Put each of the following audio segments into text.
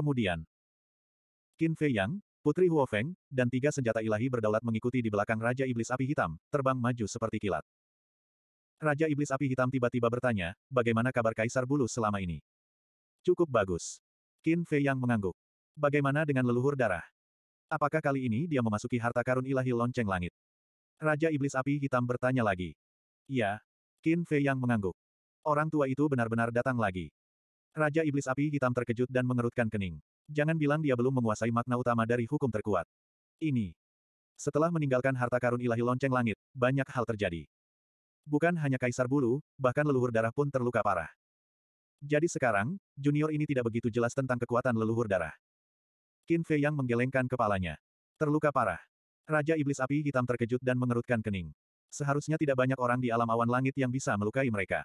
Kemudian, Qin Fei Yang, Putri Huo Feng, dan tiga senjata ilahi berdaulat mengikuti di belakang Raja Iblis Api Hitam, terbang maju seperti kilat. Raja Iblis Api Hitam tiba-tiba bertanya, bagaimana kabar Kaisar Bulu selama ini? Cukup bagus. Qin Fei Yang mengangguk. Bagaimana dengan leluhur darah? Apakah kali ini dia memasuki harta karun ilahi lonceng langit? Raja Iblis Api Hitam bertanya lagi. Ya, Qin Fei Yang mengangguk. Orang tua itu benar-benar datang lagi. Raja Iblis Api Hitam terkejut dan mengerutkan kening. Jangan bilang dia belum menguasai makna utama dari hukum terkuat. Ini. Setelah meninggalkan harta karun ilahi lonceng langit, banyak hal terjadi. Bukan hanya kaisar bulu, bahkan leluhur darah pun terluka parah. Jadi sekarang, junior ini tidak begitu jelas tentang kekuatan leluhur darah. Qin Fei yang menggelengkan kepalanya. Terluka parah. Raja Iblis Api Hitam terkejut dan mengerutkan kening. Seharusnya tidak banyak orang di alam awan langit yang bisa melukai mereka.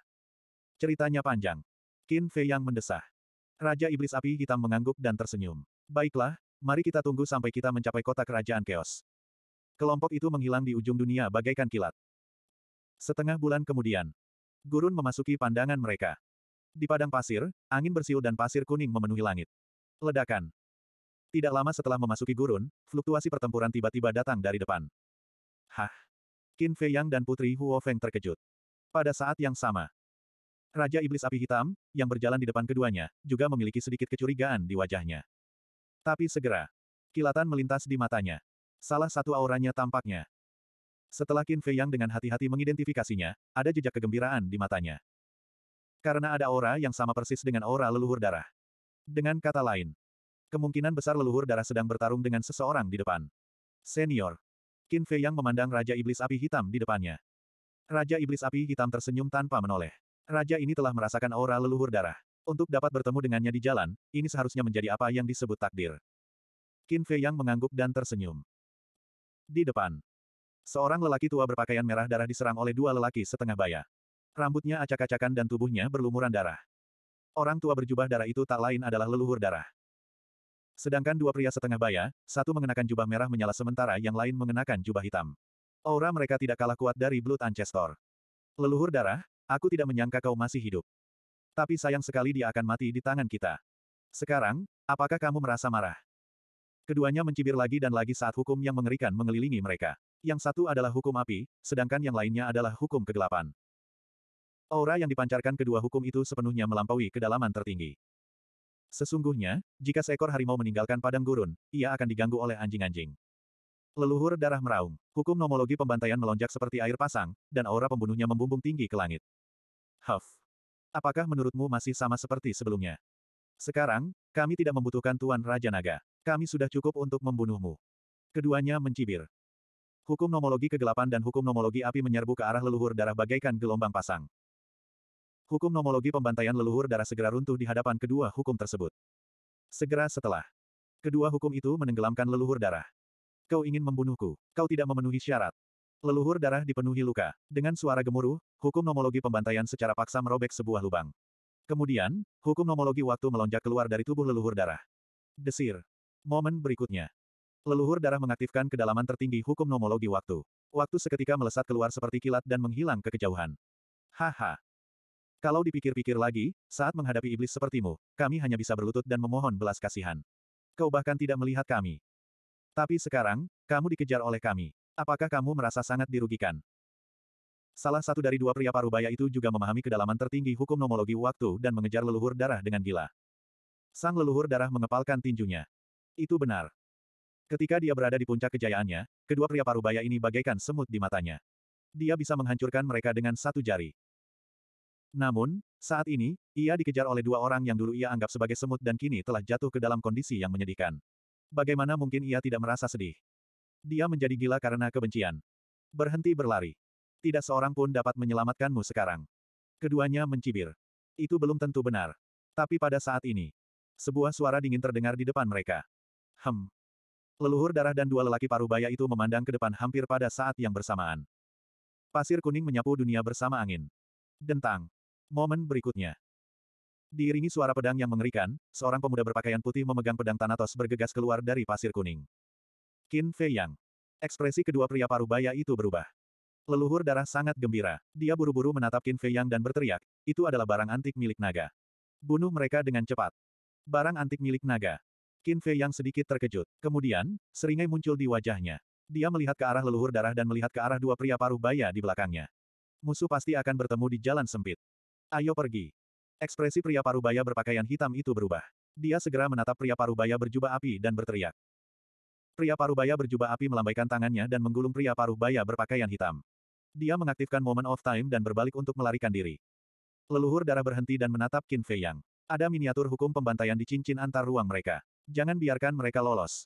Ceritanya panjang. Qin Fei yang mendesah. Raja Iblis Api Hitam mengangguk dan tersenyum. Baiklah, mari kita tunggu sampai kita mencapai kota kerajaan Chaos. Kelompok itu menghilang di ujung dunia bagaikan kilat. Setengah bulan kemudian, gurun memasuki pandangan mereka. Di padang pasir, angin bersiul dan pasir kuning memenuhi langit. Ledakan. Tidak lama setelah memasuki gurun, fluktuasi pertempuran tiba-tiba datang dari depan. Hah? Qin Fei Yang dan Putri Huo Feng terkejut. Pada saat yang sama, Raja Iblis Api Hitam, yang berjalan di depan keduanya, juga memiliki sedikit kecurigaan di wajahnya. Tapi segera, kilatan melintas di matanya. Salah satu auranya tampaknya. Setelah Qin Fei Yang dengan hati-hati mengidentifikasinya, ada jejak kegembiraan di matanya. Karena ada aura yang sama persis dengan aura leluhur darah. Dengan kata lain, kemungkinan besar leluhur darah sedang bertarung dengan seseorang di depan. Senior. Qin Fei Yang memandang Raja Iblis Api Hitam di depannya. Raja Iblis Api Hitam tersenyum tanpa menoleh. Raja ini telah merasakan aura leluhur darah. Untuk dapat bertemu dengannya di jalan, ini seharusnya menjadi apa yang disebut takdir. Qin Fei Yang mengangguk dan tersenyum. Di depan, seorang lelaki tua berpakaian merah darah diserang oleh dua lelaki setengah baya. Rambutnya acak-acakan dan tubuhnya berlumuran darah. Orang tua berjubah darah itu tak lain adalah leluhur darah. Sedangkan dua pria setengah baya, satu mengenakan jubah merah menyala sementara yang lain mengenakan jubah hitam. Aura mereka tidak kalah kuat dari Blood Ancestor. Leluhur darah, Aku tidak menyangka kau masih hidup. Tapi sayang sekali dia akan mati di tangan kita. Sekarang, apakah kamu merasa marah? Keduanya mencibir lagi dan lagi saat hukum yang mengerikan mengelilingi mereka. Yang satu adalah hukum api, sedangkan yang lainnya adalah hukum kegelapan. Aura yang dipancarkan kedua hukum itu sepenuhnya melampaui kedalaman tertinggi. Sesungguhnya, jika seekor harimau meninggalkan padang gurun, ia akan diganggu oleh anjing-anjing. Leluhur darah meraung, hukum nomologi pembantaian melonjak seperti air pasang, dan aura pembunuhnya membumbung tinggi ke langit. Huff. Apakah menurutmu masih sama seperti sebelumnya? Sekarang, kami tidak membutuhkan Tuan Raja Naga. Kami sudah cukup untuk membunuhmu. Keduanya mencibir. Hukum nomologi kegelapan dan hukum nomologi api menyerbu ke arah leluhur darah bagaikan gelombang pasang. Hukum nomologi pembantaian leluhur darah segera runtuh di hadapan kedua hukum tersebut. Segera setelah. Kedua hukum itu menenggelamkan leluhur darah. Kau ingin membunuhku. Kau tidak memenuhi syarat. Leluhur darah dipenuhi luka. Dengan suara gemuruh, hukum nomologi pembantaian secara paksa merobek sebuah lubang. Kemudian, hukum nomologi waktu melonjak keluar dari tubuh leluhur darah. Desir. Momen berikutnya. Leluhur darah mengaktifkan kedalaman tertinggi hukum nomologi waktu. Waktu seketika melesat keluar seperti kilat dan menghilang ke kejauhan. Haha. Kalau dipikir-pikir lagi, saat menghadapi iblis sepertimu, kami hanya bisa berlutut dan memohon belas kasihan. Kau bahkan tidak melihat kami. Tapi sekarang, kamu dikejar oleh kami. Apakah kamu merasa sangat dirugikan? Salah satu dari dua pria parubaya itu juga memahami kedalaman tertinggi hukum nomologi waktu dan mengejar leluhur darah dengan gila. Sang leluhur darah mengepalkan tinjunya. Itu benar. Ketika dia berada di puncak kejayaannya, kedua pria parubaya ini bagaikan semut di matanya. Dia bisa menghancurkan mereka dengan satu jari. Namun, saat ini, ia dikejar oleh dua orang yang dulu ia anggap sebagai semut dan kini telah jatuh ke dalam kondisi yang menyedihkan. Bagaimana mungkin ia tidak merasa sedih? Dia menjadi gila karena kebencian. Berhenti berlari. Tidak seorang pun dapat menyelamatkanmu sekarang. Keduanya mencibir. Itu belum tentu benar. Tapi pada saat ini, sebuah suara dingin terdengar di depan mereka. Hem. Leluhur darah dan dua lelaki parubaya itu memandang ke depan hampir pada saat yang bersamaan. Pasir kuning menyapu dunia bersama angin. Dentang. Momen berikutnya. Diiringi suara pedang yang mengerikan, seorang pemuda berpakaian putih memegang pedang Thanatos bergegas keluar dari pasir kuning. Qin Fei Yang. Ekspresi kedua pria parubaya itu berubah. Leluhur darah sangat gembira. Dia buru-buru menatap Qin Fei Yang dan berteriak, itu adalah barang antik milik naga. Bunuh mereka dengan cepat. Barang antik milik naga. Qin Fei Yang sedikit terkejut. Kemudian, seringai muncul di wajahnya. Dia melihat ke arah leluhur darah dan melihat ke arah dua pria parubaya di belakangnya. Musuh pasti akan bertemu di jalan sempit. Ayo pergi. Ekspresi pria parubaya berpakaian hitam itu berubah. Dia segera menatap pria parubaya berjubah api dan berteriak. Pria paruh baya berjubah api melambaikan tangannya dan menggulung pria paruh baya berpakaian hitam. Dia mengaktifkan Moment of Time dan berbalik untuk melarikan diri. Leluhur darah berhenti dan menatap Qin Fei Yang. Ada miniatur hukum pembantaian di cincin antar ruang mereka. Jangan biarkan mereka lolos.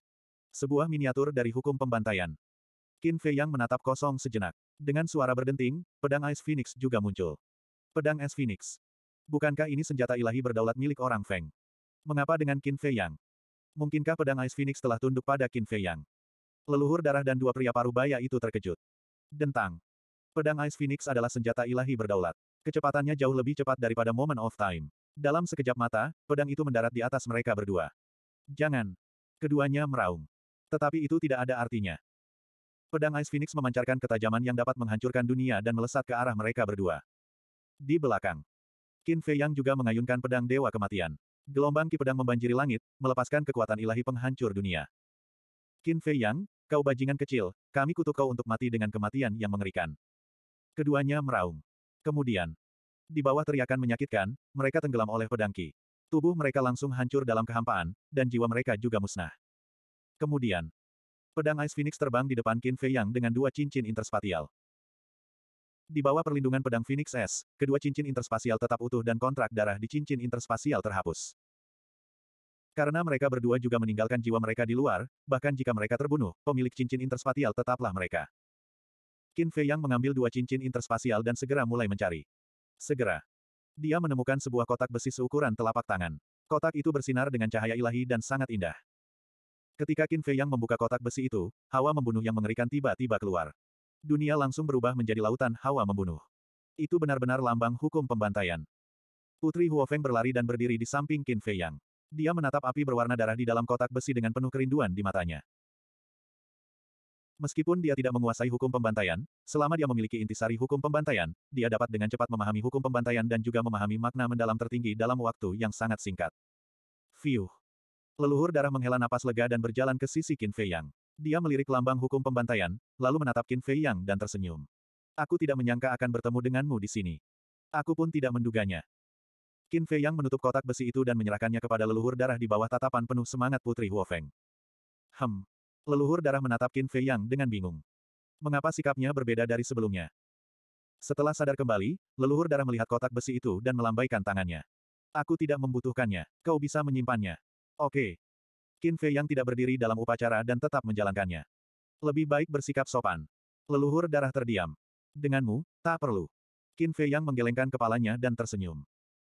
Sebuah miniatur dari hukum pembantaian. Qin Fei Yang menatap kosong sejenak. Dengan suara berdenting, pedang Ice Phoenix juga muncul. Pedang Ice Phoenix. Bukankah ini senjata ilahi berdaulat milik orang Feng? Mengapa dengan Qin Fei Yang? Mungkinkah pedang Ice Phoenix telah tunduk pada Qin Fei Yang? Leluhur darah dan dua pria paruh baya itu terkejut. Dentang. Pedang Ice Phoenix adalah senjata ilahi berdaulat. Kecepatannya jauh lebih cepat daripada Moment of Time. Dalam sekejap mata, pedang itu mendarat di atas mereka berdua. Jangan. Keduanya meraung. Tetapi itu tidak ada artinya. Pedang Ice Phoenix memancarkan ketajaman yang dapat menghancurkan dunia dan melesat ke arah mereka berdua. Di belakang, Qin Fei Yang juga mengayunkan pedang Dewa Kematian. Gelombang ki pedang membanjiri langit, melepaskan kekuatan ilahi penghancur dunia. Qin Fei Yang, kau bajingan kecil, kami kutuk kau untuk mati dengan kematian yang mengerikan. Keduanya meraung. Kemudian, di bawah teriakan menyakitkan, mereka tenggelam oleh pedang ki. Tubuh mereka langsung hancur dalam kehampaan, dan jiwa mereka juga musnah. Kemudian, pedang Ice Phoenix terbang di depan Qin Fei Yang dengan dua cincin interspatial. Di bawah perlindungan pedang Phoenix S, kedua cincin interspasial tetap utuh dan kontrak darah di cincin interspasial terhapus. Karena mereka berdua juga meninggalkan jiwa mereka di luar, bahkan jika mereka terbunuh, pemilik cincin interspatial tetaplah mereka. Qin Fei Yang mengambil dua cincin interspasial dan segera mulai mencari. Segera. Dia menemukan sebuah kotak besi seukuran telapak tangan. Kotak itu bersinar dengan cahaya ilahi dan sangat indah. Ketika Qin Fei Yang membuka kotak besi itu, hawa membunuh yang mengerikan tiba-tiba keluar. Dunia langsung berubah menjadi lautan hawa membunuh. Itu benar-benar lambang hukum pembantaian. Putri Huofeng berlari dan berdiri di samping Qin Fei Yang. Dia menatap api berwarna darah di dalam kotak besi dengan penuh kerinduan di matanya. Meskipun dia tidak menguasai hukum pembantaian, selama dia memiliki intisari hukum pembantaian, dia dapat dengan cepat memahami hukum pembantaian dan juga memahami makna mendalam tertinggi dalam waktu yang sangat singkat. Fiuh. Leluhur darah menghela napas lega dan berjalan ke sisi Qin Fei Yang. Dia melirik lambang hukum pembantaian, lalu menatap Qin Fei Yang dan tersenyum. Aku tidak menyangka akan bertemu denganmu di sini. Aku pun tidak menduganya. Qin Fei Yang menutup kotak besi itu dan menyerahkannya kepada leluhur darah di bawah tatapan penuh semangat Putri Huofeng. Hem. Leluhur darah menatap Qin Fei Yang dengan bingung. Mengapa sikapnya berbeda dari sebelumnya? Setelah sadar kembali, leluhur darah melihat kotak besi itu dan melambaikan tangannya. Aku tidak membutuhkannya. Kau bisa menyimpannya. Oke, Qin Fei yang tidak berdiri dalam upacara dan tetap menjalankannya. Lebih baik bersikap sopan. Leluhur darah terdiam. Denganmu, tak perlu. Qin Fei yang menggelengkan kepalanya dan tersenyum.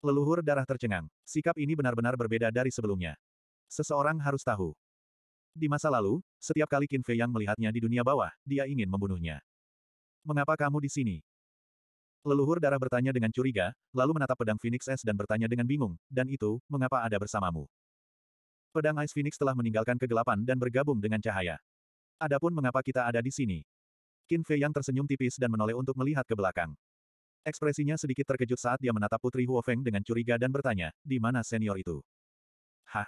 Leluhur darah tercengang. Sikap ini benar-benar berbeda dari sebelumnya. Seseorang harus tahu. Di masa lalu, setiap kali Qin Fei yang melihatnya di dunia bawah, dia ingin membunuhnya. Mengapa kamu di sini? Leluhur darah bertanya dengan curiga, lalu menatap pedang Phoenix S dan bertanya dengan bingung, dan itu, mengapa ada bersamamu? Pedang Ice Phoenix telah meninggalkan kegelapan dan bergabung dengan cahaya. Adapun mengapa kita ada di sini? Qin Fei yang tersenyum tipis dan menoleh untuk melihat ke belakang. Ekspresinya sedikit terkejut saat dia menatap Putri Huofeng dengan curiga dan bertanya, di mana senior itu? Hah?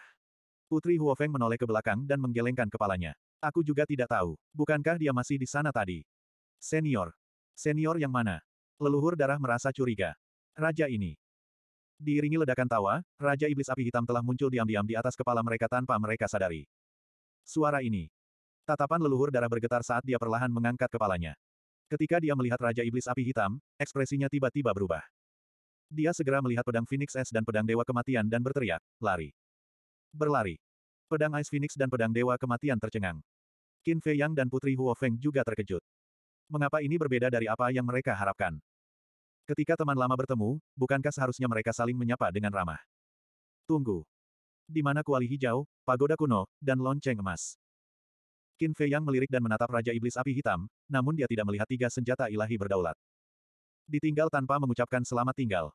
Putri Huofeng menoleh ke belakang dan menggelengkan kepalanya. Aku juga tidak tahu. Bukankah dia masih di sana tadi? Senior. Senior yang mana? Leluhur darah merasa curiga. Raja ini. Diiringi ledakan tawa, Raja Iblis Api Hitam telah muncul diam-diam di atas kepala mereka tanpa mereka sadari. Suara ini. Tatapan leluhur darah bergetar saat dia perlahan mengangkat kepalanya. Ketika dia melihat Raja Iblis Api Hitam, ekspresinya tiba-tiba berubah. Dia segera melihat pedang Phoenix S dan pedang Dewa Kematian dan berteriak, lari. Berlari. Pedang Ice Phoenix dan pedang Dewa Kematian tercengang. Qin Fei Yang dan Putri Huo Feng juga terkejut. Mengapa ini berbeda dari apa yang mereka harapkan? Ketika teman lama bertemu, bukankah seharusnya mereka saling menyapa dengan ramah? Tunggu. Di mana kuali hijau, pagoda kuno, dan lonceng emas? Qin Fei Yang melirik dan menatap Raja Iblis Api Hitam, namun dia tidak melihat tiga senjata ilahi berdaulat. Ditinggal tanpa mengucapkan selamat tinggal.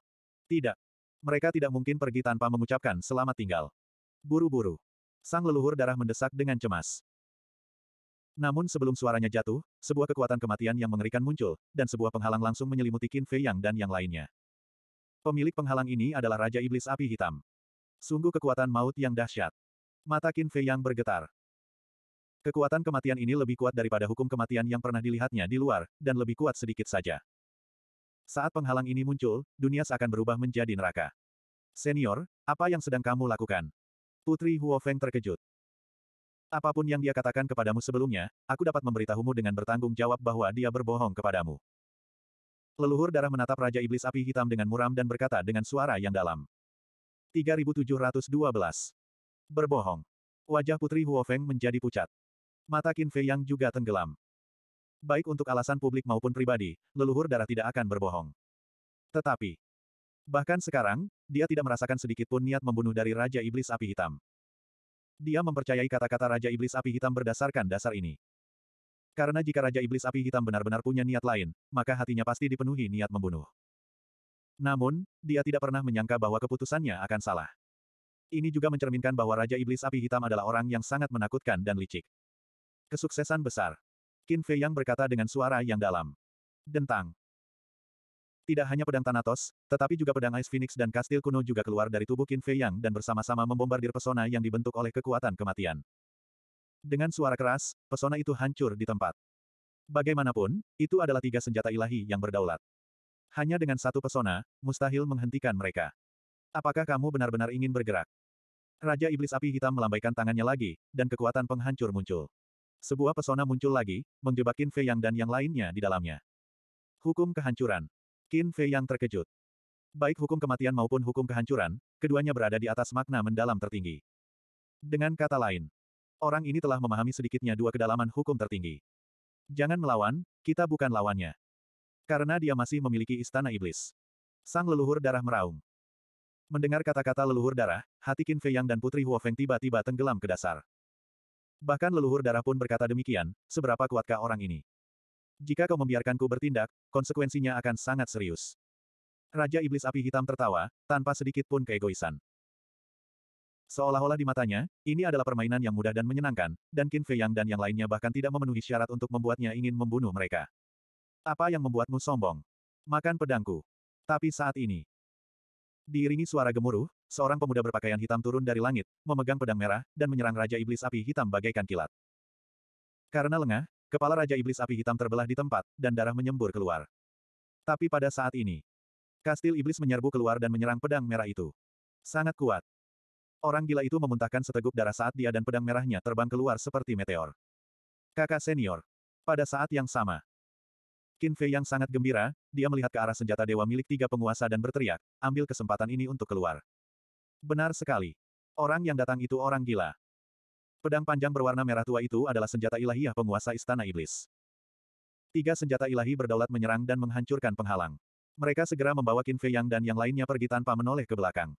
Tidak. Mereka tidak mungkin pergi tanpa mengucapkan selamat tinggal. Buru-buru. Sang leluhur darah mendesak dengan cemas. Namun sebelum suaranya jatuh, sebuah kekuatan kematian yang mengerikan muncul, dan sebuah penghalang langsung menyelimuti Qin Fei Yang dan yang lainnya. Pemilik penghalang ini adalah Raja Iblis Api Hitam. Sungguh kekuatan maut yang dahsyat. Mata Qin Fei Yang bergetar. Kekuatan kematian ini lebih kuat daripada hukum kematian yang pernah dilihatnya di luar, dan lebih kuat sedikit saja. Saat penghalang ini muncul, dunia seakan berubah menjadi neraka. Senior, apa yang sedang kamu lakukan? Putri Huofeng terkejut. Apapun yang dia katakan kepadamu sebelumnya, aku dapat memberitahumu dengan bertanggung jawab bahwa dia berbohong kepadamu. Leluhur darah menatap Raja Iblis Api Hitam dengan muram dan berkata dengan suara yang dalam. 3712. Berbohong. Wajah Putri Huo Feng menjadi pucat. Mata Qin Fei yang juga tenggelam. Baik untuk alasan publik maupun pribadi, leluhur darah tidak akan berbohong. Tetapi, bahkan sekarang, dia tidak merasakan sedikit pun niat membunuh dari Raja Iblis Api Hitam. Dia mempercayai kata-kata Raja Iblis Api Hitam berdasarkan dasar ini. Karena jika Raja Iblis Api Hitam benar-benar punya niat lain, maka hatinya pasti dipenuhi niat membunuh. Namun, dia tidak pernah menyangka bahwa keputusannya akan salah. Ini juga mencerminkan bahwa Raja Iblis Api Hitam adalah orang yang sangat menakutkan dan licik. Kesuksesan besar. Qin Fei Yang berkata dengan suara yang dalam. Dentang. Tidak hanya pedang Thanatos, tetapi juga pedang Ice Phoenix dan kastil kuno juga keluar dari tubuh Qin Fei Yang dan bersama-sama membombardir pesona yang dibentuk oleh kekuatan kematian. Dengan suara keras, pesona itu hancur di tempat. Bagaimanapun, itu adalah tiga senjata ilahi yang berdaulat. Hanya dengan satu pesona, mustahil menghentikan mereka. Apakah kamu benar-benar ingin bergerak? Raja Iblis Api Hitam melambaikan tangannya lagi, dan kekuatan penghancur muncul. Sebuah pesona muncul lagi, menjebakin Fei Yang dan yang lainnya di dalamnya. Hukum kehancuran. Qin Fei yang terkejut. Baik hukum kematian maupun hukum kehancuran, keduanya berada di atas makna mendalam tertinggi. Dengan kata lain, orang ini telah memahami sedikitnya dua kedalaman hukum tertinggi. Jangan melawan, kita bukan lawannya. Karena dia masih memiliki istana iblis. Sang leluhur darah meraung. Mendengar kata-kata leluhur darah, hati Qin Fei Yang dan Putri Huo Feng tiba-tiba tenggelam ke dasar. Bahkan leluhur darah pun berkata demikian, seberapa kuatkah orang ini? Jika kau membiarkanku bertindak, konsekuensinya akan sangat serius. Raja Iblis Api Hitam tertawa, tanpa sedikit pun keegoisan. Seolah-olah di matanya, ini adalah permainan yang mudah dan menyenangkan, dan Qin Fei Yang dan yang lainnya bahkan tidak memenuhi syarat untuk membuatnya ingin membunuh mereka. Apa yang membuatmu sombong? Makan pedangku. Tapi saat ini, Diiringi suara gemuruh, seorang pemuda berpakaian hitam turun dari langit, memegang pedang merah, dan menyerang Raja Iblis Api Hitam bagaikan kilat. Karena lengah, Kepala Raja Iblis Api Hitam terbelah di tempat, dan darah menyembur keluar. Tapi pada saat ini, kastil iblis menyerbu keluar dan menyerang pedang merah itu. Sangat kuat. Orang gila itu memuntahkan seteguk darah saat dia dan pedang merahnya terbang keluar seperti meteor. Kakak senior. Pada saat yang sama, Qin Fei yang sangat gembira, dia melihat ke arah senjata dewa milik tiga penguasa dan berteriak, ambil kesempatan ini untuk keluar. Benar sekali. Orang yang datang itu orang gila. Pedang panjang berwarna merah tua itu adalah senjata ilahiyah penguasa Istana Iblis. Tiga senjata ilahi berdaulat menyerang dan menghancurkan penghalang. Mereka segera membawa Qin Fei Yang dan yang lainnya pergi tanpa menoleh ke belakang.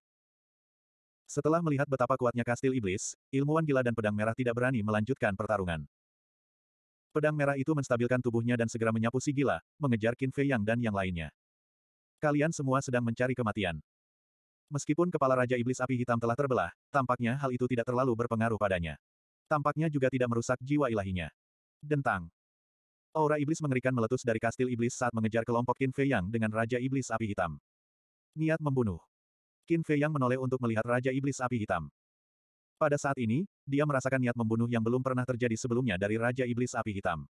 Setelah melihat betapa kuatnya kastil iblis, ilmuwan gila dan pedang merah tidak berani melanjutkan pertarungan. Pedang merah itu menstabilkan tubuhnya dan segera menyapu si gila, mengejar Qin Fei Yang dan yang lainnya. Kalian semua sedang mencari kematian. Meskipun kepala Raja Iblis Api Hitam telah terbelah, tampaknya hal itu tidak terlalu berpengaruh padanya. Tampaknya juga tidak merusak jiwa ilahinya. Dentang. Aura iblis mengerikan meletus dari kastil iblis saat mengejar kelompok Qin Fei Yang dengan Raja Iblis Api Hitam. Niat membunuh. Qin Fei Yang menoleh untuk melihat Raja Iblis Api Hitam. Pada saat ini, dia merasakan niat membunuh yang belum pernah terjadi sebelumnya dari Raja Iblis Api Hitam.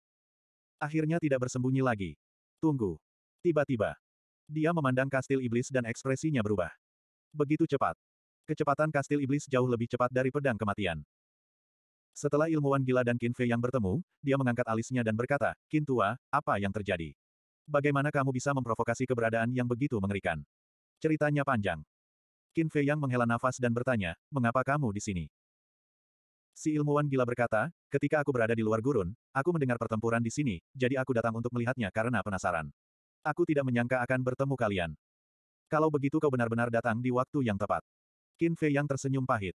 Akhirnya tidak bersembunyi lagi. Tunggu. Tiba-tiba. Dia memandang kastil iblis dan ekspresinya berubah. Begitu cepat. Kecepatan kastil iblis jauh lebih cepat dari pedang kematian. Setelah ilmuwan gila dan Kinfe yang bertemu, dia mengangkat alisnya dan berkata, "Kin Tua, apa yang terjadi? Bagaimana kamu bisa memprovokasi keberadaan yang begitu mengerikan? Ceritanya panjang. Qin Fei yang menghela nafas dan bertanya, mengapa kamu di sini? Si ilmuwan gila berkata, ketika aku berada di luar gurun, aku mendengar pertempuran di sini, jadi aku datang untuk melihatnya karena penasaran. Aku tidak menyangka akan bertemu kalian. Kalau begitu kau benar-benar datang di waktu yang tepat. Qin Fei yang tersenyum pahit.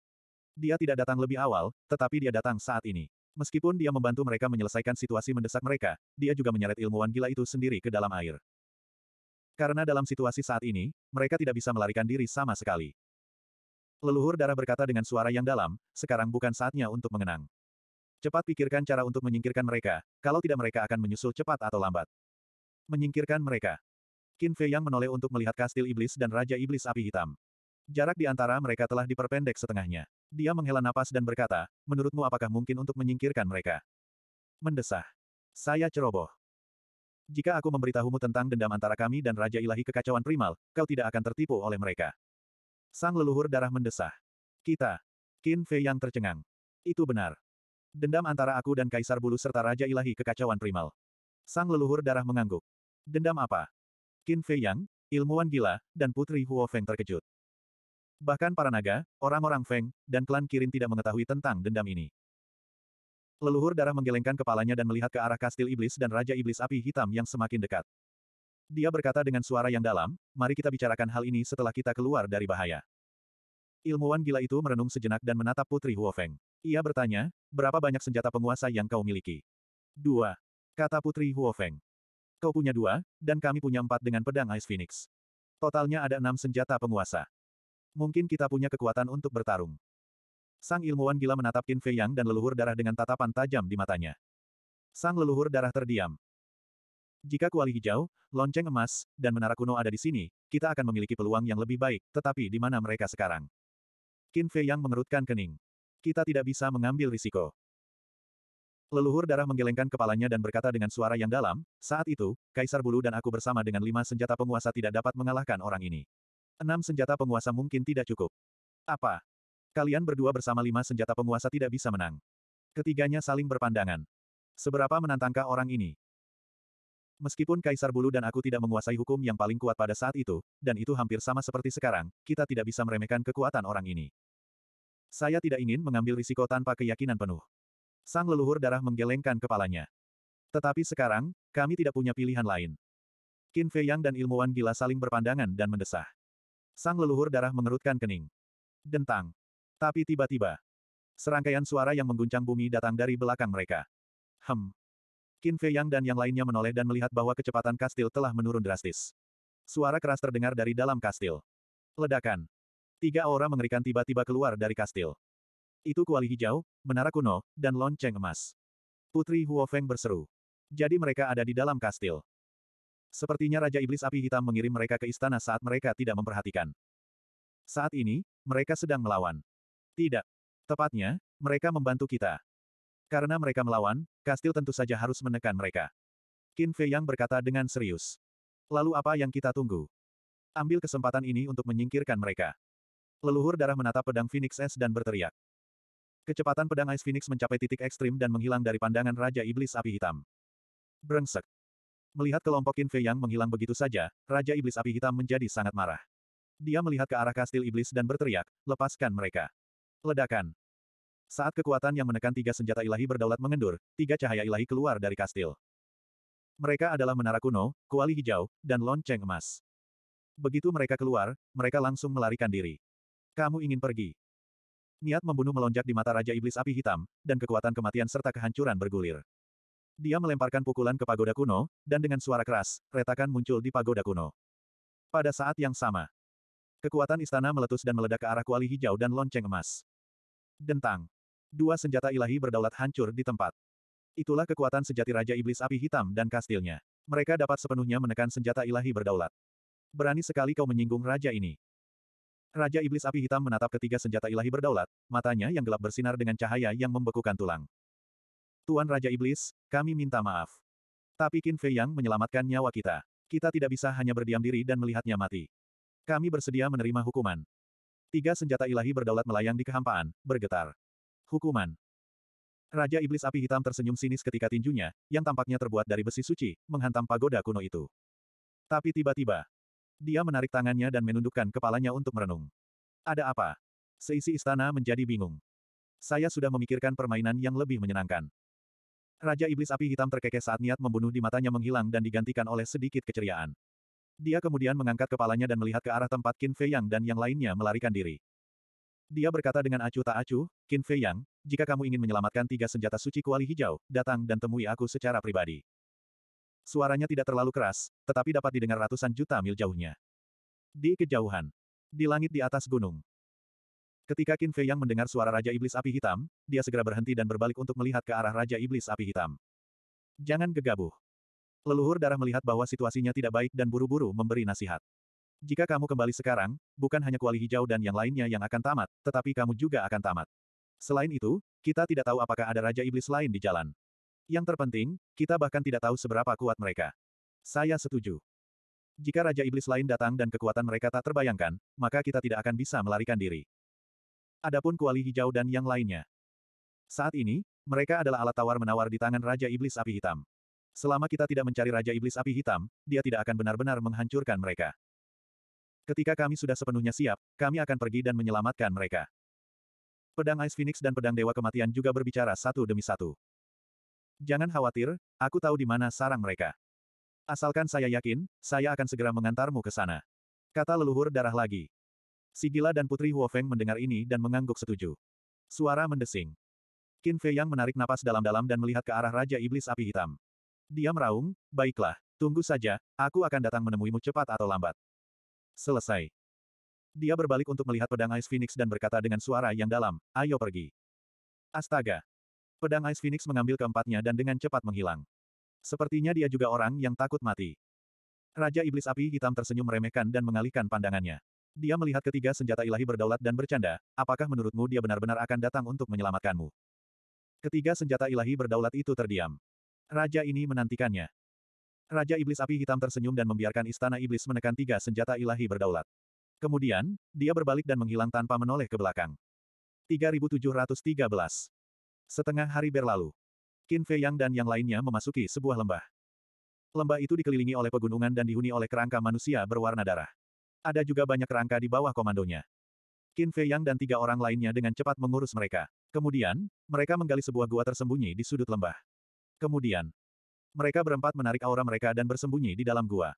Dia tidak datang lebih awal, tetapi dia datang saat ini. Meskipun dia membantu mereka menyelesaikan situasi mendesak mereka, dia juga menyeret ilmuwan gila itu sendiri ke dalam air. Karena dalam situasi saat ini, mereka tidak bisa melarikan diri sama sekali. Leluhur darah berkata dengan suara yang dalam, sekarang bukan saatnya untuk mengenang. Cepat pikirkan cara untuk menyingkirkan mereka, kalau tidak mereka akan menyusul cepat atau lambat. Menyingkirkan mereka. Qin Fei Yang menoleh untuk melihat kastil iblis dan Raja Iblis Api Hitam. Jarak di antara mereka telah diperpendek setengahnya. Dia menghela napas dan berkata, menurutmu apakah mungkin untuk menyingkirkan mereka? Mendesah. Saya ceroboh. Jika aku memberitahumu tentang dendam antara kami dan Raja Ilahi Kekacauan Primal, kau tidak akan tertipu oleh mereka. Sang leluhur darah mendesah. Kita. Qin Fei yang tercengang. Itu benar. Dendam antara aku dan Kaisar Bulu serta Raja Ilahi Kekacauan Primal. Sang leluhur darah mengangguk. Dendam apa? Qin Fei Yang, ilmuwan gila, dan Putri Huo Feng terkejut. Bahkan para naga, orang-orang Feng, dan klan Kirin tidak mengetahui tentang dendam ini. Leluhur darah menggelengkan kepalanya dan melihat ke arah kastil iblis dan Raja Iblis Api Hitam yang semakin dekat. Dia berkata dengan suara yang dalam, mari kita bicarakan hal ini setelah kita keluar dari bahaya. Ilmuwan gila itu merenung sejenak dan menatap Putri Huo Feng. Ia bertanya, berapa banyak senjata penguasa yang kau miliki? Dua. Kata Putri Huo Feng. Kau punya dua, dan kami punya empat dengan pedang Ice Phoenix. Totalnya ada enam senjata penguasa. Mungkin kita punya kekuatan untuk bertarung. Sang ilmuwan gila menatap Qin Fei Yang dan leluhur darah dengan tatapan tajam di matanya. Sang leluhur darah terdiam. Jika kuali hijau, lonceng emas, dan menara kuno ada di sini, kita akan memiliki peluang yang lebih baik, tetapi di mana mereka sekarang? Qin Fei Yang mengerutkan kening. Kita tidak bisa mengambil risiko. Leluhur darah menggelengkan kepalanya dan berkata dengan suara yang dalam, saat itu, Kaisar Bulu dan aku bersama dengan lima senjata penguasa tidak dapat mengalahkan orang ini. Enam senjata penguasa mungkin tidak cukup. Apa? Kalian berdua bersama lima senjata penguasa tidak bisa menang. Ketiganya saling berpandangan. Seberapa menantangkah orang ini? Meskipun Kaisar Bulu dan aku tidak menguasai hukum yang paling kuat pada saat itu, dan itu hampir sama seperti sekarang, kita tidak bisa meremehkan kekuatan orang ini. Saya tidak ingin mengambil risiko tanpa keyakinan penuh. Sang leluhur darah menggelengkan kepalanya. Tetapi sekarang, kami tidak punya pilihan lain. Qin Fei Yang dan ilmuwan gila saling berpandangan dan mendesah. Sang leluhur darah mengerutkan kening. Dentang. Tapi tiba-tiba. Serangkaian suara yang mengguncang bumi datang dari belakang mereka. Hem. Qin Fei Yang dan yang lainnya menoleh dan melihat bahwa kecepatan kastil telah menurun drastis. Suara keras terdengar dari dalam kastil. Ledakan. Tiga aura mengerikan tiba-tiba keluar dari kastil. Itu kuali hijau, menara kuno, dan lonceng emas. Putri Huofeng berseru. Jadi mereka ada di dalam kastil. Sepertinya Raja Iblis Api Hitam mengirim mereka ke istana saat mereka tidak memperhatikan. Saat ini, mereka sedang melawan. Tidak. Tepatnya, mereka membantu kita. Karena mereka melawan, kastil tentu saja harus menekan mereka. Qin Fei Yang berkata dengan serius. Lalu apa yang kita tunggu? Ambil kesempatan ini untuk menyingkirkan mereka. Leluhur darah menatap pedang Phoenix S dan berteriak. Kecepatan pedang Ice Phoenix mencapai titik ekstrim dan menghilang dari pandangan Raja Iblis Api Hitam. Brengsek. Melihat kelompok Qin Fei yang menghilang begitu saja, Raja Iblis Api Hitam menjadi sangat marah. Dia melihat ke arah kastil iblis dan berteriak, lepaskan mereka. Ledakan. Saat kekuatan yang menekan tiga senjata ilahi berdaulat mengendur, tiga cahaya ilahi keluar dari kastil. Mereka adalah menara kuno, kuali hijau, dan lonceng emas. Begitu mereka keluar, mereka langsung melarikan diri. Kamu ingin pergi. Niat membunuh melonjak di mata Raja Iblis Api Hitam, dan kekuatan kematian serta kehancuran bergulir. Dia melemparkan pukulan ke pagoda kuno, dan dengan suara keras, retakan muncul di pagoda kuno. Pada saat yang sama, kekuatan istana meletus dan meledak ke arah kuali hijau dan lonceng emas. Dentang. Dua senjata ilahi berdaulat hancur di tempat. Itulah kekuatan sejati Raja Iblis Api Hitam dan kastilnya. Mereka dapat sepenuhnya menekan senjata ilahi berdaulat. Berani sekali kau menyinggung raja ini. Raja Iblis Api Hitam menatap ketiga senjata ilahi berdaulat, matanya yang gelap bersinar dengan cahaya yang membekukan tulang. Tuan Raja Iblis, kami minta maaf. Tapi Qin Fei Yang menyelamatkan nyawa kita. Kita tidak bisa hanya berdiam diri dan melihatnya mati. Kami bersedia menerima hukuman. Tiga senjata ilahi berdaulat melayang di kehampaan, bergetar. Hukuman. Raja Iblis Api Hitam tersenyum sinis ketika tinjunya, yang tampaknya terbuat dari besi suci, menghantam pagoda kuno itu. Tapi tiba-tiba, dia menarik tangannya dan menundukkan kepalanya untuk merenung. Ada apa? Seisi istana menjadi bingung. Saya sudah memikirkan permainan yang lebih menyenangkan. Raja Iblis Api Hitam terkekeh saat niat membunuh di matanya menghilang dan digantikan oleh sedikit keceriaan. Dia kemudian mengangkat kepalanya dan melihat ke arah tempat Qin Fei Yang dan yang lainnya melarikan diri. Dia berkata dengan acuh tak acuh, Qin Fei Yang, jika kamu ingin menyelamatkan tiga senjata suci kuali hijau, datang dan temui aku secara pribadi. Suaranya tidak terlalu keras, tetapi dapat didengar ratusan juta mil jauhnya. Di kejauhan. Di langit di atas gunung. Ketika Qin Fei Yang mendengar suara Raja Iblis Api Hitam, dia segera berhenti dan berbalik untuk melihat ke arah Raja Iblis Api Hitam. Jangan gegabah. Leluhur darah melihat bahwa situasinya tidak baik dan buru-buru memberi nasihat. Jika kamu kembali sekarang, bukan hanya kuali hijau dan yang lainnya yang akan tamat, tetapi kamu juga akan tamat. Selain itu, kita tidak tahu apakah ada Raja Iblis lain di jalan. Yang terpenting, kita bahkan tidak tahu seberapa kuat mereka. Saya setuju. Jika Raja Iblis lain datang dan kekuatan mereka tak terbayangkan, maka kita tidak akan bisa melarikan diri. Adapun kuali hijau dan yang lainnya. Saat ini, mereka adalah alat tawar-menawar di tangan Raja Iblis Api Hitam. Selama kita tidak mencari Raja Iblis Api Hitam, dia tidak akan benar-benar menghancurkan mereka. Ketika kami sudah sepenuhnya siap, kami akan pergi dan menyelamatkan mereka. Pedang Ice Phoenix dan pedang Dewa Kematian juga berbicara satu demi satu. Jangan khawatir, aku tahu di mana sarang mereka. Asalkan saya yakin, saya akan segera mengantarmu ke sana. Kata leluhur darah lagi. Sigila dan Putri Huofeng mendengar ini dan mengangguk setuju. Suara mendesing. Qin Fei Yang menarik napas dalam-dalam dan melihat ke arah Raja Iblis Api Hitam. Dia meraung, baiklah, tunggu saja, aku akan datang menemuimu cepat atau lambat. Selesai. Dia berbalik untuk melihat pedang Ice Phoenix dan berkata dengan suara yang dalam, ayo pergi. Astaga. Pedang Ice Phoenix mengambil keempatnya dan dengan cepat menghilang. Sepertinya dia juga orang yang takut mati. Raja Iblis Api Hitam tersenyum meremehkan dan mengalihkan pandangannya. Dia melihat ketiga senjata ilahi berdaulat dan bercanda, apakah menurutmu dia benar-benar akan datang untuk menyelamatkanmu? Ketiga senjata ilahi berdaulat itu terdiam. Raja ini menantikannya. Raja Iblis Api Hitam tersenyum dan membiarkan Istana Iblis menekan tiga senjata ilahi berdaulat. Kemudian, dia berbalik dan menghilang tanpa menoleh ke belakang. 3713 Setengah hari berlalu. Qin Fei Yang dan yang lainnya memasuki sebuah lembah. Lembah itu dikelilingi oleh pegunungan dan dihuni oleh kerangka manusia berwarna darah. Ada juga banyak kerangka di bawah komandonya. Qin Fei Yang dan tiga orang lainnya dengan cepat mengurus mereka. Kemudian, mereka menggali sebuah gua tersembunyi di sudut lembah. Kemudian, mereka berempat menarik aura mereka dan bersembunyi di dalam gua.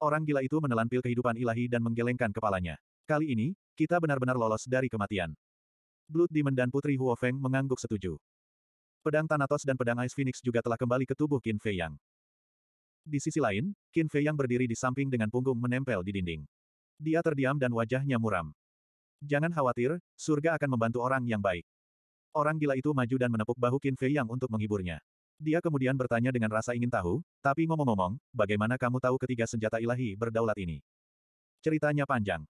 Orang gila itu menelan pil kehidupan ilahi dan menggelengkan kepalanya. Kali ini, kita benar-benar lolos dari kematian. Blood Demon dan Putri Huo Feng mengangguk setuju. Pedang Thanatos dan pedang Ice Phoenix juga telah kembali ke tubuh Qin Fei Yang. Di sisi lain, Qin Fei Yang berdiri di samping dengan punggung menempel di dinding. Dia terdiam dan wajahnya muram. Jangan khawatir, surga akan membantu orang yang baik. Orang gila itu maju dan menepuk bahu Qin Fei Yang untuk menghiburnya. Dia kemudian bertanya dengan rasa ingin tahu, tapi ngomong-ngomong, bagaimana kamu tahu ketiga senjata ilahi berdaulat ini? Ceritanya panjang.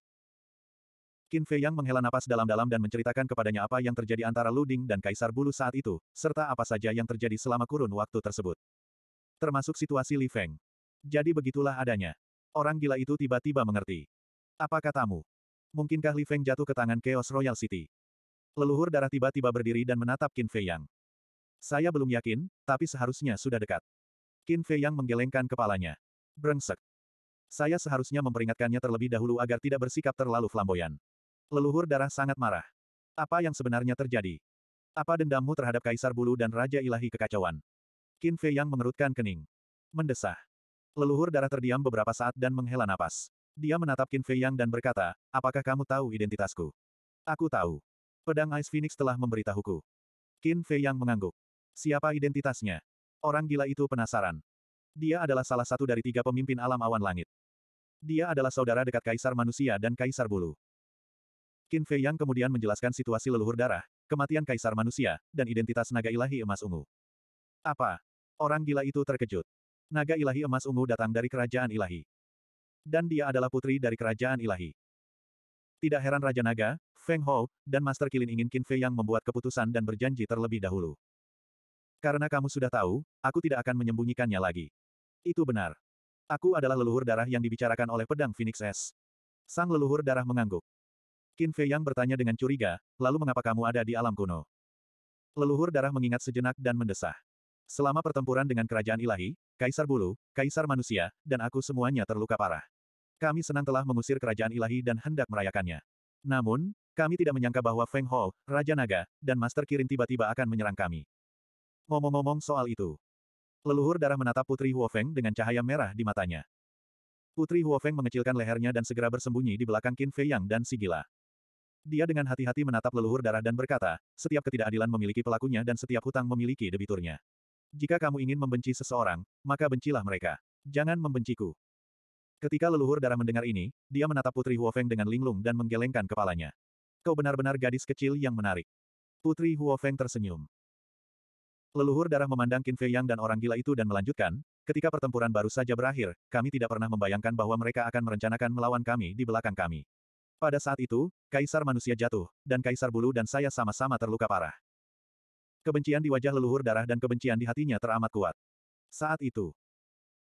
Qin Fei Yang menghela napas dalam-dalam dan menceritakan kepadanya apa yang terjadi antara Luding dan Kaisar Bulu saat itu, serta apa saja yang terjadi selama kurun waktu tersebut. Termasuk situasi Li Feng. Jadi begitulah adanya. Orang gila itu tiba-tiba mengerti. Apa katamu? Mungkinkah Li Feng jatuh ke tangan Chaos Royal City? Leluhur darah tiba-tiba berdiri dan menatap Qin Fei Yang. Saya belum yakin, tapi seharusnya sudah dekat. Qin Fei Yang menggelengkan kepalanya. Brengsek. Saya seharusnya memperingatkannya terlebih dahulu agar tidak bersikap terlalu flamboyan. Leluhur darah sangat marah. Apa yang sebenarnya terjadi? Apa dendammu terhadap Kaisar Bulu dan Raja Ilahi Kekacauan? Qin Fei Yang mengerutkan kening. Mendesah. Leluhur darah terdiam beberapa saat dan menghela napas. Dia menatap Qin Fei Yang dan berkata, apakah kamu tahu identitasku? Aku tahu. Pedang Ice Phoenix telah memberitahuku. Qin Fei Yang mengangguk. Siapa identitasnya? Orang gila itu penasaran. Dia adalah salah satu dari tiga pemimpin alam awan langit. Dia adalah saudara dekat Kaisar Manusia dan Kaisar Bulu. Qin Fei Yang kemudian menjelaskan situasi leluhur darah, kematian Kaisar Manusia, dan identitas naga ilahi emas ungu. Apa? Orang gila itu terkejut. Naga ilahi emas ungu datang dari kerajaan ilahi. Dan dia adalah putri dari kerajaan ilahi. Tidak heran Raja Naga, Feng Hou, dan Master Kilin ingin Qin Fei yang membuat keputusan dan berjanji terlebih dahulu. Karena kamu sudah tahu, aku tidak akan menyembunyikannya lagi. Itu benar. Aku adalah leluhur darah yang dibicarakan oleh pedang Phoenix S. Sang leluhur darah mengangguk. Qin Fei yang bertanya dengan curiga, lalu mengapa kamu ada di alam kuno? Leluhur darah mengingat sejenak dan mendesah. Selama pertempuran dengan kerajaan ilahi, Kaisar Bulu, Kaisar Manusia, dan aku semuanya terluka parah. Kami senang telah mengusir kerajaan ilahi dan hendak merayakannya. Namun, kami tidak menyangka bahwa Feng Ho, Raja Naga, dan Master Kirin tiba-tiba akan menyerang kami. Ngomong-ngomong soal itu. Leluhur darah menatap Putri Huofeng dengan cahaya merah di matanya. Putri Huofeng mengecilkan lehernya dan segera bersembunyi di belakang Qin Fei Yang dan si Dia dengan hati-hati menatap leluhur darah dan berkata, setiap ketidakadilan memiliki pelakunya dan setiap hutang memiliki debiturnya. Jika kamu ingin membenci seseorang, maka bencilah mereka. Jangan membenciku. Ketika leluhur darah mendengar ini, dia menatap Putri Huofeng dengan linglung dan menggelengkan kepalanya. Kau benar-benar gadis kecil yang menarik. Putri Huofeng tersenyum. Leluhur darah memandang Qin Fei Yang dan orang gila itu dan melanjutkan, ketika pertempuran baru saja berakhir, kami tidak pernah membayangkan bahwa mereka akan merencanakan melawan kami di belakang kami. Pada saat itu, Kaisar manusia jatuh, dan Kaisar bulu dan saya sama-sama terluka parah. Kebencian di wajah leluhur darah dan kebencian di hatinya teramat kuat. Saat itu,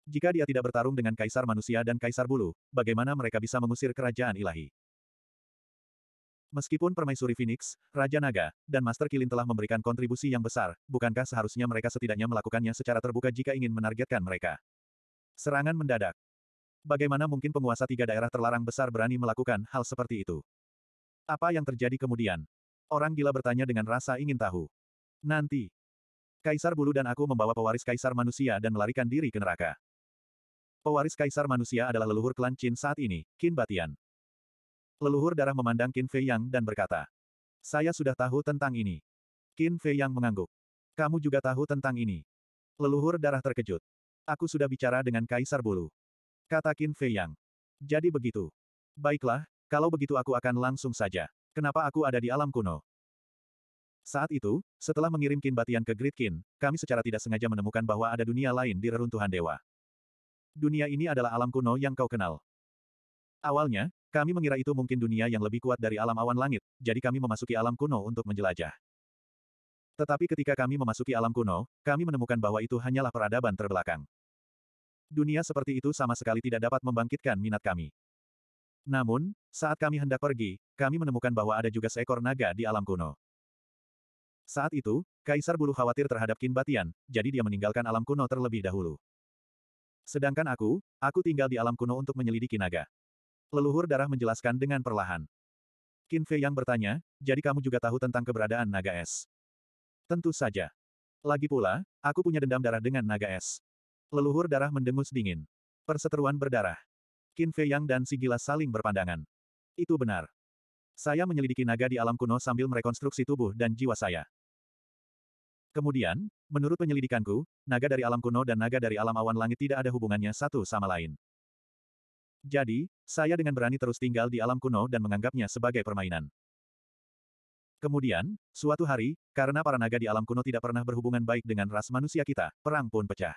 jika dia tidak bertarung dengan kaisar manusia dan kaisar bulu, bagaimana mereka bisa mengusir kerajaan ilahi? Meskipun Permaisuri Phoenix, Raja Naga, dan Master Kilin telah memberikan kontribusi yang besar, bukankah seharusnya mereka setidaknya melakukannya secara terbuka jika ingin menargetkan mereka? Serangan mendadak. Bagaimana mungkin penguasa tiga daerah terlarang besar berani melakukan hal seperti itu? Apa yang terjadi kemudian? Orang gila bertanya dengan rasa ingin tahu. Nanti. Kaisar Bulu dan aku membawa pewaris Kaisar Manusia dan melarikan diri ke neraka. Pewaris kaisar manusia adalah leluhur klan Qin saat ini, Qin Batian. Leluhur darah memandang Qin Fei Yang dan berkata, Saya sudah tahu tentang ini. Qin Fei Yang mengangguk. Kamu juga tahu tentang ini. Leluhur darah terkejut. Aku sudah bicara dengan kaisar bulu. Kata Qin Fei Yang. Jadi begitu. Baiklah, kalau begitu aku akan langsung saja. Kenapa aku ada di alam kuno? Saat itu, setelah mengirim Qin Batian ke Great Qin, kami secara tidak sengaja menemukan bahwa ada dunia lain di reruntuhan dewa. Dunia ini adalah alam kuno yang kau kenal. Awalnya, kami mengira itu mungkin dunia yang lebih kuat dari alam awan langit, jadi kami memasuki alam kuno untuk menjelajah. Tetapi ketika kami memasuki alam kuno, kami menemukan bahwa itu hanyalah peradaban terbelakang. Dunia seperti itu sama sekali tidak dapat membangkitkan minat kami. Namun, saat kami hendak pergi, kami menemukan bahwa ada juga seekor naga di alam kuno. Saat itu, Kaisar Bulu khawatir terhadap kinbatian, jadi dia meninggalkan alam kuno terlebih dahulu. Sedangkan aku, aku tinggal di alam kuno untuk menyelidiki naga. Leluhur darah menjelaskan dengan perlahan. Qin Fei yang bertanya, jadi kamu juga tahu tentang keberadaan naga es. Tentu saja. Lagi pula, aku punya dendam darah dengan naga es. Leluhur darah mendengus dingin. Perseteruan berdarah. Qin Fei Yang dan si saling berpandangan. Itu benar. Saya menyelidiki naga di alam kuno sambil merekonstruksi tubuh dan jiwa saya. Kemudian, menurut penyelidikanku, naga dari alam kuno dan naga dari alam awan langit tidak ada hubungannya satu sama lain. Jadi, saya dengan berani terus tinggal di alam kuno dan menganggapnya sebagai permainan. Kemudian, suatu hari, karena para naga di alam kuno tidak pernah berhubungan baik dengan ras manusia kita, perang pun pecah.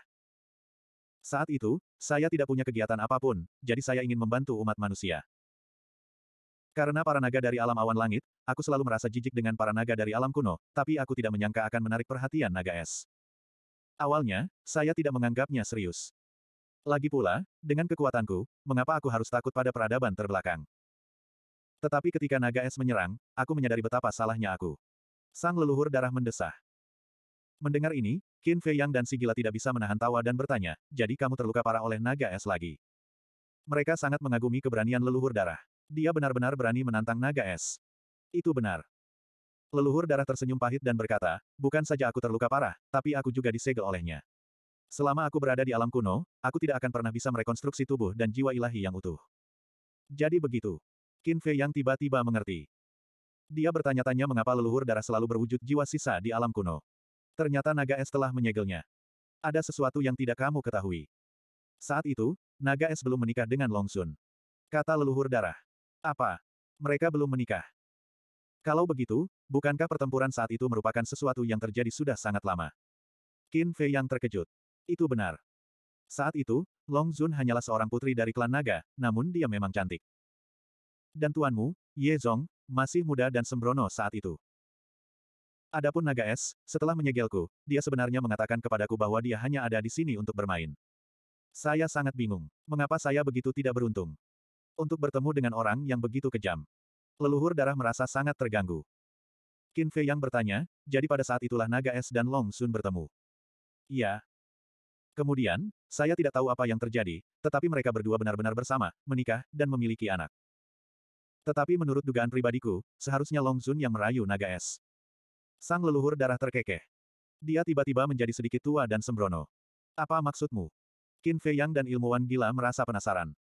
Saat itu, saya tidak punya kegiatan apapun, jadi saya ingin membantu umat manusia. Karena para naga dari alam awan langit, aku selalu merasa jijik dengan para naga dari alam kuno, tapi aku tidak menyangka akan menarik perhatian naga es. Awalnya, saya tidak menganggapnya serius. Lagi pula, dengan kekuatanku, mengapa aku harus takut pada peradaban terbelakang? Tetapi ketika naga es menyerang, aku menyadari betapa salahnya aku. Sang leluhur darah mendesah. Mendengar ini, Qin Fei Yang dan si gila tidak bisa menahan tawa dan bertanya, jadi kamu terluka parah oleh naga es lagi. Mereka sangat mengagumi keberanian leluhur darah. Dia benar-benar berani menantang naga es. Itu benar. Leluhur darah tersenyum pahit dan berkata, bukan saja aku terluka parah, tapi aku juga disegel olehnya. Selama aku berada di alam kuno, aku tidak akan pernah bisa merekonstruksi tubuh dan jiwa ilahi yang utuh. Jadi begitu. Qin Fei yang tiba-tiba mengerti. Dia bertanya-tanya mengapa leluhur darah selalu berwujud jiwa sisa di alam kuno. Ternyata naga es telah menyegelnya. Ada sesuatu yang tidak kamu ketahui. Saat itu, naga es belum menikah dengan Long Sun. Kata leluhur darah. Apa? Mereka belum menikah. Kalau begitu, bukankah pertempuran saat itu merupakan sesuatu yang terjadi sudah sangat lama? Qin Fei yang terkejut. Itu benar. Saat itu, Long Zun hanyalah seorang putri dari klan naga, namun dia memang cantik. Dan tuanmu, Ye Zong, masih muda dan sembrono saat itu. Adapun naga es, setelah menyegelku, dia sebenarnya mengatakan kepadaku bahwa dia hanya ada di sini untuk bermain. Saya sangat bingung. Mengapa saya begitu tidak beruntung? untuk bertemu dengan orang yang begitu kejam. Leluhur darah merasa sangat terganggu. Qin Fei yang bertanya, jadi pada saat itulah naga es dan Long Sun bertemu. Iya. Kemudian, saya tidak tahu apa yang terjadi, tetapi mereka berdua benar-benar bersama, menikah, dan memiliki anak. Tetapi menurut dugaan pribadiku, seharusnya Long Sun yang merayu naga es. Sang leluhur darah terkekeh. Dia tiba-tiba menjadi sedikit tua dan sembrono. Apa maksudmu? Qin Fei Yang dan ilmuwan gila merasa penasaran.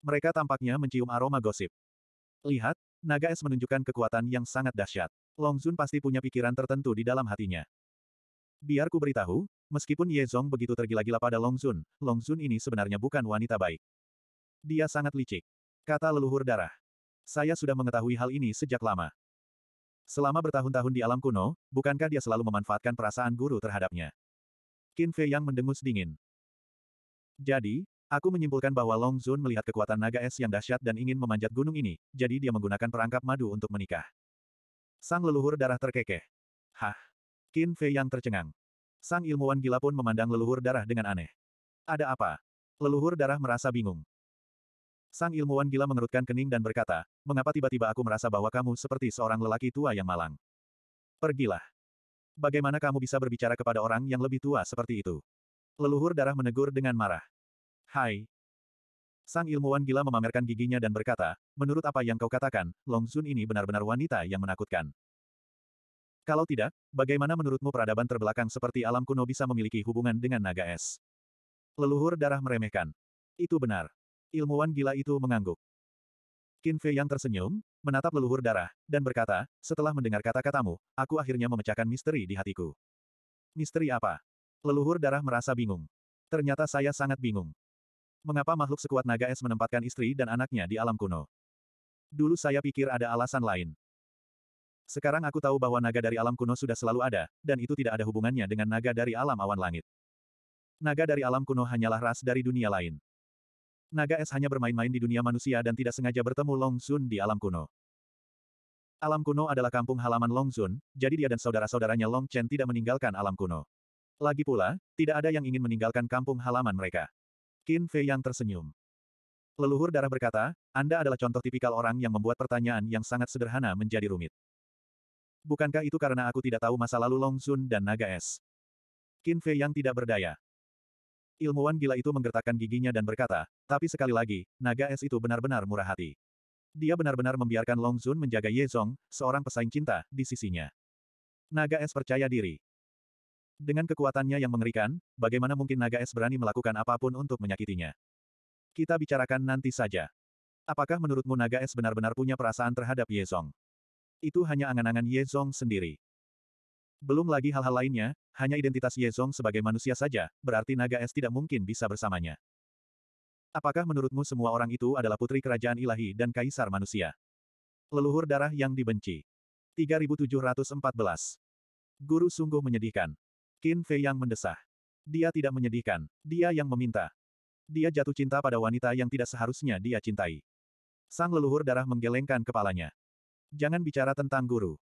Mereka tampaknya mencium aroma gosip. Lihat, naga es menunjukkan kekuatan yang sangat dahsyat. Long Zun pasti punya pikiran tertentu di dalam hatinya. Biar ku beritahu, meskipun Ye Zong begitu tergila-gila pada Long Zun, Long Zun ini sebenarnya bukan wanita baik. Dia sangat licik. Kata leluhur darah. Saya sudah mengetahui hal ini sejak lama. Selama bertahun-tahun di alam kuno, bukankah dia selalu memanfaatkan perasaan guru terhadapnya? Qin Fei yang mendengus dingin. Jadi, Aku menyimpulkan bahwa Long Zun melihat kekuatan naga es yang dahsyat dan ingin memanjat gunung ini, jadi dia menggunakan perangkap madu untuk menikah. Sang leluhur darah terkekeh. Hah? Qin Fei yang tercengang. Sang ilmuwan gila pun memandang leluhur darah dengan aneh. Ada apa? Leluhur darah merasa bingung. Sang ilmuwan gila mengerutkan kening dan berkata, mengapa tiba-tiba aku merasa bahwa kamu seperti seorang lelaki tua yang malang? Pergilah. Bagaimana kamu bisa berbicara kepada orang yang lebih tua seperti itu? Leluhur darah menegur dengan marah. Hai. Sang ilmuwan gila memamerkan giginya dan berkata, menurut apa yang kau katakan, Long Sun ini benar-benar wanita yang menakutkan. Kalau tidak, bagaimana menurutmu peradaban terbelakang seperti alam kuno bisa memiliki hubungan dengan naga es? Leluhur darah meremehkan. Itu benar. Ilmuwan gila itu mengangguk. Qin Fei yang tersenyum, menatap leluhur darah, dan berkata, setelah mendengar kata-katamu, aku akhirnya memecahkan misteri di hatiku. Misteri apa? Leluhur darah merasa bingung. Ternyata saya sangat bingung. Mengapa makhluk sekuat naga es menempatkan istri dan anaknya di alam kuno? Dulu saya pikir ada alasan lain. Sekarang aku tahu bahwa naga dari alam kuno sudah selalu ada, dan itu tidak ada hubungannya dengan naga dari alam awan langit. Naga dari alam kuno hanyalah ras dari dunia lain. Naga es hanya bermain-main di dunia manusia dan tidak sengaja bertemu Long Sun di alam kuno. Alam kuno adalah kampung halaman Long Sun, jadi dia dan saudara-saudaranya Long Chen tidak meninggalkan alam kuno. Lagi pula, tidak ada yang ingin meninggalkan kampung halaman mereka. Qin Fei yang tersenyum. Leluhur darah berkata, Anda adalah contoh tipikal orang yang membuat pertanyaan yang sangat sederhana menjadi rumit. Bukankah itu karena aku tidak tahu masa lalu Long Sun dan Naga Es? Qin Fei yang tidak berdaya. Ilmuwan gila itu menggertakkan giginya dan berkata, tapi sekali lagi, Naga Es itu benar-benar murah hati. Dia benar-benar membiarkan Long Sun menjaga Ye Zong, seorang pesaing cinta, di sisinya. Naga Es percaya diri. Dengan kekuatannya yang mengerikan, bagaimana mungkin naga es berani melakukan apapun untuk menyakitinya? Kita bicarakan nanti saja. Apakah menurutmu naga es benar-benar punya perasaan terhadap Ye Zong? Itu hanya angan-angan Ye Zong sendiri. Belum lagi hal-hal lainnya, hanya identitas Ye Zong sebagai manusia saja, berarti naga es tidak mungkin bisa bersamanya. Apakah menurutmu semua orang itu adalah putri kerajaan ilahi dan kaisar manusia? Leluhur darah yang dibenci. 3714. Guru sungguh menyedihkan. Qin Fei yang mendesah. Dia tidak menyedihkan, dia yang meminta. Dia jatuh cinta pada wanita yang tidak seharusnya dia cintai. Sang leluhur darah menggelengkan kepalanya. Jangan bicara tentang guru.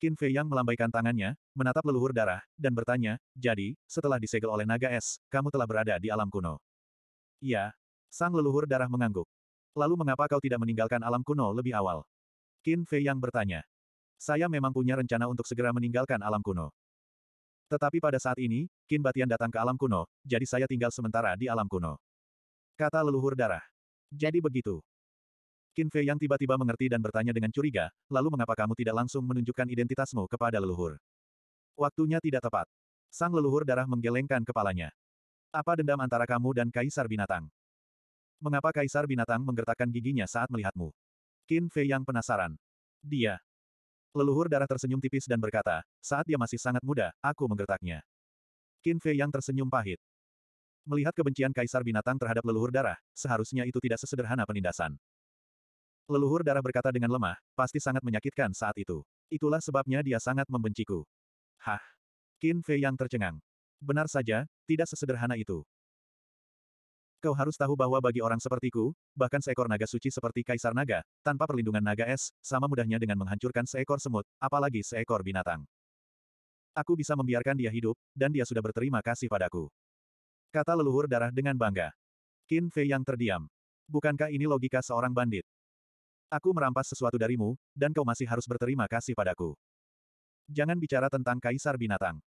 Qin Fei yang melambaikan tangannya, menatap leluhur darah, dan bertanya, jadi, setelah disegel oleh naga es, kamu telah berada di alam kuno. Ya, Sang leluhur darah mengangguk. Lalu mengapa kau tidak meninggalkan alam kuno lebih awal? Qin Fei yang bertanya. Saya memang punya rencana untuk segera meninggalkan alam kuno. Tetapi pada saat ini, Kin Batian datang ke alam kuno, jadi saya tinggal sementara di alam kuno. Kata leluhur darah. Jadi begitu. Kin Fei yang tiba-tiba mengerti dan bertanya dengan curiga, lalu mengapa kamu tidak langsung menunjukkan identitasmu kepada leluhur? Waktunya tidak tepat. Sang leluhur darah menggelengkan kepalanya. Apa dendam antara kamu dan kaisar binatang? Mengapa kaisar binatang menggertakkan giginya saat melihatmu? Kin Fei yang penasaran. Dia. Leluhur darah tersenyum tipis dan berkata, saat dia masih sangat muda, aku menggertaknya. Qin Fei yang tersenyum pahit. Melihat kebencian kaisar binatang terhadap leluhur darah, seharusnya itu tidak sesederhana penindasan. Leluhur darah berkata dengan lemah, pasti sangat menyakitkan saat itu. Itulah sebabnya dia sangat membenciku. Hah? Qin Fei yang tercengang. Benar saja, tidak sesederhana itu. Kau harus tahu bahwa bagi orang sepertiku, bahkan seekor naga suci seperti Kaisar Naga, tanpa perlindungan naga es, sama mudahnya dengan menghancurkan seekor semut, apalagi seekor binatang. Aku bisa membiarkan dia hidup, dan dia sudah berterima kasih padaku. Kata leluhur darah dengan bangga. Qin Fei yang terdiam. Bukankah ini logika seorang bandit? Aku merampas sesuatu darimu, dan kau masih harus berterima kasih padaku. Jangan bicara tentang kaisar binatang.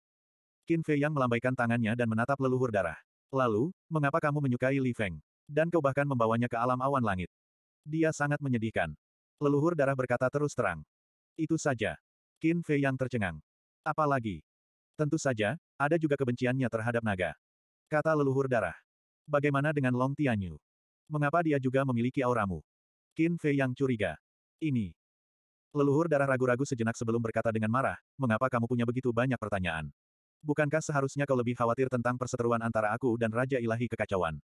Qin Fei yang melambaikan tangannya dan menatap leluhur darah. Lalu, mengapa kamu menyukai Li Feng? Dan kau bahkan membawanya ke alam awan langit. Dia sangat menyedihkan. Leluhur darah berkata terus terang. Itu saja. Qin Fei yang tercengang. Apalagi? Tentu saja, ada juga kebenciannya terhadap naga. Kata leluhur darah. Bagaimana dengan Long Tianyu? Mengapa dia juga memiliki auramu? Qin Fei yang curiga. Ini. Leluhur darah ragu-ragu sejenak sebelum berkata dengan marah, mengapa kamu punya begitu banyak pertanyaan? Bukankah seharusnya kau lebih khawatir tentang perseteruan antara aku dan Raja Ilahi Kekacauan?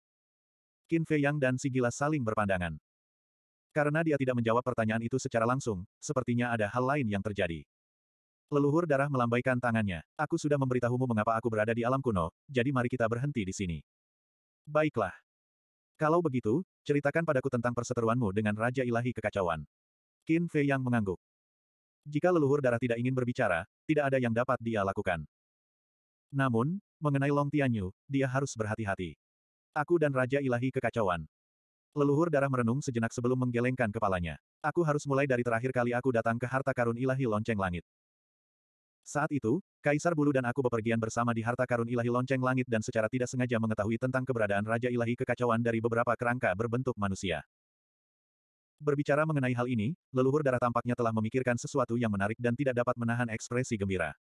Qin Fei Yang dan si gila saling berpandangan. Karena dia tidak menjawab pertanyaan itu secara langsung, sepertinya ada hal lain yang terjadi. Leluhur darah melambaikan tangannya. Aku sudah memberitahumu mengapa aku berada di alam kuno, jadi mari kita berhenti di sini. Baiklah. Kalau begitu, ceritakan padaku tentang perseteruanmu dengan Raja Ilahi Kekacauan. Qin Fei Yang mengangguk. Jika leluhur darah tidak ingin berbicara, tidak ada yang dapat dia lakukan. Namun, mengenai Long Tianyu, dia harus berhati-hati. Aku dan Raja Ilahi Kekacauan. Leluhur darah merenung sejenak sebelum menggelengkan kepalanya. Aku harus mulai dari terakhir kali aku datang ke harta karun ilahi lonceng langit. Saat itu, Kaisar Bulu dan aku bepergian bersama di harta karun ilahi lonceng langit dan secara tidak sengaja mengetahui tentang keberadaan Raja Ilahi Kekacauan dari beberapa kerangka berbentuk manusia. Berbicara mengenai hal ini, leluhur darah tampaknya telah memikirkan sesuatu yang menarik dan tidak dapat menahan ekspresi gembira.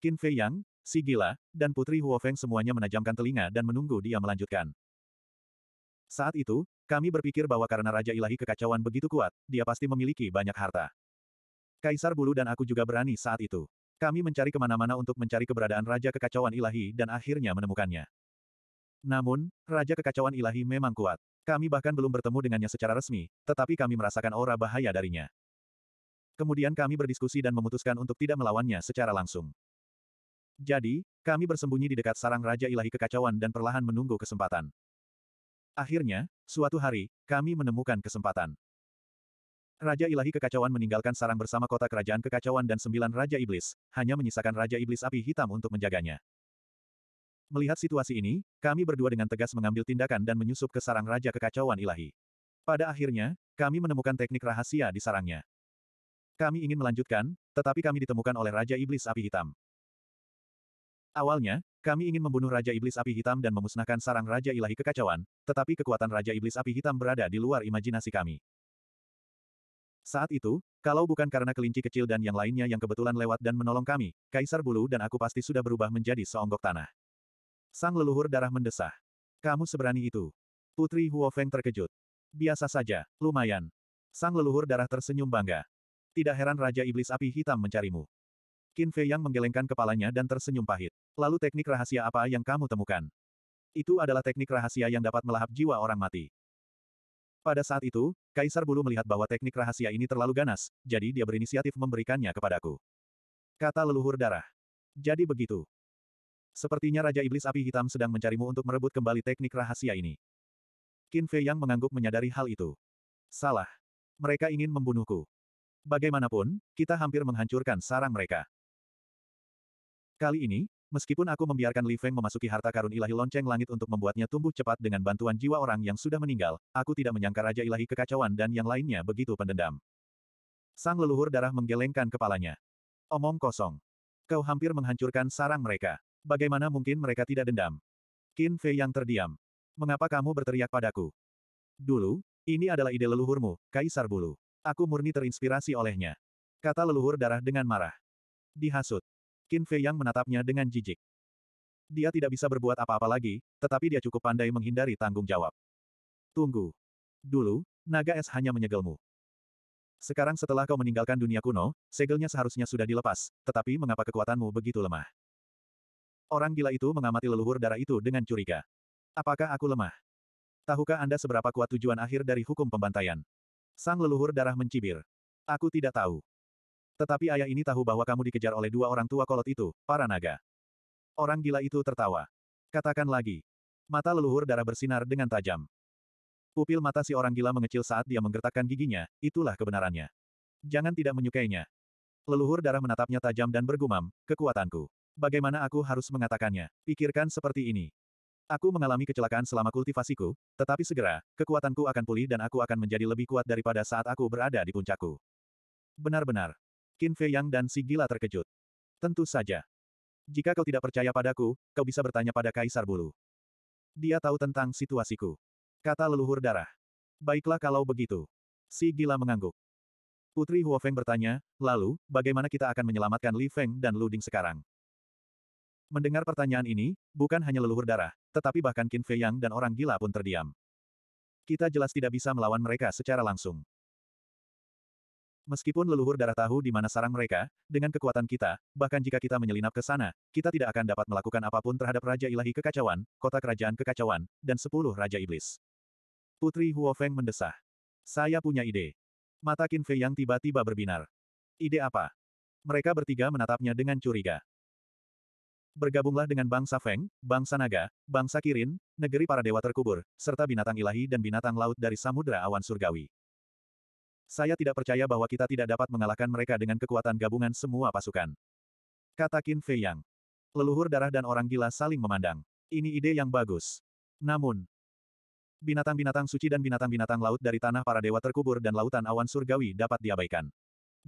Qin Fei Yang, Si Gila, dan Putri Huofeng semuanya menajamkan telinga dan menunggu dia melanjutkan. Saat itu, kami berpikir bahwa karena Raja Ilahi kekacauan begitu kuat, dia pasti memiliki banyak harta. Kaisar Bulu dan aku juga berani saat itu. Kami mencari kemana-mana untuk mencari keberadaan Raja Kekacauan Ilahi dan akhirnya menemukannya. Namun, Raja Kekacauan Ilahi memang kuat. Kami bahkan belum bertemu dengannya secara resmi, tetapi kami merasakan aura bahaya darinya. Kemudian kami berdiskusi dan memutuskan untuk tidak melawannya secara langsung. Jadi, kami bersembunyi di dekat sarang Raja Ilahi Kekacauan dan perlahan menunggu kesempatan. Akhirnya, suatu hari, kami menemukan kesempatan. Raja Ilahi Kekacauan meninggalkan sarang bersama kota kerajaan kekacauan dan sembilan Raja Iblis, hanya menyisakan Raja Iblis Api Hitam untuk menjaganya. Melihat situasi ini, kami berdua dengan tegas mengambil tindakan dan menyusup ke sarang Raja Kekacauan Ilahi. Pada akhirnya, kami menemukan teknik rahasia di sarangnya. Kami ingin melanjutkan, tetapi kami ditemukan oleh Raja Iblis Api Hitam. Awalnya, kami ingin membunuh Raja Iblis Api Hitam dan memusnahkan sarang Raja Ilahi Kekacauan, tetapi kekuatan Raja Iblis Api Hitam berada di luar imajinasi kami. Saat itu, kalau bukan karena kelinci kecil dan yang lainnya yang kebetulan lewat dan menolong kami, Kaisar Bulu dan aku pasti sudah berubah menjadi seonggok tanah. Sang leluhur darah mendesah. Kamu seberani itu. Putri Huofeng terkejut. Biasa saja, lumayan. Sang leluhur darah tersenyum bangga. Tidak heran Raja Iblis Api Hitam mencarimu. Qin Fei Yang menggelengkan kepalanya dan tersenyum pahit. Lalu teknik rahasia apa yang kamu temukan? Itu adalah teknik rahasia yang dapat melahap jiwa orang mati. Pada saat itu, Kaisar Bulu melihat bahwa teknik rahasia ini terlalu ganas, jadi dia berinisiatif memberikannya kepadaku. Kata leluhur darah. Jadi begitu. Sepertinya Raja Iblis Api Hitam sedang mencarimu untuk merebut kembali teknik rahasia ini. Qin Fei yang mengangguk menyadari hal itu. Salah. Mereka ingin membunuhku. Bagaimanapun, kita hampir menghancurkan sarang mereka. Kali ini, Meskipun aku membiarkan Li Feng memasuki harta karun ilahi lonceng langit untuk membuatnya tumbuh cepat dengan bantuan jiwa orang yang sudah meninggal, aku tidak menyangka Raja Ilahi Kekacauan dan yang lainnya begitu pendendam. Sang leluhur darah menggelengkan kepalanya. Omong kosong. Kau hampir menghancurkan sarang mereka. Bagaimana mungkin mereka tidak dendam? Qin Fei yang terdiam. Mengapa kamu berteriak padaku? Dulu, ini adalah ide leluhurmu, Kaisar Bulu. Aku murni terinspirasi olehnya. Kata leluhur darah dengan marah. Dihasut. Qin Fei yang menatapnya dengan jijik. Dia tidak bisa berbuat apa-apa lagi, tetapi dia cukup pandai menghindari tanggung jawab. Tunggu. Dulu, naga es hanya menyegelmu. Sekarang setelah kau meninggalkan dunia kuno, segelnya seharusnya sudah dilepas, tetapi mengapa kekuatanmu begitu lemah? Orang gila itu mengamati leluhur darah itu dengan curiga. Apakah aku lemah? Tahukah Anda seberapa kuat tujuan akhir dari hukum pembantaian? Sang leluhur darah mencibir. Aku tidak tahu. Tetapi ayah ini tahu bahwa kamu dikejar oleh dua orang tua kolot itu, para naga. Orang gila itu tertawa. Katakan lagi. Mata leluhur darah bersinar dengan tajam. Pupil mata si orang gila mengecil saat dia menggertakkan giginya, itulah kebenarannya. Jangan tidak menyukainya. Leluhur darah menatapnya tajam dan bergumam, kekuatanku. Bagaimana aku harus mengatakannya? Pikirkan seperti ini. Aku mengalami kecelakaan selama kultivasiku, tetapi segera, kekuatanku akan pulih dan aku akan menjadi lebih kuat daripada saat aku berada di puncakku. Benar-benar, Qin Fei Yang dan si gila terkejut. Tentu saja. Jika kau tidak percaya padaku, kau bisa bertanya pada Kaisar Bulu. Dia tahu tentang situasiku. Kata leluhur darah. Baiklah kalau begitu. Si gila mengangguk. Putri Feng bertanya, lalu, bagaimana kita akan menyelamatkan Li Feng dan Lu Ding sekarang? Mendengar pertanyaan ini, bukan hanya leluhur darah, tetapi bahkan Qin Fei Yang dan orang gila pun terdiam. Kita jelas tidak bisa melawan mereka secara langsung. Meskipun leluhur darah tahu di mana sarang mereka, dengan kekuatan kita, bahkan jika kita menyelinap ke sana, kita tidak akan dapat melakukan apapun terhadap Raja Ilahi Kekacauan, Kota Kerajaan Kekacauan, dan sepuluh Raja Iblis. Putri Huofeng mendesah. Saya punya ide. Mata Qin Fei yang tiba-tiba berbinar. Ide apa? Mereka bertiga menatapnya dengan curiga. Bergabunglah dengan bangsa Feng, bangsa naga, bangsa Kirin, negeri para dewa terkubur, serta binatang ilahi dan binatang laut dari samudra awan surgawi. Saya tidak percaya bahwa kita tidak dapat mengalahkan mereka dengan kekuatan gabungan semua pasukan. Kata Qin Fei Yang. Leluhur darah dan orang gila saling memandang. Ini ide yang bagus. Namun, binatang-binatang suci dan binatang-binatang laut dari tanah para dewa terkubur dan lautan awan surgawi dapat diabaikan.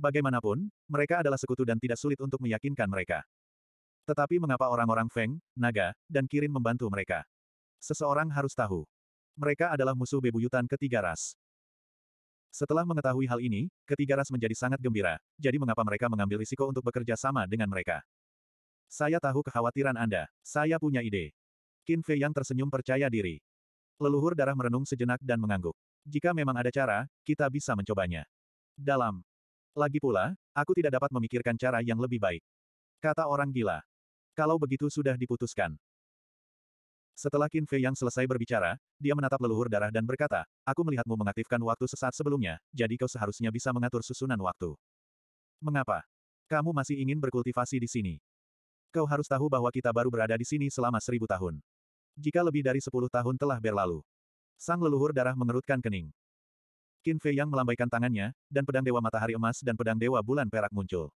Bagaimanapun, mereka adalah sekutu dan tidak sulit untuk meyakinkan mereka. Tetapi mengapa orang-orang Feng, Naga, dan Kirin membantu mereka? Seseorang harus tahu. Mereka adalah musuh bebuyutan ketiga ras. Setelah mengetahui hal ini, ketiga ras menjadi sangat gembira, jadi mengapa mereka mengambil risiko untuk bekerja sama dengan mereka? Saya tahu kekhawatiran Anda. Saya punya ide. Qin Fei yang tersenyum percaya diri. Leluhur darah merenung sejenak dan mengangguk. Jika memang ada cara, kita bisa mencobanya. Dalam. Lagi pula, aku tidak dapat memikirkan cara yang lebih baik. Kata orang gila. Kalau begitu sudah diputuskan. Setelah Qin Fei yang selesai berbicara, dia menatap leluhur darah dan berkata, Aku melihatmu mengaktifkan waktu sesaat sebelumnya, jadi kau seharusnya bisa mengatur susunan waktu. Mengapa? Kamu masih ingin berkultivasi di sini. Kau harus tahu bahwa kita baru berada di sini selama seribu tahun. Jika lebih dari sepuluh tahun telah berlalu. Sang leluhur darah mengerutkan kening. Qin Fei yang melambaikan tangannya, dan pedang Dewa Matahari Emas dan pedang Dewa Bulan Perak muncul.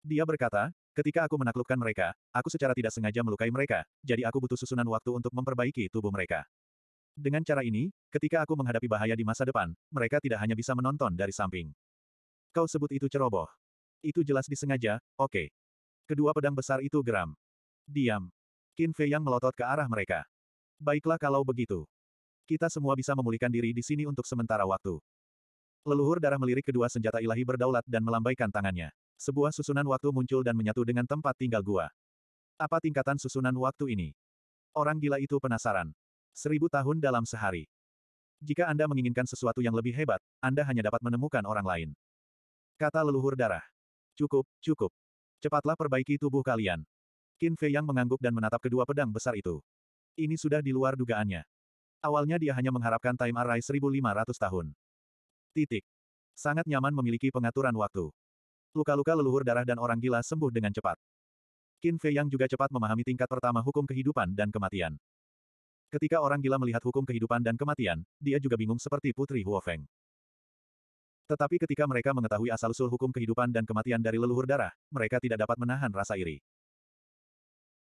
Dia berkata, ketika aku menaklukkan mereka, aku secara tidak sengaja melukai mereka, jadi aku butuh susunan waktu untuk memperbaiki tubuh mereka. Dengan cara ini, ketika aku menghadapi bahaya di masa depan, mereka tidak hanya bisa menonton dari samping. Kau sebut itu ceroboh. Itu jelas disengaja, oke. Okay. Kedua pedang besar itu geram. Diam. Qin Fei yang melotot ke arah mereka. Baiklah kalau begitu. Kita semua bisa memulihkan diri di sini untuk sementara waktu. Leluhur darah melirik kedua senjata ilahi berdaulat dan melambaikan tangannya. Sebuah susunan waktu muncul dan menyatu dengan tempat tinggal gua. Apa tingkatan susunan waktu ini? Orang gila itu penasaran. Seribu tahun dalam sehari. Jika Anda menginginkan sesuatu yang lebih hebat, Anda hanya dapat menemukan orang lain. Kata leluhur darah. Cukup, cukup. Cepatlah perbaiki tubuh kalian. Qin Fei yang mengangguk dan menatap kedua pedang besar itu. Ini sudah di luar dugaannya. Awalnya dia hanya mengharapkan time array 1500 tahun. Titik. Sangat nyaman memiliki pengaturan waktu. Luka-luka leluhur darah dan orang gila sembuh dengan cepat. Qin Fei yang juga cepat memahami tingkat pertama hukum kehidupan dan kematian. Ketika orang gila melihat hukum kehidupan dan kematian, dia juga bingung seperti Putri Huo Feng. Tetapi ketika mereka mengetahui asal-usul hukum kehidupan dan kematian dari leluhur darah, mereka tidak dapat menahan rasa iri.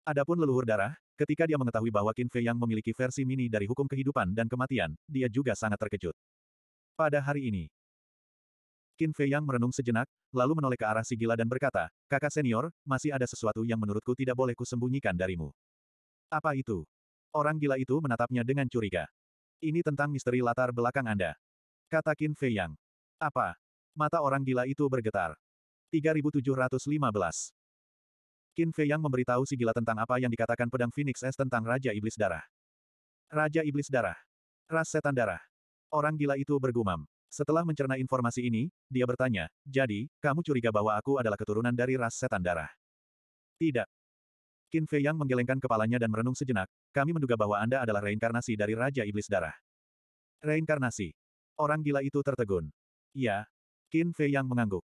Adapun leluhur darah, ketika dia mengetahui bahwa Qin Fei yang memiliki versi mini dari hukum kehidupan dan kematian, dia juga sangat terkejut. Pada hari ini, Qin Fei Yang merenung sejenak, lalu menoleh ke arah si gila dan berkata, kakak senior, masih ada sesuatu yang menurutku tidak boleh kusembunyikan darimu. Apa itu? Orang gila itu menatapnya dengan curiga. Ini tentang misteri latar belakang Anda. Kata Qin Fei Yang. Apa? Mata orang gila itu bergetar. 3715. Qin Fei Yang memberitahu si gila tentang apa yang dikatakan pedang Phoenix S tentang Raja Iblis Darah. Raja Iblis Darah. Ras setan darah. Orang gila itu bergumam. Setelah mencerna informasi ini, dia bertanya, jadi, kamu curiga bahwa aku adalah keturunan dari ras setan darah? Tidak. Qin Fei Yang menggelengkan kepalanya dan merenung sejenak, kami menduga bahwa Anda adalah reinkarnasi dari Raja Iblis Darah. Reinkarnasi. Orang gila itu tertegun. Ya. Qin Fei Yang mengangguk.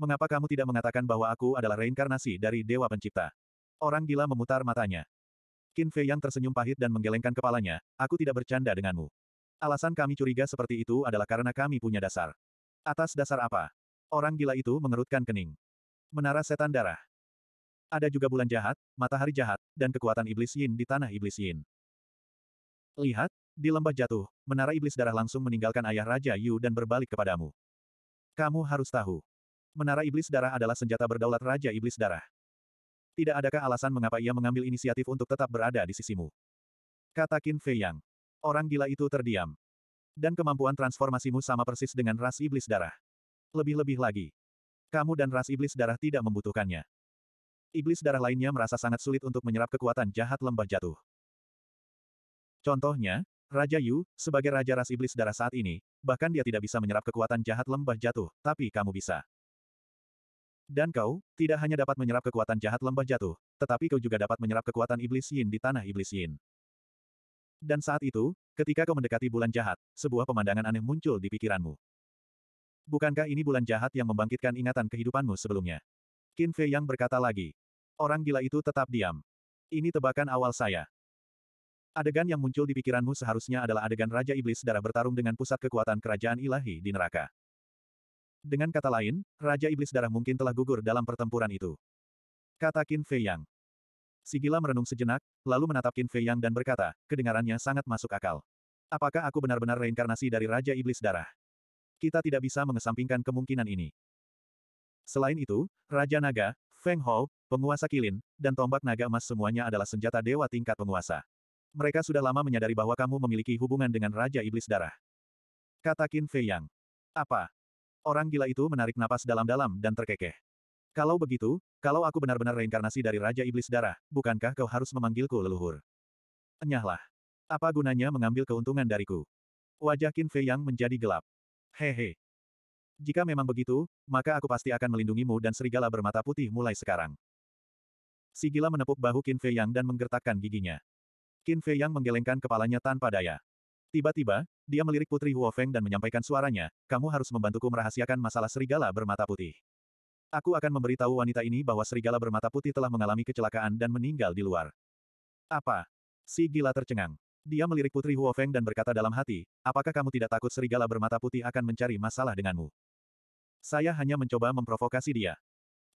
Mengapa kamu tidak mengatakan bahwa aku adalah reinkarnasi dari Dewa Pencipta? Orang gila memutar matanya. Qin Fei Yang tersenyum pahit dan menggelengkan kepalanya, aku tidak bercanda denganmu. Alasan kami curiga seperti itu adalah karena kami punya dasar. Atas dasar apa? Orang gila itu mengerutkan kening. Menara setan darah. Ada juga bulan jahat, matahari jahat, dan kekuatan iblis yin di tanah iblis yin. Lihat, di lembah jatuh, menara iblis darah langsung meninggalkan ayah Raja Yu dan berbalik kepadamu. Kamu harus tahu. Menara iblis darah adalah senjata berdaulat Raja Iblis Darah. Tidak adakah alasan mengapa ia mengambil inisiatif untuk tetap berada di sisimu? Kata Qin Fei Yang. Orang gila itu terdiam. Dan kemampuan transformasimu sama persis dengan ras iblis darah. Lebih-lebih lagi. Kamu dan ras iblis darah tidak membutuhkannya. Iblis darah lainnya merasa sangat sulit untuk menyerap kekuatan jahat lembah jatuh. Contohnya, Raja Yu, sebagai raja ras iblis darah saat ini, bahkan dia tidak bisa menyerap kekuatan jahat lembah jatuh, tapi kamu bisa. Dan kau, tidak hanya dapat menyerap kekuatan jahat lembah jatuh, tetapi kau juga dapat menyerap kekuatan iblis yin di tanah iblis yin. Dan saat itu, ketika kau mendekati bulan jahat, sebuah pemandangan aneh muncul di pikiranmu. Bukankah ini bulan jahat yang membangkitkan ingatan kehidupanmu sebelumnya? Qin Fei yang berkata lagi. Orang gila itu tetap diam. Ini tebakan awal saya. Adegan yang muncul di pikiranmu seharusnya adalah adegan Raja Iblis darah bertarung dengan pusat kekuatan kerajaan ilahi di neraka. Dengan kata lain, Raja Iblis darah mungkin telah gugur dalam pertempuran itu. Kata Qin Fei Yang. Sigila merenung sejenak, lalu menatap Qin Fei Yang dan berkata, kedengarannya sangat masuk akal. Apakah aku benar-benar reinkarnasi dari Raja Iblis Darah? Kita tidak bisa mengesampingkan kemungkinan ini. Selain itu, Raja Naga, Feng Hou, penguasa kilin, dan tombak naga emas semuanya adalah senjata dewa tingkat penguasa. Mereka sudah lama menyadari bahwa kamu memiliki hubungan dengan Raja Iblis Darah. Kata Qin Fei Yang. Apa? Orang gila itu menarik napas dalam-dalam dan terkekeh. Kalau begitu, kalau aku benar-benar reinkarnasi dari Raja Iblis Darah, bukankah kau harus memanggilku leluhur? Enyahlah. Apa gunanya mengambil keuntungan dariku? Wajah Qin Fei yang menjadi gelap. Hehe. Jika memang begitu, maka aku pasti akan melindungimu dan serigala bermata putih mulai sekarang. Si gila menepuk bahu Qin Fei Yang dan menggertakkan giginya. Qin Fei Yang menggelengkan kepalanya tanpa daya. Tiba-tiba, dia melirik Putri Huo Feng dan menyampaikan suaranya, kamu harus membantuku merahasiakan masalah serigala bermata putih. Aku akan memberitahu wanita ini bahwa serigala bermata putih telah mengalami kecelakaan dan meninggal di luar. Apa? Si gila tercengang. Dia melirik Putri Huofeng dan berkata dalam hati, apakah kamu tidak takut serigala bermata putih akan mencari masalah denganmu? Saya hanya mencoba memprovokasi dia.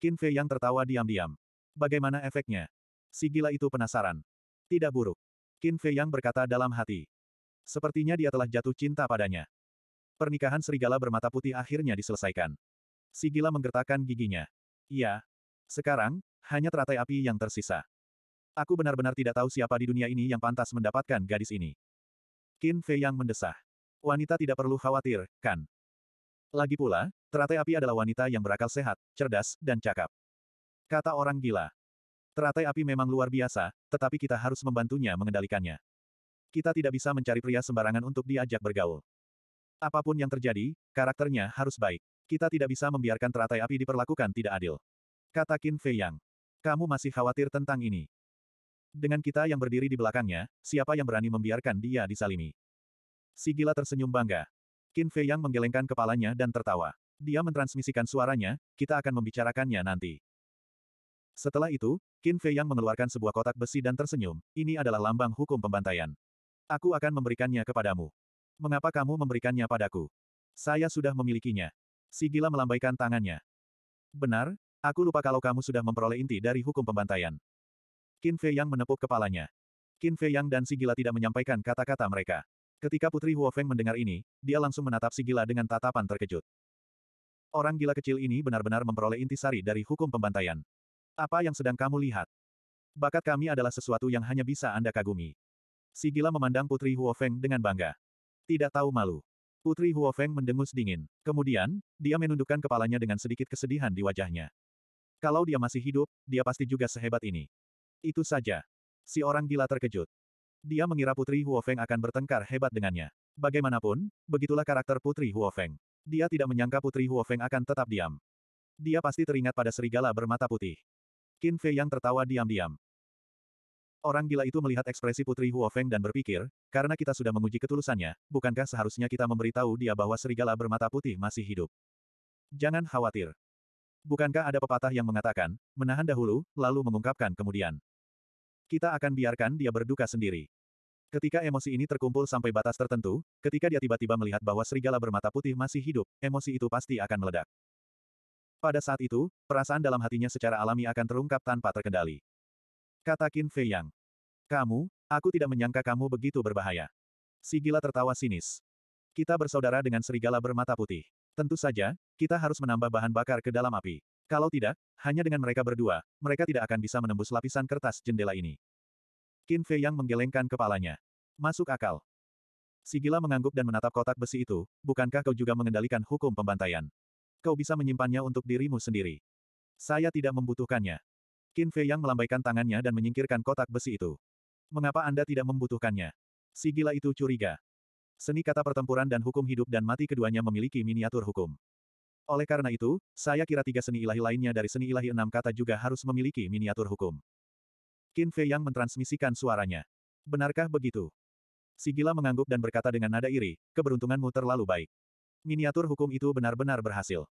Qin Fei yang tertawa diam-diam. Bagaimana efeknya? Si gila itu penasaran. Tidak buruk. Qin Fei yang berkata dalam hati. Sepertinya dia telah jatuh cinta padanya. Pernikahan serigala bermata putih akhirnya diselesaikan. Si gila menggertakkan giginya. Iya. Sekarang, hanya teratai api yang tersisa. Aku benar-benar tidak tahu siapa di dunia ini yang pantas mendapatkan gadis ini. Qin Fei yang mendesah. Wanita tidak perlu khawatir, kan? Lagi pula, teratai api adalah wanita yang berakal sehat, cerdas, dan cakap. Kata orang gila. Teratai api memang luar biasa, tetapi kita harus membantunya mengendalikannya. Kita tidak bisa mencari pria sembarangan untuk diajak bergaul. Apapun yang terjadi, karakternya harus baik. Kita tidak bisa membiarkan teratai api diperlakukan tidak adil. Kata Qin Fei Yang. Kamu masih khawatir tentang ini. Dengan kita yang berdiri di belakangnya, siapa yang berani membiarkan dia disalimi? Si gila tersenyum bangga. Qin Fei Yang menggelengkan kepalanya dan tertawa. Dia mentransmisikan suaranya, kita akan membicarakannya nanti. Setelah itu, Qin Fei Yang mengeluarkan sebuah kotak besi dan tersenyum, ini adalah lambang hukum pembantaian. Aku akan memberikannya kepadamu. Mengapa kamu memberikannya padaku? Saya sudah memilikinya. Si gila melambaikan tangannya. Benar, aku lupa kalau kamu sudah memperoleh inti dari hukum pembantaian. Qin Fei Yang menepuk kepalanya. Qin Fei Yang dan si gila tidak menyampaikan kata-kata mereka. Ketika Putri Huo Feng mendengar ini, dia langsung menatap si gila dengan tatapan terkejut. Orang gila kecil ini benar-benar memperoleh intisari dari hukum pembantaian. Apa yang sedang kamu lihat? Bakat kami adalah sesuatu yang hanya bisa Anda kagumi. Si gila memandang Putri Huo Feng dengan bangga. Tidak tahu malu. Putri Huofeng mendengus dingin. Kemudian, dia menundukkan kepalanya dengan sedikit kesedihan di wajahnya. Kalau dia masih hidup, dia pasti juga sehebat ini. Itu saja. Si orang gila terkejut. Dia mengira Putri Huofeng akan bertengkar hebat dengannya. Bagaimanapun, begitulah karakter Putri Huofeng. Dia tidak menyangka Putri Huofeng akan tetap diam. Dia pasti teringat pada serigala bermata putih. Qin Fei yang tertawa diam-diam. Orang gila itu melihat ekspresi Putri Huofeng dan berpikir, karena kita sudah menguji ketulusannya, bukankah seharusnya kita memberitahu dia bahwa serigala bermata putih masih hidup? Jangan khawatir. Bukankah ada pepatah yang mengatakan, menahan dahulu, lalu mengungkapkan kemudian. Kita akan biarkan dia berduka sendiri. Ketika emosi ini terkumpul sampai batas tertentu, ketika dia tiba-tiba melihat bahwa serigala bermata putih masih hidup, emosi itu pasti akan meledak. Pada saat itu, perasaan dalam hatinya secara alami akan terungkap tanpa terkendali. Kata Qin Fei Yang. Kamu, aku tidak menyangka kamu begitu berbahaya. Si gila tertawa sinis. Kita bersaudara dengan serigala bermata putih. Tentu saja, kita harus menambah bahan bakar ke dalam api. Kalau tidak, hanya dengan mereka berdua, mereka tidak akan bisa menembus lapisan kertas jendela ini. Qin Fei Yang menggelengkan kepalanya. Masuk akal. Si gila mengangguk dan menatap kotak besi itu, bukankah kau juga mengendalikan hukum pembantaian? Kau bisa menyimpannya untuk dirimu sendiri. Saya tidak membutuhkannya. Qin Fei yang melambaikan tangannya dan menyingkirkan kotak besi itu. Mengapa Anda tidak membutuhkannya? Si gila itu curiga. Seni kata pertempuran dan hukum hidup dan mati keduanya memiliki miniatur hukum. Oleh karena itu, saya kira tiga seni ilahi lainnya dari seni ilahi enam kata juga harus memiliki miniatur hukum. Qin Fei yang mentransmisikan suaranya. Benarkah begitu? Si gila mengangguk dan berkata dengan nada iri, keberuntunganmu terlalu baik. Miniatur hukum itu benar-benar berhasil.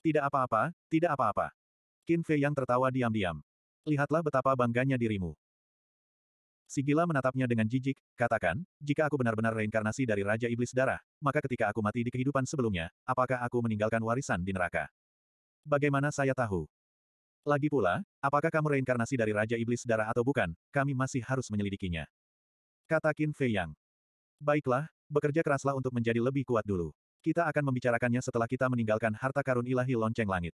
Tidak apa-apa, tidak apa-apa. Qin Fei yang tertawa diam-diam. Lihatlah betapa bangganya dirimu. Sigila menatapnya dengan jijik, katakan, jika aku benar-benar reinkarnasi dari Raja Iblis Darah, maka ketika aku mati di kehidupan sebelumnya, apakah aku meninggalkan warisan di neraka? Bagaimana saya tahu? Lagi pula, apakah kamu reinkarnasi dari Raja Iblis Darah atau bukan, kami masih harus menyelidikinya. Kata Qin Fei Yang. Baiklah, bekerja keraslah untuk menjadi lebih kuat dulu. Kita akan membicarakannya setelah kita meninggalkan harta karun ilahi lonceng langit.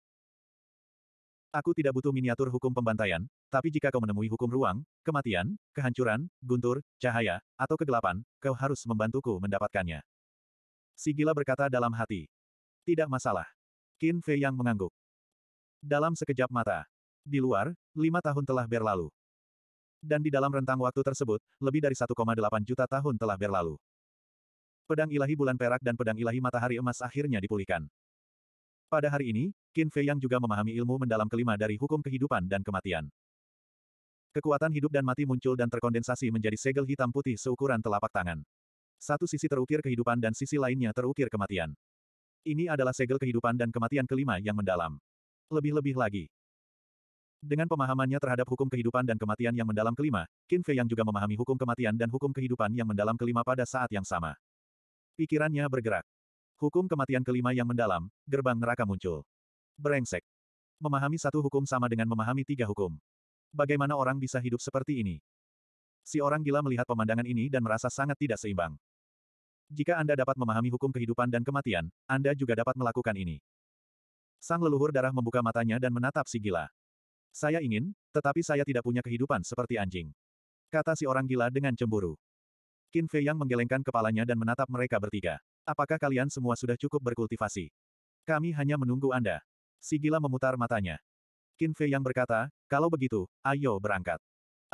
Aku tidak butuh miniatur hukum pembantaian, tapi jika kau menemui hukum ruang, kematian, kehancuran, guntur, cahaya, atau kegelapan, kau harus membantuku mendapatkannya. Si gila berkata dalam hati. Tidak masalah. Qin Fei yang mengangguk. Dalam sekejap mata. Di luar, lima tahun telah berlalu. Dan di dalam rentang waktu tersebut, lebih dari 1,8 juta tahun telah berlalu. Pedang ilahi bulan perak dan pedang ilahi matahari emas akhirnya dipulihkan. Pada hari ini, Qin Fei yang juga memahami ilmu mendalam kelima dari hukum kehidupan dan kematian. Kekuatan hidup dan mati muncul dan terkondensasi menjadi segel hitam putih seukuran telapak tangan. Satu sisi terukir kehidupan dan sisi lainnya terukir kematian. Ini adalah segel kehidupan dan kematian kelima yang mendalam. Lebih-lebih lagi. Dengan pemahamannya terhadap hukum kehidupan dan kematian yang mendalam kelima, Qin Fei yang juga memahami hukum kematian dan hukum kehidupan yang mendalam kelima pada saat yang sama. Pikirannya bergerak. Hukum kematian kelima yang mendalam, gerbang neraka muncul. Berengsek. Memahami satu hukum sama dengan memahami tiga hukum. Bagaimana orang bisa hidup seperti ini? Si orang gila melihat pemandangan ini dan merasa sangat tidak seimbang. Jika Anda dapat memahami hukum kehidupan dan kematian, Anda juga dapat melakukan ini. Sang leluhur darah membuka matanya dan menatap si gila. Saya ingin, tetapi saya tidak punya kehidupan seperti anjing. Kata si orang gila dengan cemburu. Qin Fei yang menggelengkan kepalanya dan menatap mereka bertiga. Apakah kalian semua sudah cukup berkultivasi? Kami hanya menunggu Anda. Si memutar matanya. Qin Fei yang berkata, kalau begitu, ayo berangkat.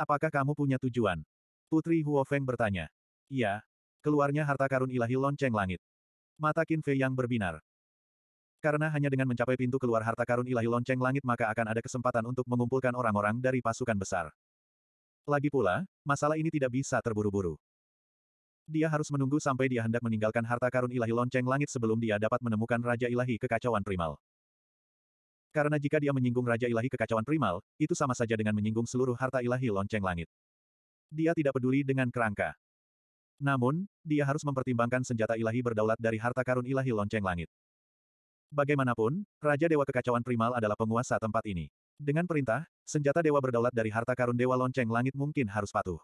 Apakah kamu punya tujuan? Putri Huo Feng bertanya. Iya. Keluarnya harta karun ilahi lonceng langit. Mata Qin Fei yang berbinar. Karena hanya dengan mencapai pintu keluar harta karun ilahi lonceng langit maka akan ada kesempatan untuk mengumpulkan orang-orang dari pasukan besar. Lagi pula, masalah ini tidak bisa terburu-buru. Dia harus menunggu sampai dia hendak meninggalkan harta karun ilahi lonceng langit sebelum dia dapat menemukan Raja Ilahi Kekacauan Primal. Karena jika dia menyinggung Raja Ilahi Kekacauan Primal, itu sama saja dengan menyinggung seluruh harta ilahi lonceng langit. Dia tidak peduli dengan kerangka. Namun, dia harus mempertimbangkan senjata ilahi berdaulat dari harta karun ilahi lonceng langit. Bagaimanapun, Raja Dewa Kekacauan Primal adalah penguasa tempat ini. Dengan perintah, senjata dewa berdaulat dari harta karun dewa lonceng langit mungkin harus patuh.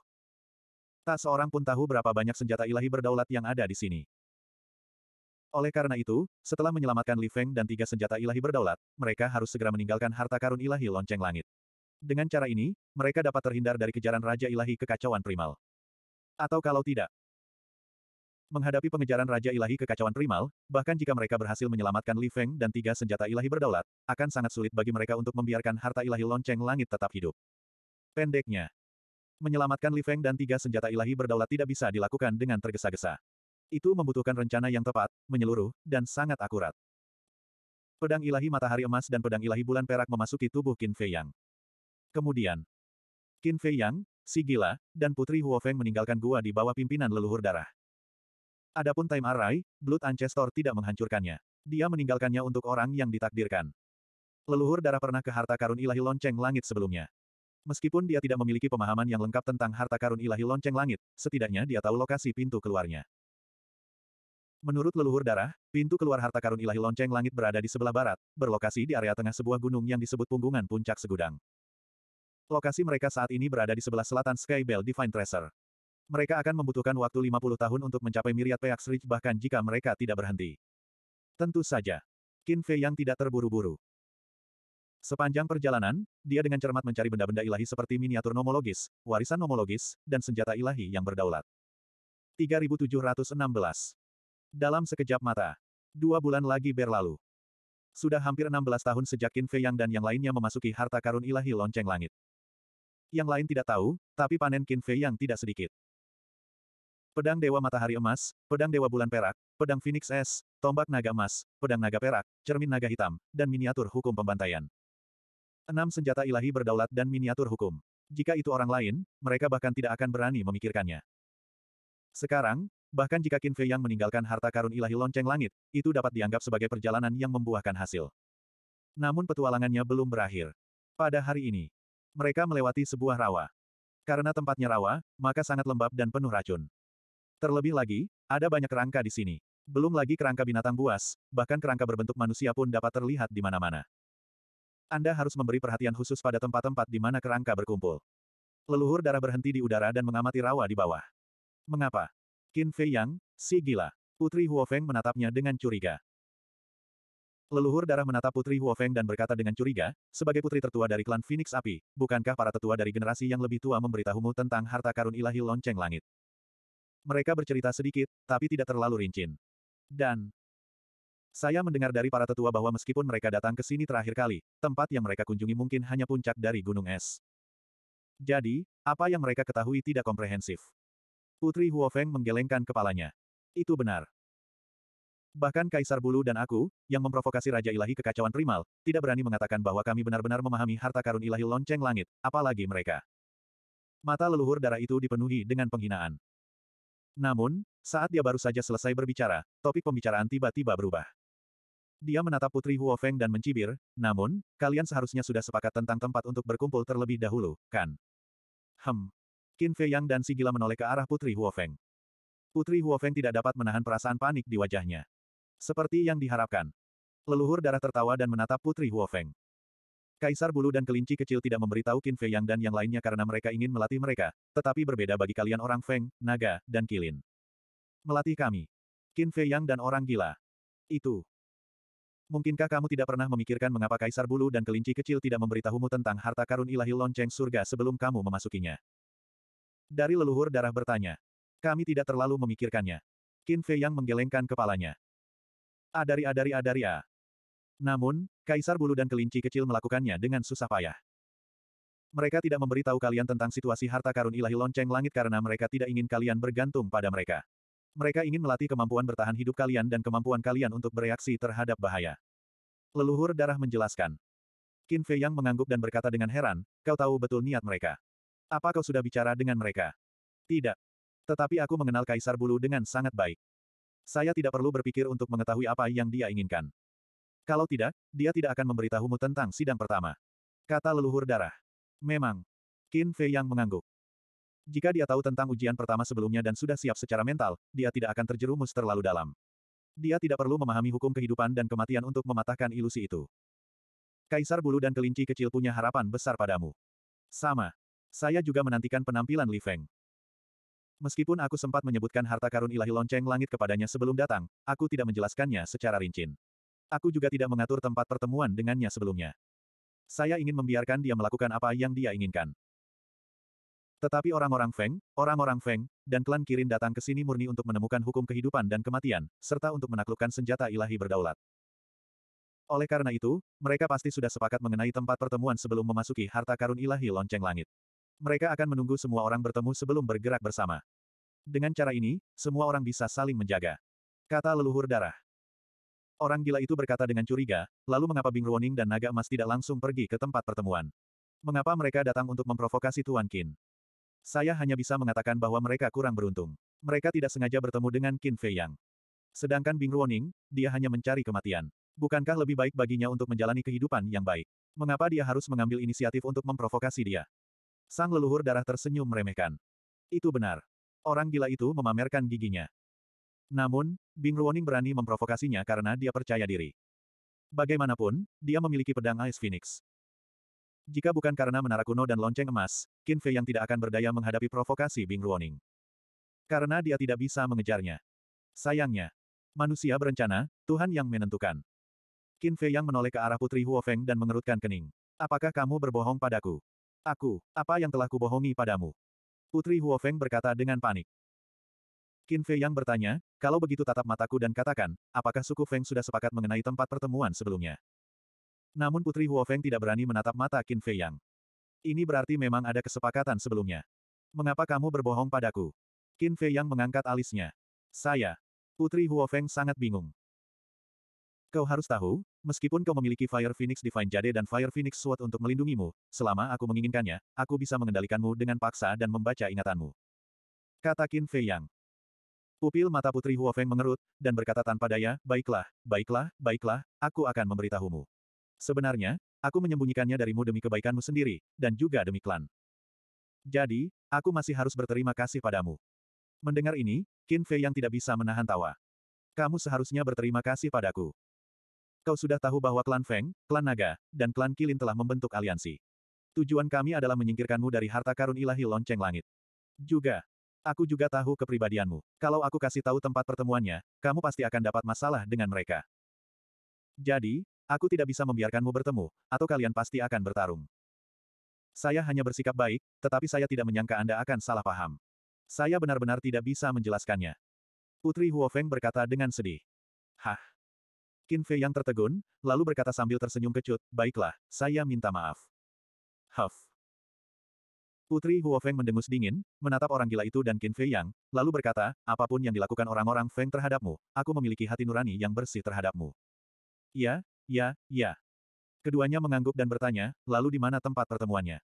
Tak seorang pun tahu berapa banyak senjata ilahi berdaulat yang ada di sini. Oleh karena itu, setelah menyelamatkan Li Feng dan tiga senjata ilahi berdaulat, mereka harus segera meninggalkan harta karun ilahi lonceng langit. Dengan cara ini, mereka dapat terhindar dari kejaran Raja Ilahi Kekacauan Primal. Atau kalau tidak, menghadapi pengejaran Raja Ilahi Kekacauan Primal, bahkan jika mereka berhasil menyelamatkan Li Feng dan tiga senjata ilahi berdaulat, akan sangat sulit bagi mereka untuk membiarkan harta ilahi lonceng langit tetap hidup. Pendeknya, Menyelamatkan Li Feng dan tiga senjata ilahi berdaulat tidak bisa dilakukan dengan tergesa-gesa. Itu membutuhkan rencana yang tepat, menyeluruh, dan sangat akurat. Pedang ilahi matahari emas dan pedang ilahi bulan perak memasuki tubuh Qin Fei Yang. Kemudian, Qin Fei Yang, si gila, dan putri Huo Feng meninggalkan gua di bawah pimpinan leluhur darah. Adapun Time Array, ah Blood Ancestor tidak menghancurkannya. Dia meninggalkannya untuk orang yang ditakdirkan. Leluhur darah pernah ke harta karun ilahi lonceng langit sebelumnya. Meskipun dia tidak memiliki pemahaman yang lengkap tentang harta karun ilahi lonceng langit, setidaknya dia tahu lokasi pintu keluarnya. Menurut leluhur darah, pintu keluar harta karun ilahi lonceng langit berada di sebelah barat, berlokasi di area tengah sebuah gunung yang disebut punggungan puncak segudang. Lokasi mereka saat ini berada di sebelah selatan Sky Bell Divine Treasure. Mereka akan membutuhkan waktu 50 tahun untuk mencapai miriat Peaks Ridge bahkan jika mereka tidak berhenti. Tentu saja. Qin Fei yang tidak terburu-buru. Sepanjang perjalanan, dia dengan cermat mencari benda-benda ilahi seperti miniatur nomologis, warisan nomologis, dan senjata ilahi yang berdaulat. 3716 Dalam sekejap mata. Dua bulan lagi berlalu. Sudah hampir 16 tahun sejak Qin Fei Yang dan yang lainnya memasuki harta karun ilahi lonceng langit. Yang lain tidak tahu, tapi panen Qin Fei Yang tidak sedikit. Pedang Dewa Matahari Emas, Pedang Dewa Bulan Perak, Pedang Phoenix S, Tombak Naga Emas, Pedang Naga Perak, Cermin Naga Hitam, dan miniatur hukum pembantaian. Enam senjata ilahi berdaulat dan miniatur hukum. Jika itu orang lain, mereka bahkan tidak akan berani memikirkannya. Sekarang, bahkan jika Qin Fei yang meninggalkan harta karun ilahi lonceng langit, itu dapat dianggap sebagai perjalanan yang membuahkan hasil. Namun petualangannya belum berakhir. Pada hari ini, mereka melewati sebuah rawa. Karena tempatnya rawa, maka sangat lembab dan penuh racun. Terlebih lagi, ada banyak kerangka di sini. Belum lagi kerangka binatang buas, bahkan kerangka berbentuk manusia pun dapat terlihat di mana-mana. Anda harus memberi perhatian khusus pada tempat-tempat di mana kerangka berkumpul. Leluhur darah berhenti di udara dan mengamati rawa di bawah. Mengapa? Qin Fei Yang, si gila. Putri Huofeng menatapnya dengan curiga. Leluhur darah menatap Putri Huofeng dan berkata dengan curiga, sebagai putri tertua dari klan Phoenix Api, bukankah para tetua dari generasi yang lebih tua memberitahumu tentang harta karun ilahi lonceng langit? Mereka bercerita sedikit, tapi tidak terlalu rincin. Dan, saya mendengar dari para tetua bahwa meskipun mereka datang ke sini terakhir kali, tempat yang mereka kunjungi mungkin hanya puncak dari gunung es. Jadi, apa yang mereka ketahui tidak komprehensif. Putri Huofeng menggelengkan kepalanya. Itu benar. Bahkan Kaisar Bulu dan aku, yang memprovokasi Raja Ilahi kekacauan primal, tidak berani mengatakan bahwa kami benar-benar memahami harta karun ilahi lonceng langit, apalagi mereka. Mata leluhur darah itu dipenuhi dengan penghinaan. Namun, saat dia baru saja selesai berbicara, topik pembicaraan tiba-tiba berubah. Dia menatap Putri Huofeng dan mencibir, namun, kalian seharusnya sudah sepakat tentang tempat untuk berkumpul terlebih dahulu, kan? Hem. Qin Fei Yang dan si gila menoleh ke arah Putri Huofeng. Putri Huofeng tidak dapat menahan perasaan panik di wajahnya. Seperti yang diharapkan. Leluhur darah tertawa dan menatap Putri Huofeng. Kaisar Bulu dan Kelinci Kecil tidak memberitahu Qin Fei Yang dan yang lainnya karena mereka ingin melatih mereka, tetapi berbeda bagi kalian orang Feng, Naga, dan Kilin. Melatih kami. Qin Fei Yang dan orang gila. Itu, Mungkinkah kamu tidak pernah memikirkan mengapa kaisar bulu dan kelinci kecil tidak memberitahumu tentang harta karun ilahi lonceng surga sebelum kamu memasukinya? Dari leluhur darah bertanya. Kami tidak terlalu memikirkannya. Qin Fei yang menggelengkan kepalanya. Adari adari adari a. Namun, kaisar bulu dan kelinci kecil melakukannya dengan susah payah. Mereka tidak memberitahu kalian tentang situasi harta karun ilahi lonceng langit karena mereka tidak ingin kalian bergantung pada mereka. Mereka ingin melatih kemampuan bertahan hidup kalian dan kemampuan kalian untuk bereaksi terhadap bahaya. Leluhur darah menjelaskan. Qin Fei Yang mengangguk dan berkata dengan heran, kau tahu betul niat mereka. Apa kau sudah bicara dengan mereka? Tidak. Tetapi aku mengenal Kaisar Bulu dengan sangat baik. Saya tidak perlu berpikir untuk mengetahui apa yang dia inginkan. Kalau tidak, dia tidak akan memberitahumu tentang sidang pertama. Kata leluhur darah. Memang. Qin Fei Yang mengangguk. Jika dia tahu tentang ujian pertama sebelumnya dan sudah siap secara mental, dia tidak akan terjerumus terlalu dalam. Dia tidak perlu memahami hukum kehidupan dan kematian untuk mematahkan ilusi itu. Kaisar bulu dan kelinci kecil punya harapan besar padamu. Sama. Saya juga menantikan penampilan Li Feng. Meskipun aku sempat menyebutkan harta karun ilahi lonceng langit kepadanya sebelum datang, aku tidak menjelaskannya secara rinci. Aku juga tidak mengatur tempat pertemuan dengannya sebelumnya. Saya ingin membiarkan dia melakukan apa yang dia inginkan. Tetapi orang-orang Feng, orang-orang Feng, dan klan Kirin datang ke sini murni untuk menemukan hukum kehidupan dan kematian, serta untuk menaklukkan senjata ilahi berdaulat. Oleh karena itu, mereka pasti sudah sepakat mengenai tempat pertemuan sebelum memasuki harta karun ilahi lonceng langit. Mereka akan menunggu semua orang bertemu sebelum bergerak bersama. Dengan cara ini, semua orang bisa saling menjaga. Kata leluhur darah. Orang gila itu berkata dengan curiga, lalu mengapa Bing Ruoning dan Naga Emas tidak langsung pergi ke tempat pertemuan? Mengapa mereka datang untuk memprovokasi Tuan Qin? Saya hanya bisa mengatakan bahwa mereka kurang beruntung. Mereka tidak sengaja bertemu dengan Qin Fei Yang. Sedangkan Bing Ruoning, dia hanya mencari kematian. Bukankah lebih baik baginya untuk menjalani kehidupan yang baik? Mengapa dia harus mengambil inisiatif untuk memprovokasi dia? Sang leluhur darah tersenyum meremehkan. Itu benar. Orang gila itu memamerkan giginya. Namun, Bing Ruoning berani memprovokasinya karena dia percaya diri. Bagaimanapun, dia memiliki pedang Ice Phoenix. Jika bukan karena menara kuno dan lonceng emas, Qin Fei yang tidak akan berdaya menghadapi provokasi Bing Ruoning. Karena dia tidak bisa mengejarnya. Sayangnya. Manusia berencana, Tuhan yang menentukan. Qin Fei yang menoleh ke arah Putri Huofeng dan mengerutkan kening. Apakah kamu berbohong padaku? Aku, apa yang telah kubohongi padamu? Putri Huofeng berkata dengan panik. Qin Fei yang bertanya, kalau begitu tatap mataku dan katakan, apakah suku Feng sudah sepakat mengenai tempat pertemuan sebelumnya? Namun Putri Huofeng tidak berani menatap mata Qin Fei Yang. Ini berarti memang ada kesepakatan sebelumnya. Mengapa kamu berbohong padaku? Qin Fei Yang mengangkat alisnya. Saya. Putri Huofeng sangat bingung. Kau harus tahu, meskipun kau memiliki Fire Phoenix Divine Jade dan Fire Phoenix Sword untuk melindungimu, selama aku menginginkannya, aku bisa mengendalikanmu dengan paksa dan membaca ingatanmu. Kata Qin Fei Yang. Pupil mata Putri Huofeng mengerut, dan berkata tanpa daya, baiklah, baiklah, baiklah, aku akan memberitahumu. Sebenarnya, aku menyembunyikannya darimu demi kebaikanmu sendiri, dan juga demi klan. Jadi, aku masih harus berterima kasih padamu. Mendengar ini, Qin Fei yang tidak bisa menahan tawa. Kamu seharusnya berterima kasih padaku. Kau sudah tahu bahwa klan Feng, klan Naga, dan klan Kilin telah membentuk aliansi. Tujuan kami adalah menyingkirkanmu dari harta karun ilahi lonceng langit. Juga, Aku juga tahu kepribadianmu. Kalau aku kasih tahu tempat pertemuannya, kamu pasti akan dapat masalah dengan mereka. Jadi, Aku tidak bisa membiarkanmu bertemu, atau kalian pasti akan bertarung. Saya hanya bersikap baik, tetapi saya tidak menyangka Anda akan salah paham. Saya benar-benar tidak bisa menjelaskannya. Putri Huofeng berkata dengan sedih. Hah? Qin Fei yang tertegun, lalu berkata sambil tersenyum kecut, baiklah, saya minta maaf. Huff. Putri Huofeng mendengus dingin, menatap orang gila itu dan Qin Fei Yang, lalu berkata, apapun yang dilakukan orang-orang Feng terhadapmu, aku memiliki hati nurani yang bersih terhadapmu. Ya, Ya, ya. Keduanya mengangguk dan bertanya, lalu di mana tempat pertemuannya?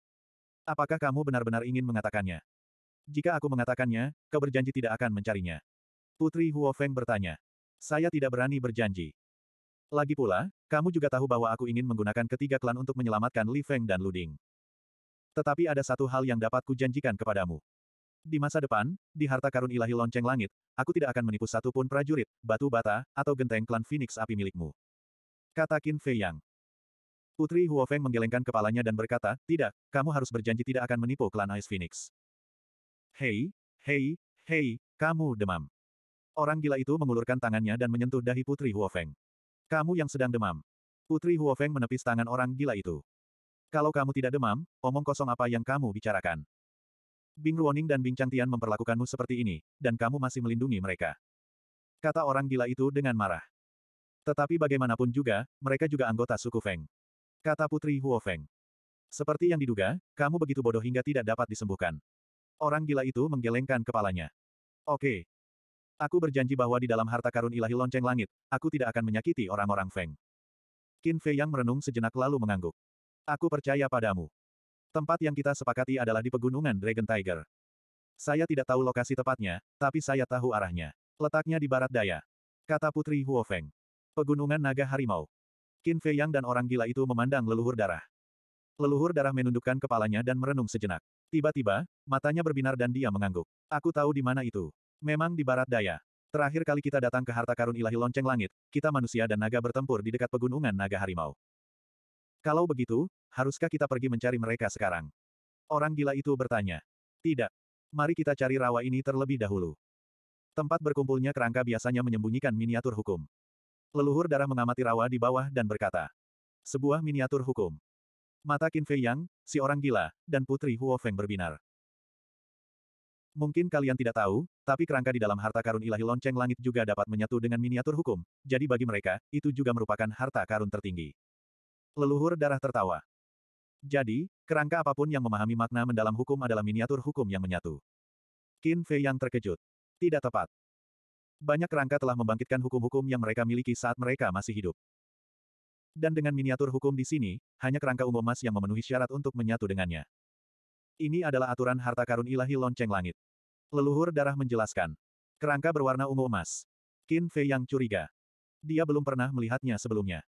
Apakah kamu benar-benar ingin mengatakannya? Jika aku mengatakannya, kau berjanji tidak akan mencarinya. Putri Huofeng bertanya. Saya tidak berani berjanji. Lagi pula, kamu juga tahu bahwa aku ingin menggunakan ketiga klan untuk menyelamatkan Li Feng dan Luding. Tetapi ada satu hal yang dapat kujanjikan kepadamu. Di masa depan, di harta karun ilahi lonceng langit, aku tidak akan menipu satu pun prajurit, batu bata, atau genteng klan Phoenix api milikmu. Kata Qin Fei Yang. Putri Huofeng menggelengkan kepalanya dan berkata, tidak, kamu harus berjanji tidak akan menipu klan Ice Phoenix. Hei, hei, hei, kamu demam. Orang gila itu mengulurkan tangannya dan menyentuh dahi Putri Huofeng. Kamu yang sedang demam. Putri Huofeng menepis tangan orang gila itu. Kalau kamu tidak demam, omong kosong apa yang kamu bicarakan. Bing Ruoning dan Bing Changtian memperlakukanmu seperti ini, dan kamu masih melindungi mereka. Kata orang gila itu dengan marah. Tetapi bagaimanapun juga, mereka juga anggota suku Feng. Kata Putri Huo Feng. Seperti yang diduga, kamu begitu bodoh hingga tidak dapat disembuhkan. Orang gila itu menggelengkan kepalanya. Oke. Aku berjanji bahwa di dalam harta karun ilahi lonceng langit, aku tidak akan menyakiti orang-orang Feng. Qin Fei yang merenung sejenak lalu mengangguk. Aku percaya padamu. Tempat yang kita sepakati adalah di pegunungan Dragon Tiger. Saya tidak tahu lokasi tepatnya, tapi saya tahu arahnya. Letaknya di barat daya. Kata Putri Huo Feng. Pegunungan Naga Harimau. Qin Fei Yang dan orang gila itu memandang leluhur darah. Leluhur darah menundukkan kepalanya dan merenung sejenak. Tiba-tiba, matanya berbinar dan dia mengangguk. Aku tahu di mana itu. Memang di barat daya. Terakhir kali kita datang ke harta karun ilahi lonceng langit, kita manusia dan naga bertempur di dekat pegunungan naga harimau. Kalau begitu, haruskah kita pergi mencari mereka sekarang? Orang gila itu bertanya. Tidak. Mari kita cari rawa ini terlebih dahulu. Tempat berkumpulnya kerangka biasanya menyembunyikan miniatur hukum. Leluhur darah mengamati rawa di bawah dan berkata. Sebuah miniatur hukum. Mata Qin Fei Yang, si orang gila, dan putri Huo Feng berbinar. Mungkin kalian tidak tahu, tapi kerangka di dalam harta karun ilahi lonceng langit juga dapat menyatu dengan miniatur hukum, jadi bagi mereka, itu juga merupakan harta karun tertinggi. Leluhur darah tertawa. Jadi, kerangka apapun yang memahami makna mendalam hukum adalah miniatur hukum yang menyatu. Qin Fei yang terkejut. Tidak tepat. Banyak kerangka telah membangkitkan hukum-hukum yang mereka miliki saat mereka masih hidup. Dan dengan miniatur hukum di sini, hanya kerangka ungu emas yang memenuhi syarat untuk menyatu dengannya. Ini adalah aturan harta karun ilahi lonceng langit. Leluhur darah menjelaskan. Kerangka berwarna ungu emas. Qin Fei yang curiga. Dia belum pernah melihatnya sebelumnya.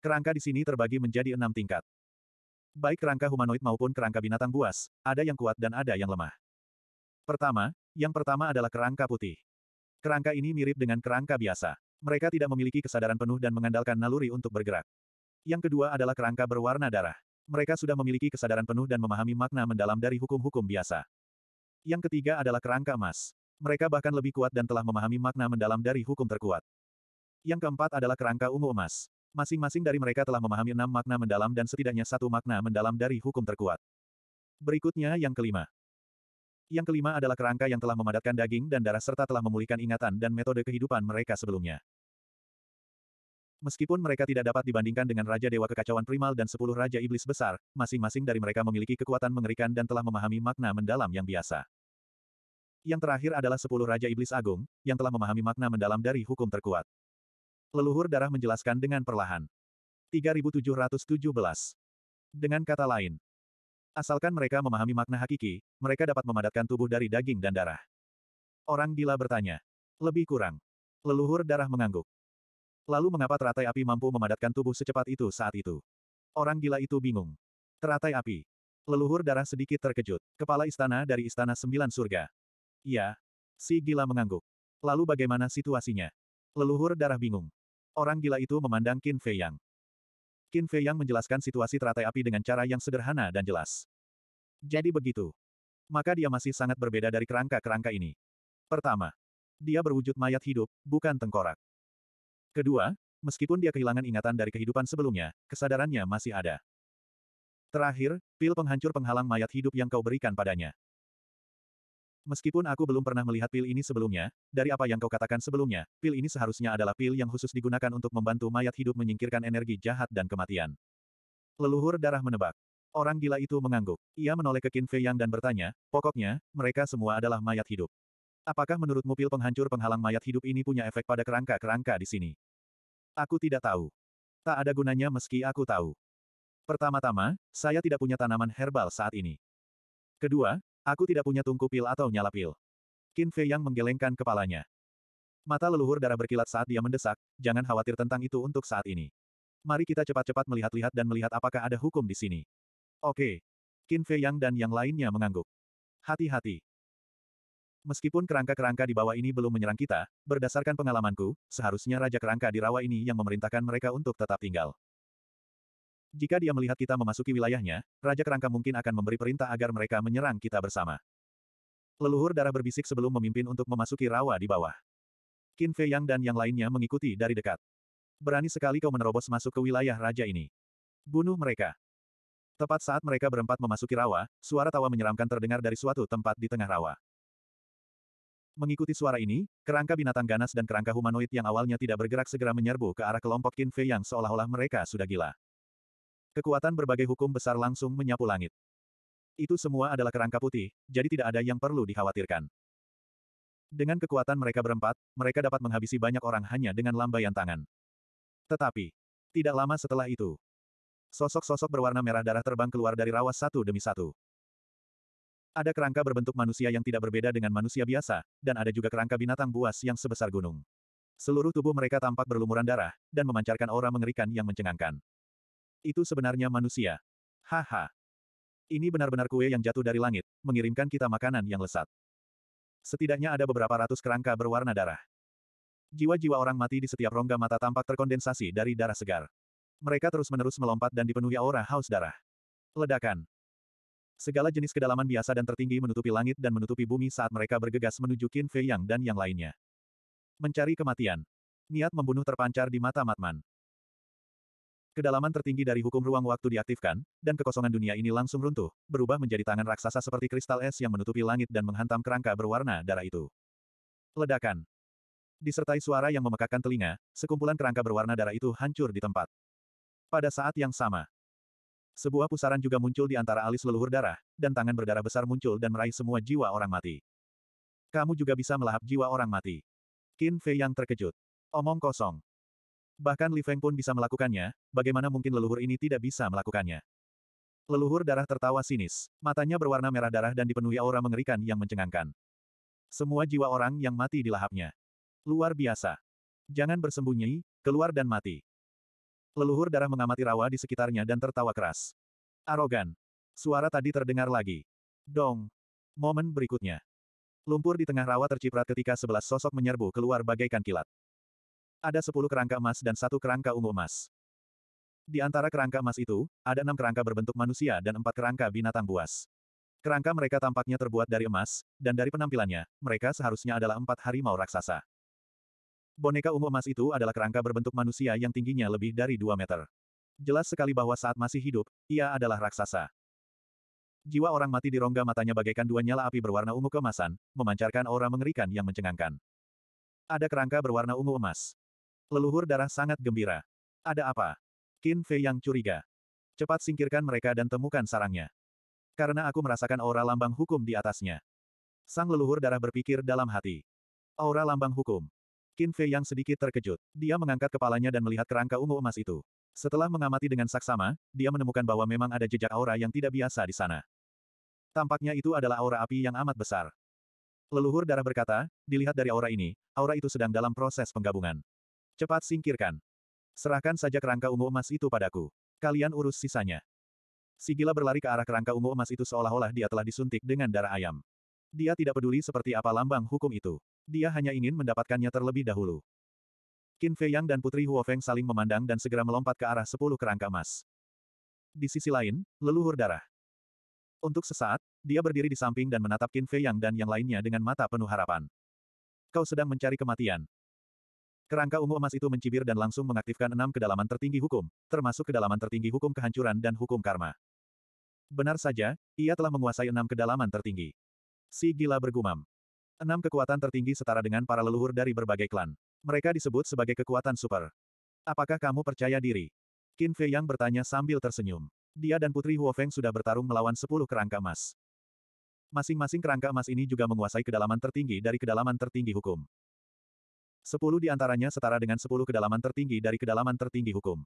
Kerangka di sini terbagi menjadi enam tingkat. Baik kerangka humanoid maupun kerangka binatang buas, ada yang kuat dan ada yang lemah. Pertama, yang pertama adalah kerangka putih. Kerangka ini mirip dengan kerangka biasa. Mereka tidak memiliki kesadaran penuh dan mengandalkan naluri untuk bergerak. Yang kedua adalah kerangka berwarna darah. Mereka sudah memiliki kesadaran penuh dan memahami makna mendalam dari hukum-hukum biasa. Yang ketiga adalah kerangka emas. Mereka bahkan lebih kuat dan telah memahami makna mendalam dari hukum terkuat. Yang keempat adalah kerangka ungu emas. Masing-masing dari mereka telah memahami enam makna mendalam dan setidaknya satu makna mendalam dari hukum terkuat. Berikutnya yang kelima. Yang kelima adalah kerangka yang telah memadatkan daging dan darah serta telah memulihkan ingatan dan metode kehidupan mereka sebelumnya. Meskipun mereka tidak dapat dibandingkan dengan Raja Dewa Kekacauan Primal dan sepuluh Raja Iblis Besar, masing-masing dari mereka memiliki kekuatan mengerikan dan telah memahami makna mendalam yang biasa. Yang terakhir adalah sepuluh Raja Iblis Agung, yang telah memahami makna mendalam dari hukum terkuat. Leluhur darah menjelaskan dengan perlahan. 3717 Dengan kata lain, Asalkan mereka memahami makna hakiki, mereka dapat memadatkan tubuh dari daging dan darah. Orang gila bertanya. Lebih kurang. Leluhur darah mengangguk. Lalu mengapa teratai api mampu memadatkan tubuh secepat itu saat itu? Orang gila itu bingung. Teratai api. Leluhur darah sedikit terkejut. Kepala istana dari istana sembilan surga. Ya. Si gila mengangguk. Lalu bagaimana situasinya? Leluhur darah bingung. Orang gila itu memandang Qin Fei Yang. Qin Fei Yang menjelaskan situasi teratai api dengan cara yang sederhana dan jelas. Jadi begitu. Maka dia masih sangat berbeda dari kerangka-kerangka ini. Pertama, dia berwujud mayat hidup, bukan tengkorak. Kedua, meskipun dia kehilangan ingatan dari kehidupan sebelumnya, kesadarannya masih ada. Terakhir, pil penghancur penghalang mayat hidup yang kau berikan padanya. Meskipun aku belum pernah melihat pil ini sebelumnya, dari apa yang kau katakan sebelumnya, pil ini seharusnya adalah pil yang khusus digunakan untuk membantu mayat hidup menyingkirkan energi jahat dan kematian. Leluhur darah menebak. Orang gila itu mengangguk. Ia menoleh ke Qin Fei Yang dan bertanya, pokoknya, mereka semua adalah mayat hidup. Apakah menurutmu pil penghancur penghalang mayat hidup ini punya efek pada kerangka-kerangka di sini? Aku tidak tahu. Tak ada gunanya meski aku tahu. Pertama-tama, saya tidak punya tanaman herbal saat ini. Kedua, Aku tidak punya tungku pil atau nyala pil. Qin Fei yang menggelengkan kepalanya. Mata leluhur darah berkilat saat dia mendesak, jangan khawatir tentang itu untuk saat ini. Mari kita cepat-cepat melihat-lihat dan melihat apakah ada hukum di sini. Oke. Qin Fei Yang dan yang lainnya mengangguk. Hati-hati. Meskipun kerangka-kerangka di bawah ini belum menyerang kita, berdasarkan pengalamanku, seharusnya Raja Kerangka di rawa ini yang memerintahkan mereka untuk tetap tinggal. Jika dia melihat kita memasuki wilayahnya, Raja Kerangka mungkin akan memberi perintah agar mereka menyerang kita bersama. Leluhur darah berbisik sebelum memimpin untuk memasuki rawa di bawah. Qin Fei Yang dan yang lainnya mengikuti dari dekat. Berani sekali kau menerobos masuk ke wilayah raja ini. Bunuh mereka. Tepat saat mereka berempat memasuki rawa, suara tawa menyeramkan terdengar dari suatu tempat di tengah rawa. Mengikuti suara ini, kerangka binatang ganas dan kerangka humanoid yang awalnya tidak bergerak segera menyerbu ke arah kelompok Qin Fei yang seolah-olah mereka sudah gila. Kekuatan berbagai hukum besar langsung menyapu langit. Itu semua adalah kerangka putih, jadi tidak ada yang perlu dikhawatirkan. Dengan kekuatan mereka berempat, mereka dapat menghabisi banyak orang hanya dengan lambaian tangan. Tetapi, tidak lama setelah itu, sosok-sosok berwarna merah darah terbang keluar dari rawa satu demi satu. Ada kerangka berbentuk manusia yang tidak berbeda dengan manusia biasa, dan ada juga kerangka binatang buas yang sebesar gunung. Seluruh tubuh mereka tampak berlumuran darah, dan memancarkan aura mengerikan yang mencengangkan. Itu sebenarnya manusia. Haha. Ini benar-benar kue yang jatuh dari langit, mengirimkan kita makanan yang lesat. Setidaknya ada beberapa ratus kerangka berwarna darah. Jiwa-jiwa orang mati di setiap rongga mata tampak terkondensasi dari darah segar. Mereka terus-menerus melompat dan dipenuhi aura haus darah. Ledakan. Segala jenis kedalaman biasa dan tertinggi menutupi langit dan menutupi bumi saat mereka bergegas menuju Qin Fei Yang dan yang lainnya. Mencari kematian. Niat membunuh terpancar di mata Matman. Kedalaman tertinggi dari hukum ruang waktu diaktifkan, dan kekosongan dunia ini langsung runtuh, berubah menjadi tangan raksasa seperti kristal es yang menutupi langit dan menghantam kerangka berwarna darah itu. Ledakan. Disertai suara yang memekakkan telinga, sekumpulan kerangka berwarna darah itu hancur di tempat. Pada saat yang sama, sebuah pusaran juga muncul di antara alis leluhur darah, dan tangan berdarah besar muncul dan meraih semua jiwa orang mati. Kamu juga bisa melahap jiwa orang mati. Qin Fei yang terkejut. Omong kosong. Bahkan Li Feng pun bisa melakukannya, bagaimana mungkin leluhur ini tidak bisa melakukannya? Leluhur darah tertawa sinis. Matanya berwarna merah darah dan dipenuhi aura mengerikan yang mencengangkan. Semua jiwa orang yang mati di lahapnya. Luar biasa. Jangan bersembunyi, keluar dan mati. Leluhur darah mengamati rawa di sekitarnya dan tertawa keras. Arogan. Suara tadi terdengar lagi. Dong. Momen berikutnya. Lumpur di tengah rawa terciprat ketika sebelas sosok menyerbu keluar bagaikan kilat. Ada sepuluh kerangka emas dan satu kerangka ungu emas. Di antara kerangka emas itu, ada enam kerangka berbentuk manusia dan empat kerangka binatang buas. Kerangka mereka tampaknya terbuat dari emas, dan dari penampilannya, mereka seharusnya adalah empat harimau raksasa. Boneka ungu emas itu adalah kerangka berbentuk manusia yang tingginya lebih dari dua meter. Jelas sekali bahwa saat masih hidup, ia adalah raksasa. Jiwa orang mati di rongga matanya bagaikan dua nyala api berwarna ungu kemasan, memancarkan aura mengerikan yang mencengangkan. Ada kerangka berwarna ungu emas. Leluhur darah sangat gembira. Ada apa? Qin Fei yang curiga. Cepat singkirkan mereka dan temukan sarangnya. Karena aku merasakan aura lambang hukum di atasnya. Sang leluhur darah berpikir dalam hati. Aura lambang hukum. Qin Fei yang sedikit terkejut. Dia mengangkat kepalanya dan melihat kerangka ungu emas itu. Setelah mengamati dengan saksama, dia menemukan bahwa memang ada jejak aura yang tidak biasa di sana. Tampaknya itu adalah aura api yang amat besar. Leluhur darah berkata, dilihat dari aura ini, aura itu sedang dalam proses penggabungan. Cepat singkirkan. Serahkan saja kerangka ungu emas itu padaku. Kalian urus sisanya. Si berlari ke arah kerangka ungu emas itu seolah-olah dia telah disuntik dengan darah ayam. Dia tidak peduli seperti apa lambang hukum itu. Dia hanya ingin mendapatkannya terlebih dahulu. Qin Fei Yang dan Putri Huofeng saling memandang dan segera melompat ke arah sepuluh kerangka emas. Di sisi lain, leluhur darah. Untuk sesaat, dia berdiri di samping dan menatap Qin Fei Yang dan yang lainnya dengan mata penuh harapan. Kau sedang mencari kematian. Kerangka ungu emas itu mencibir dan langsung mengaktifkan enam kedalaman tertinggi hukum, termasuk kedalaman tertinggi hukum kehancuran dan hukum karma. Benar saja, ia telah menguasai enam kedalaman tertinggi. Si gila bergumam. Enam kekuatan tertinggi setara dengan para leluhur dari berbagai klan. Mereka disebut sebagai kekuatan super. Apakah kamu percaya diri? Qin Fei Yang bertanya sambil tersenyum. Dia dan Putri Huofeng sudah bertarung melawan sepuluh kerangka emas. Masing-masing kerangka emas ini juga menguasai kedalaman tertinggi dari kedalaman tertinggi hukum. Sepuluh di antaranya setara dengan sepuluh kedalaman tertinggi dari kedalaman tertinggi hukum.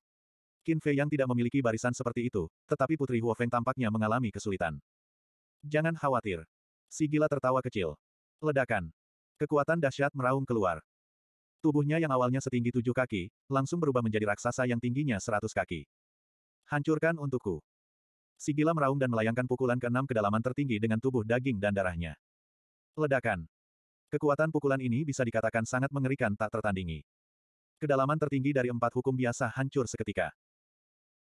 Qin Fei yang tidak memiliki barisan seperti itu, tetapi Putri Huo Feng tampaknya mengalami kesulitan. Jangan khawatir. Si gila tertawa kecil. Ledakan. Kekuatan dahsyat meraung keluar. Tubuhnya yang awalnya setinggi tujuh kaki, langsung berubah menjadi raksasa yang tingginya seratus kaki. Hancurkan untukku. Sigila meraung dan melayangkan pukulan keenam kedalaman tertinggi dengan tubuh daging dan darahnya. Ledakan. Kekuatan pukulan ini bisa dikatakan sangat mengerikan tak tertandingi. Kedalaman tertinggi dari empat hukum biasa hancur seketika.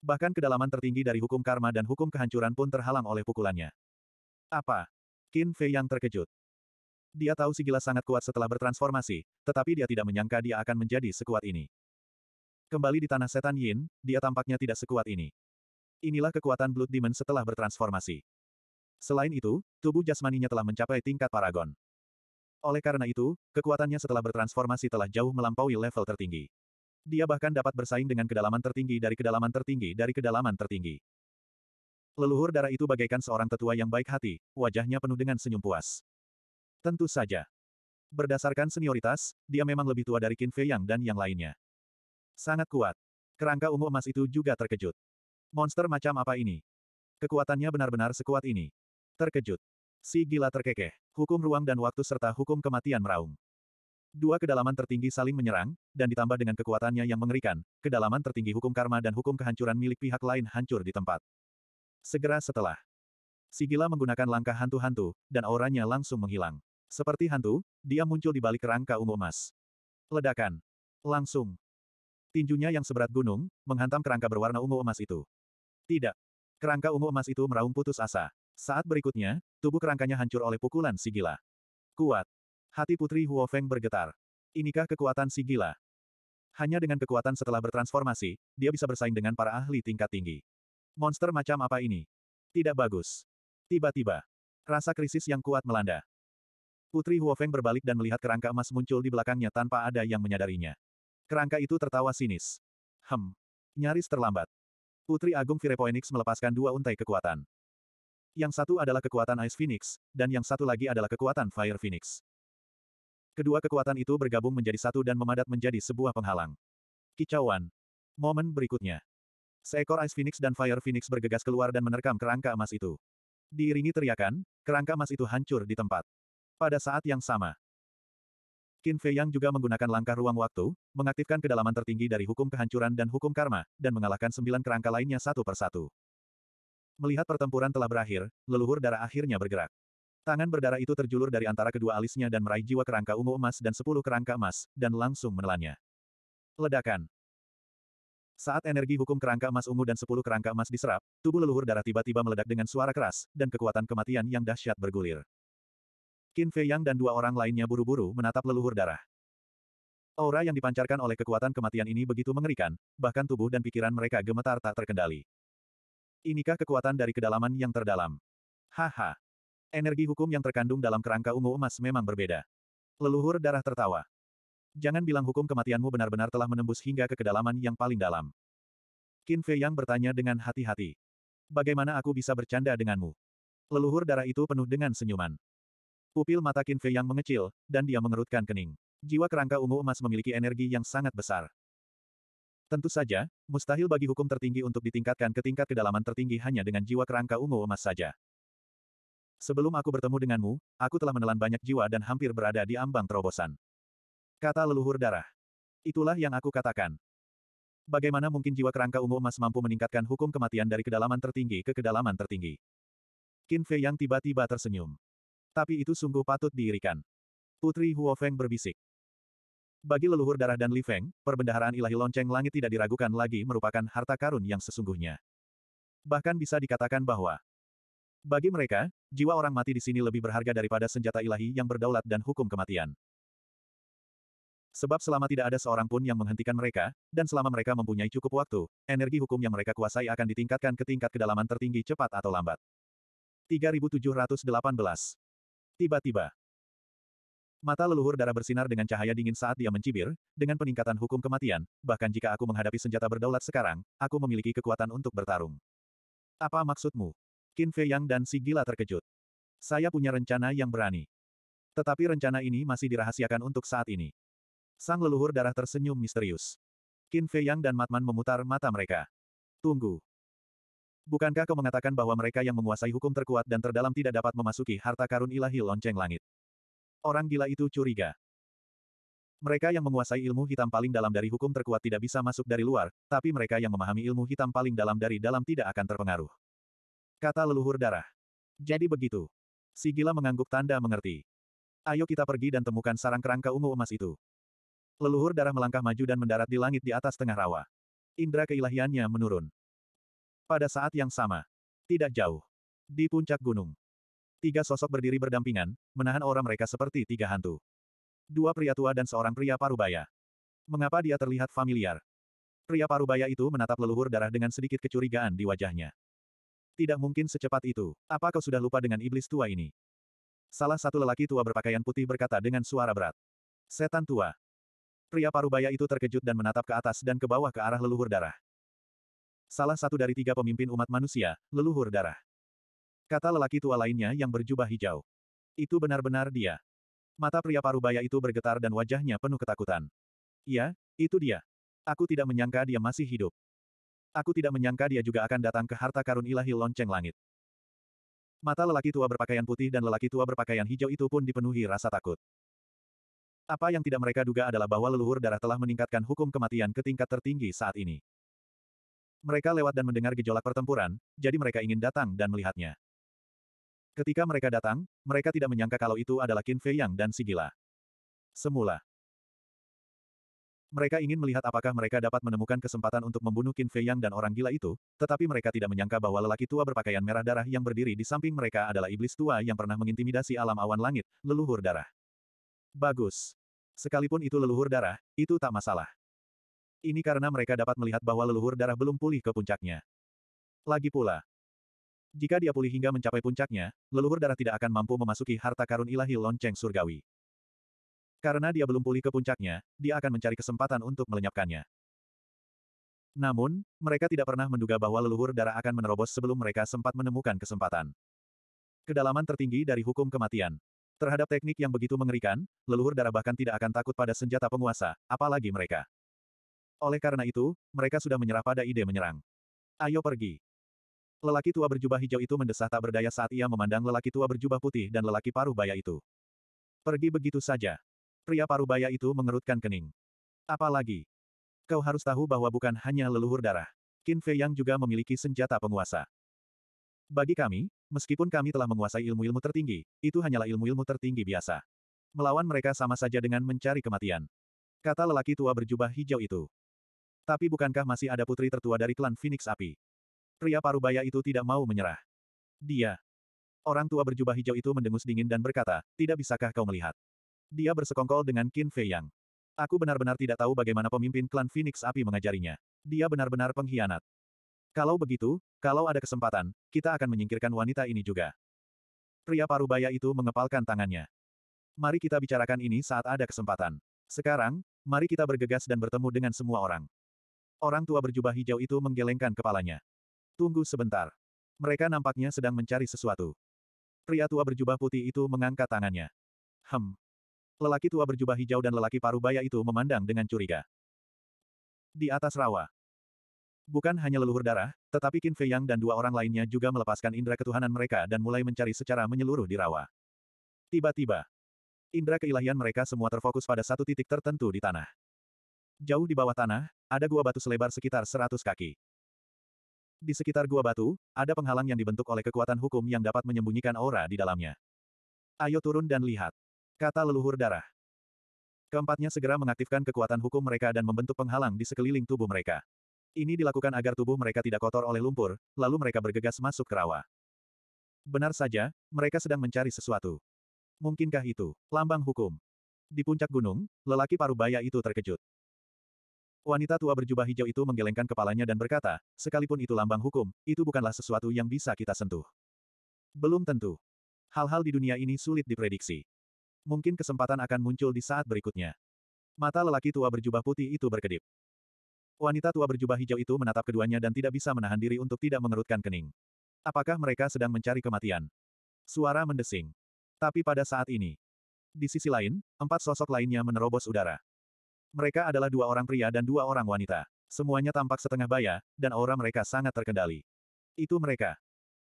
Bahkan kedalaman tertinggi dari hukum karma dan hukum kehancuran pun terhalang oleh pukulannya. Apa? Qin Fei yang terkejut. Dia tahu si gila sangat kuat setelah bertransformasi, tetapi dia tidak menyangka dia akan menjadi sekuat ini. Kembali di tanah setan Yin, dia tampaknya tidak sekuat ini. Inilah kekuatan Blood Demon setelah bertransformasi. Selain itu, tubuh jasmaninya telah mencapai tingkat paragon. Oleh karena itu, kekuatannya setelah bertransformasi telah jauh melampaui level tertinggi. Dia bahkan dapat bersaing dengan kedalaman tertinggi dari kedalaman tertinggi dari kedalaman tertinggi. Leluhur darah itu bagaikan seorang tetua yang baik hati, wajahnya penuh dengan senyum puas. Tentu saja. Berdasarkan senioritas, dia memang lebih tua dari Qin Fei Yang dan yang lainnya. Sangat kuat. Kerangka ungu emas itu juga terkejut. Monster macam apa ini? Kekuatannya benar-benar sekuat ini. Terkejut. Si gila terkekeh. Hukum ruang dan waktu serta hukum kematian meraung. Dua kedalaman tertinggi saling menyerang, dan ditambah dengan kekuatannya yang mengerikan, kedalaman tertinggi hukum karma dan hukum kehancuran milik pihak lain hancur di tempat. Segera setelah, si gila menggunakan langkah hantu-hantu, dan auranya langsung menghilang. Seperti hantu, dia muncul di balik kerangka ungu emas. Ledakan. Langsung. Tinjunya yang seberat gunung, menghantam kerangka berwarna ungu emas itu. Tidak. Kerangka ungu emas itu meraung putus asa. Saat berikutnya, tubuh kerangkanya hancur oleh pukulan si Kuat. Hati putri Huofeng bergetar. Inikah kekuatan si Hanya dengan kekuatan setelah bertransformasi, dia bisa bersaing dengan para ahli tingkat tinggi. Monster macam apa ini? Tidak bagus. Tiba-tiba, rasa krisis yang kuat melanda. Putri Huofeng berbalik dan melihat kerangka emas muncul di belakangnya tanpa ada yang menyadarinya. Kerangka itu tertawa sinis. Hem. Nyaris terlambat. Putri Agung Virepoenix melepaskan dua untai kekuatan. Yang satu adalah kekuatan Ice Phoenix, dan yang satu lagi adalah kekuatan Fire Phoenix. Kedua kekuatan itu bergabung menjadi satu dan memadat menjadi sebuah penghalang. Kicauan. Momen berikutnya. Seekor Ice Phoenix dan Fire Phoenix bergegas keluar dan menerkam kerangka emas itu. Diiringi teriakan, kerangka emas itu hancur di tempat. Pada saat yang sama, Qin Fei Yang juga menggunakan langkah ruang waktu, mengaktifkan kedalaman tertinggi dari hukum kehancuran dan hukum karma, dan mengalahkan sembilan kerangka lainnya satu persatu. Melihat pertempuran telah berakhir, leluhur darah akhirnya bergerak. Tangan berdarah itu terjulur dari antara kedua alisnya dan meraih jiwa kerangka ungu emas dan sepuluh kerangka emas, dan langsung menelannya. Ledakan. Saat energi hukum kerangka emas ungu dan sepuluh kerangka emas diserap, tubuh leluhur darah tiba-tiba meledak dengan suara keras, dan kekuatan kematian yang dahsyat bergulir. Qin Fei Yang dan dua orang lainnya buru-buru menatap leluhur darah. Aura yang dipancarkan oleh kekuatan kematian ini begitu mengerikan, bahkan tubuh dan pikiran mereka gemetar tak terkendali. Inikah kekuatan dari kedalaman yang terdalam? Haha. Energi hukum yang terkandung dalam kerangka ungu emas memang berbeda. Leluhur darah tertawa. Jangan bilang hukum kematianmu benar-benar telah menembus hingga ke kedalaman yang paling dalam. Qin Fei Yang bertanya dengan hati-hati. Bagaimana aku bisa bercanda denganmu? Leluhur darah itu penuh dengan senyuman. Pupil mata Qin Fei Yang mengecil, dan dia mengerutkan kening. Jiwa kerangka ungu emas memiliki energi yang sangat besar. Tentu saja, mustahil bagi hukum tertinggi untuk ditingkatkan ke tingkat kedalaman tertinggi hanya dengan jiwa kerangka ungu emas saja. Sebelum aku bertemu denganmu, aku telah menelan banyak jiwa dan hampir berada di ambang terobosan. Kata leluhur darah. Itulah yang aku katakan. Bagaimana mungkin jiwa kerangka ungu emas mampu meningkatkan hukum kematian dari kedalaman tertinggi ke kedalaman tertinggi? Qin Fei yang tiba-tiba tersenyum. Tapi itu sungguh patut diirikan. Putri Huofeng berbisik. Bagi leluhur darah dan Li Feng, perbendaharaan ilahi lonceng langit tidak diragukan lagi merupakan harta karun yang sesungguhnya. Bahkan bisa dikatakan bahwa bagi mereka, jiwa orang mati di sini lebih berharga daripada senjata ilahi yang berdaulat dan hukum kematian. Sebab selama tidak ada seorang pun yang menghentikan mereka, dan selama mereka mempunyai cukup waktu, energi hukum yang mereka kuasai akan ditingkatkan ke tingkat kedalaman tertinggi cepat atau lambat. 3718 Tiba-tiba, Mata leluhur darah bersinar dengan cahaya dingin saat dia mencibir, dengan peningkatan hukum kematian, bahkan jika aku menghadapi senjata berdaulat sekarang, aku memiliki kekuatan untuk bertarung. Apa maksudmu? Qin Fei Yang dan si gila terkejut. Saya punya rencana yang berani. Tetapi rencana ini masih dirahasiakan untuk saat ini. Sang leluhur darah tersenyum misterius. Qin Fei Yang dan Matman memutar mata mereka. Tunggu. Bukankah kau mengatakan bahwa mereka yang menguasai hukum terkuat dan terdalam tidak dapat memasuki harta karun ilahi lonceng langit? Orang gila itu curiga. Mereka yang menguasai ilmu hitam paling dalam dari hukum terkuat tidak bisa masuk dari luar, tapi mereka yang memahami ilmu hitam paling dalam dari dalam tidak akan terpengaruh. Kata leluhur darah. Jadi begitu. Si gila mengangguk tanda mengerti. Ayo kita pergi dan temukan sarang kerangka ungu emas itu. Leluhur darah melangkah maju dan mendarat di langit di atas tengah rawa. Indra keilahiannya menurun. Pada saat yang sama. Tidak jauh. Di puncak gunung. Tiga sosok berdiri berdampingan, menahan aura mereka seperti tiga hantu. Dua pria tua dan seorang pria parubaya. Mengapa dia terlihat familiar? Pria parubaya itu menatap leluhur darah dengan sedikit kecurigaan di wajahnya. Tidak mungkin secepat itu. Apa kau sudah lupa dengan iblis tua ini? Salah satu lelaki tua berpakaian putih berkata dengan suara berat. Setan tua. Pria parubaya itu terkejut dan menatap ke atas dan ke bawah ke arah leluhur darah. Salah satu dari tiga pemimpin umat manusia, leluhur darah. Kata lelaki tua lainnya yang berjubah hijau. Itu benar-benar dia. Mata pria parubaya itu bergetar dan wajahnya penuh ketakutan. ya, itu dia. Aku tidak menyangka dia masih hidup. Aku tidak menyangka dia juga akan datang ke harta karun ilahi lonceng langit. Mata lelaki tua berpakaian putih dan lelaki tua berpakaian hijau itu pun dipenuhi rasa takut. Apa yang tidak mereka duga adalah bahwa leluhur darah telah meningkatkan hukum kematian ke tingkat tertinggi saat ini. Mereka lewat dan mendengar gejolak pertempuran, jadi mereka ingin datang dan melihatnya. Ketika mereka datang, mereka tidak menyangka kalau itu adalah Qin Fei Yang dan si gila. Semula. Mereka ingin melihat apakah mereka dapat menemukan kesempatan untuk membunuh Qin Fei Yang dan orang gila itu, tetapi mereka tidak menyangka bahwa lelaki tua berpakaian merah darah yang berdiri di samping mereka adalah iblis tua yang pernah mengintimidasi alam awan langit, leluhur darah. Bagus. Sekalipun itu leluhur darah, itu tak masalah. Ini karena mereka dapat melihat bahwa leluhur darah belum pulih ke puncaknya. Lagi pula, jika dia pulih hingga mencapai puncaknya, leluhur darah tidak akan mampu memasuki harta karun ilahi lonceng surgawi. Karena dia belum pulih ke puncaknya, dia akan mencari kesempatan untuk melenyapkannya. Namun, mereka tidak pernah menduga bahwa leluhur darah akan menerobos sebelum mereka sempat menemukan kesempatan. Kedalaman tertinggi dari hukum kematian. Terhadap teknik yang begitu mengerikan, leluhur darah bahkan tidak akan takut pada senjata penguasa, apalagi mereka. Oleh karena itu, mereka sudah menyerah pada ide menyerang. Ayo pergi. Lelaki tua berjubah hijau itu mendesah tak berdaya saat ia memandang lelaki tua berjubah putih dan lelaki paruh baya itu. Pergi begitu saja. Pria paruh baya itu mengerutkan kening. Apalagi? Kau harus tahu bahwa bukan hanya leluhur darah. Qin Fei Yang juga memiliki senjata penguasa. Bagi kami, meskipun kami telah menguasai ilmu-ilmu tertinggi, itu hanyalah ilmu-ilmu tertinggi biasa. Melawan mereka sama saja dengan mencari kematian. Kata lelaki tua berjubah hijau itu. Tapi bukankah masih ada putri tertua dari klan Phoenix Api? Pria parubaya itu tidak mau menyerah. Dia. Orang tua berjubah hijau itu mendengus dingin dan berkata, tidak bisakah kau melihat? Dia bersekongkol dengan Qin Fei Yang. Aku benar-benar tidak tahu bagaimana pemimpin klan Phoenix Api mengajarinya. Dia benar-benar pengkhianat. Kalau begitu, kalau ada kesempatan, kita akan menyingkirkan wanita ini juga. Pria parubaya itu mengepalkan tangannya. Mari kita bicarakan ini saat ada kesempatan. Sekarang, mari kita bergegas dan bertemu dengan semua orang. Orang tua berjubah hijau itu menggelengkan kepalanya. Tunggu sebentar. Mereka nampaknya sedang mencari sesuatu. Pria tua berjubah putih itu mengangkat tangannya. Hem. Lelaki tua berjubah hijau dan lelaki paruh baya itu memandang dengan curiga. Di atas rawa. Bukan hanya leluhur darah, tetapi Qin Fei Yang dan dua orang lainnya juga melepaskan indera ketuhanan mereka dan mulai mencari secara menyeluruh di rawa. Tiba-tiba, indera keilahian mereka semua terfokus pada satu titik tertentu di tanah. Jauh di bawah tanah, ada gua batu selebar sekitar 100 kaki. Di sekitar gua batu, ada penghalang yang dibentuk oleh kekuatan hukum yang dapat menyembunyikan aura di dalamnya. Ayo turun dan lihat. Kata leluhur darah. Keempatnya segera mengaktifkan kekuatan hukum mereka dan membentuk penghalang di sekeliling tubuh mereka. Ini dilakukan agar tubuh mereka tidak kotor oleh lumpur, lalu mereka bergegas masuk ke rawa. Benar saja, mereka sedang mencari sesuatu. Mungkinkah itu lambang hukum? Di puncak gunung, lelaki parubaya itu terkejut. Wanita tua berjubah hijau itu menggelengkan kepalanya dan berkata, sekalipun itu lambang hukum, itu bukanlah sesuatu yang bisa kita sentuh. Belum tentu. Hal-hal di dunia ini sulit diprediksi. Mungkin kesempatan akan muncul di saat berikutnya. Mata lelaki tua berjubah putih itu berkedip. Wanita tua berjubah hijau itu menatap keduanya dan tidak bisa menahan diri untuk tidak mengerutkan kening. Apakah mereka sedang mencari kematian? Suara mendesing. Tapi pada saat ini, di sisi lain, empat sosok lainnya menerobos udara. Mereka adalah dua orang pria dan dua orang wanita. Semuanya tampak setengah baya, dan aura mereka sangat terkendali. Itu mereka.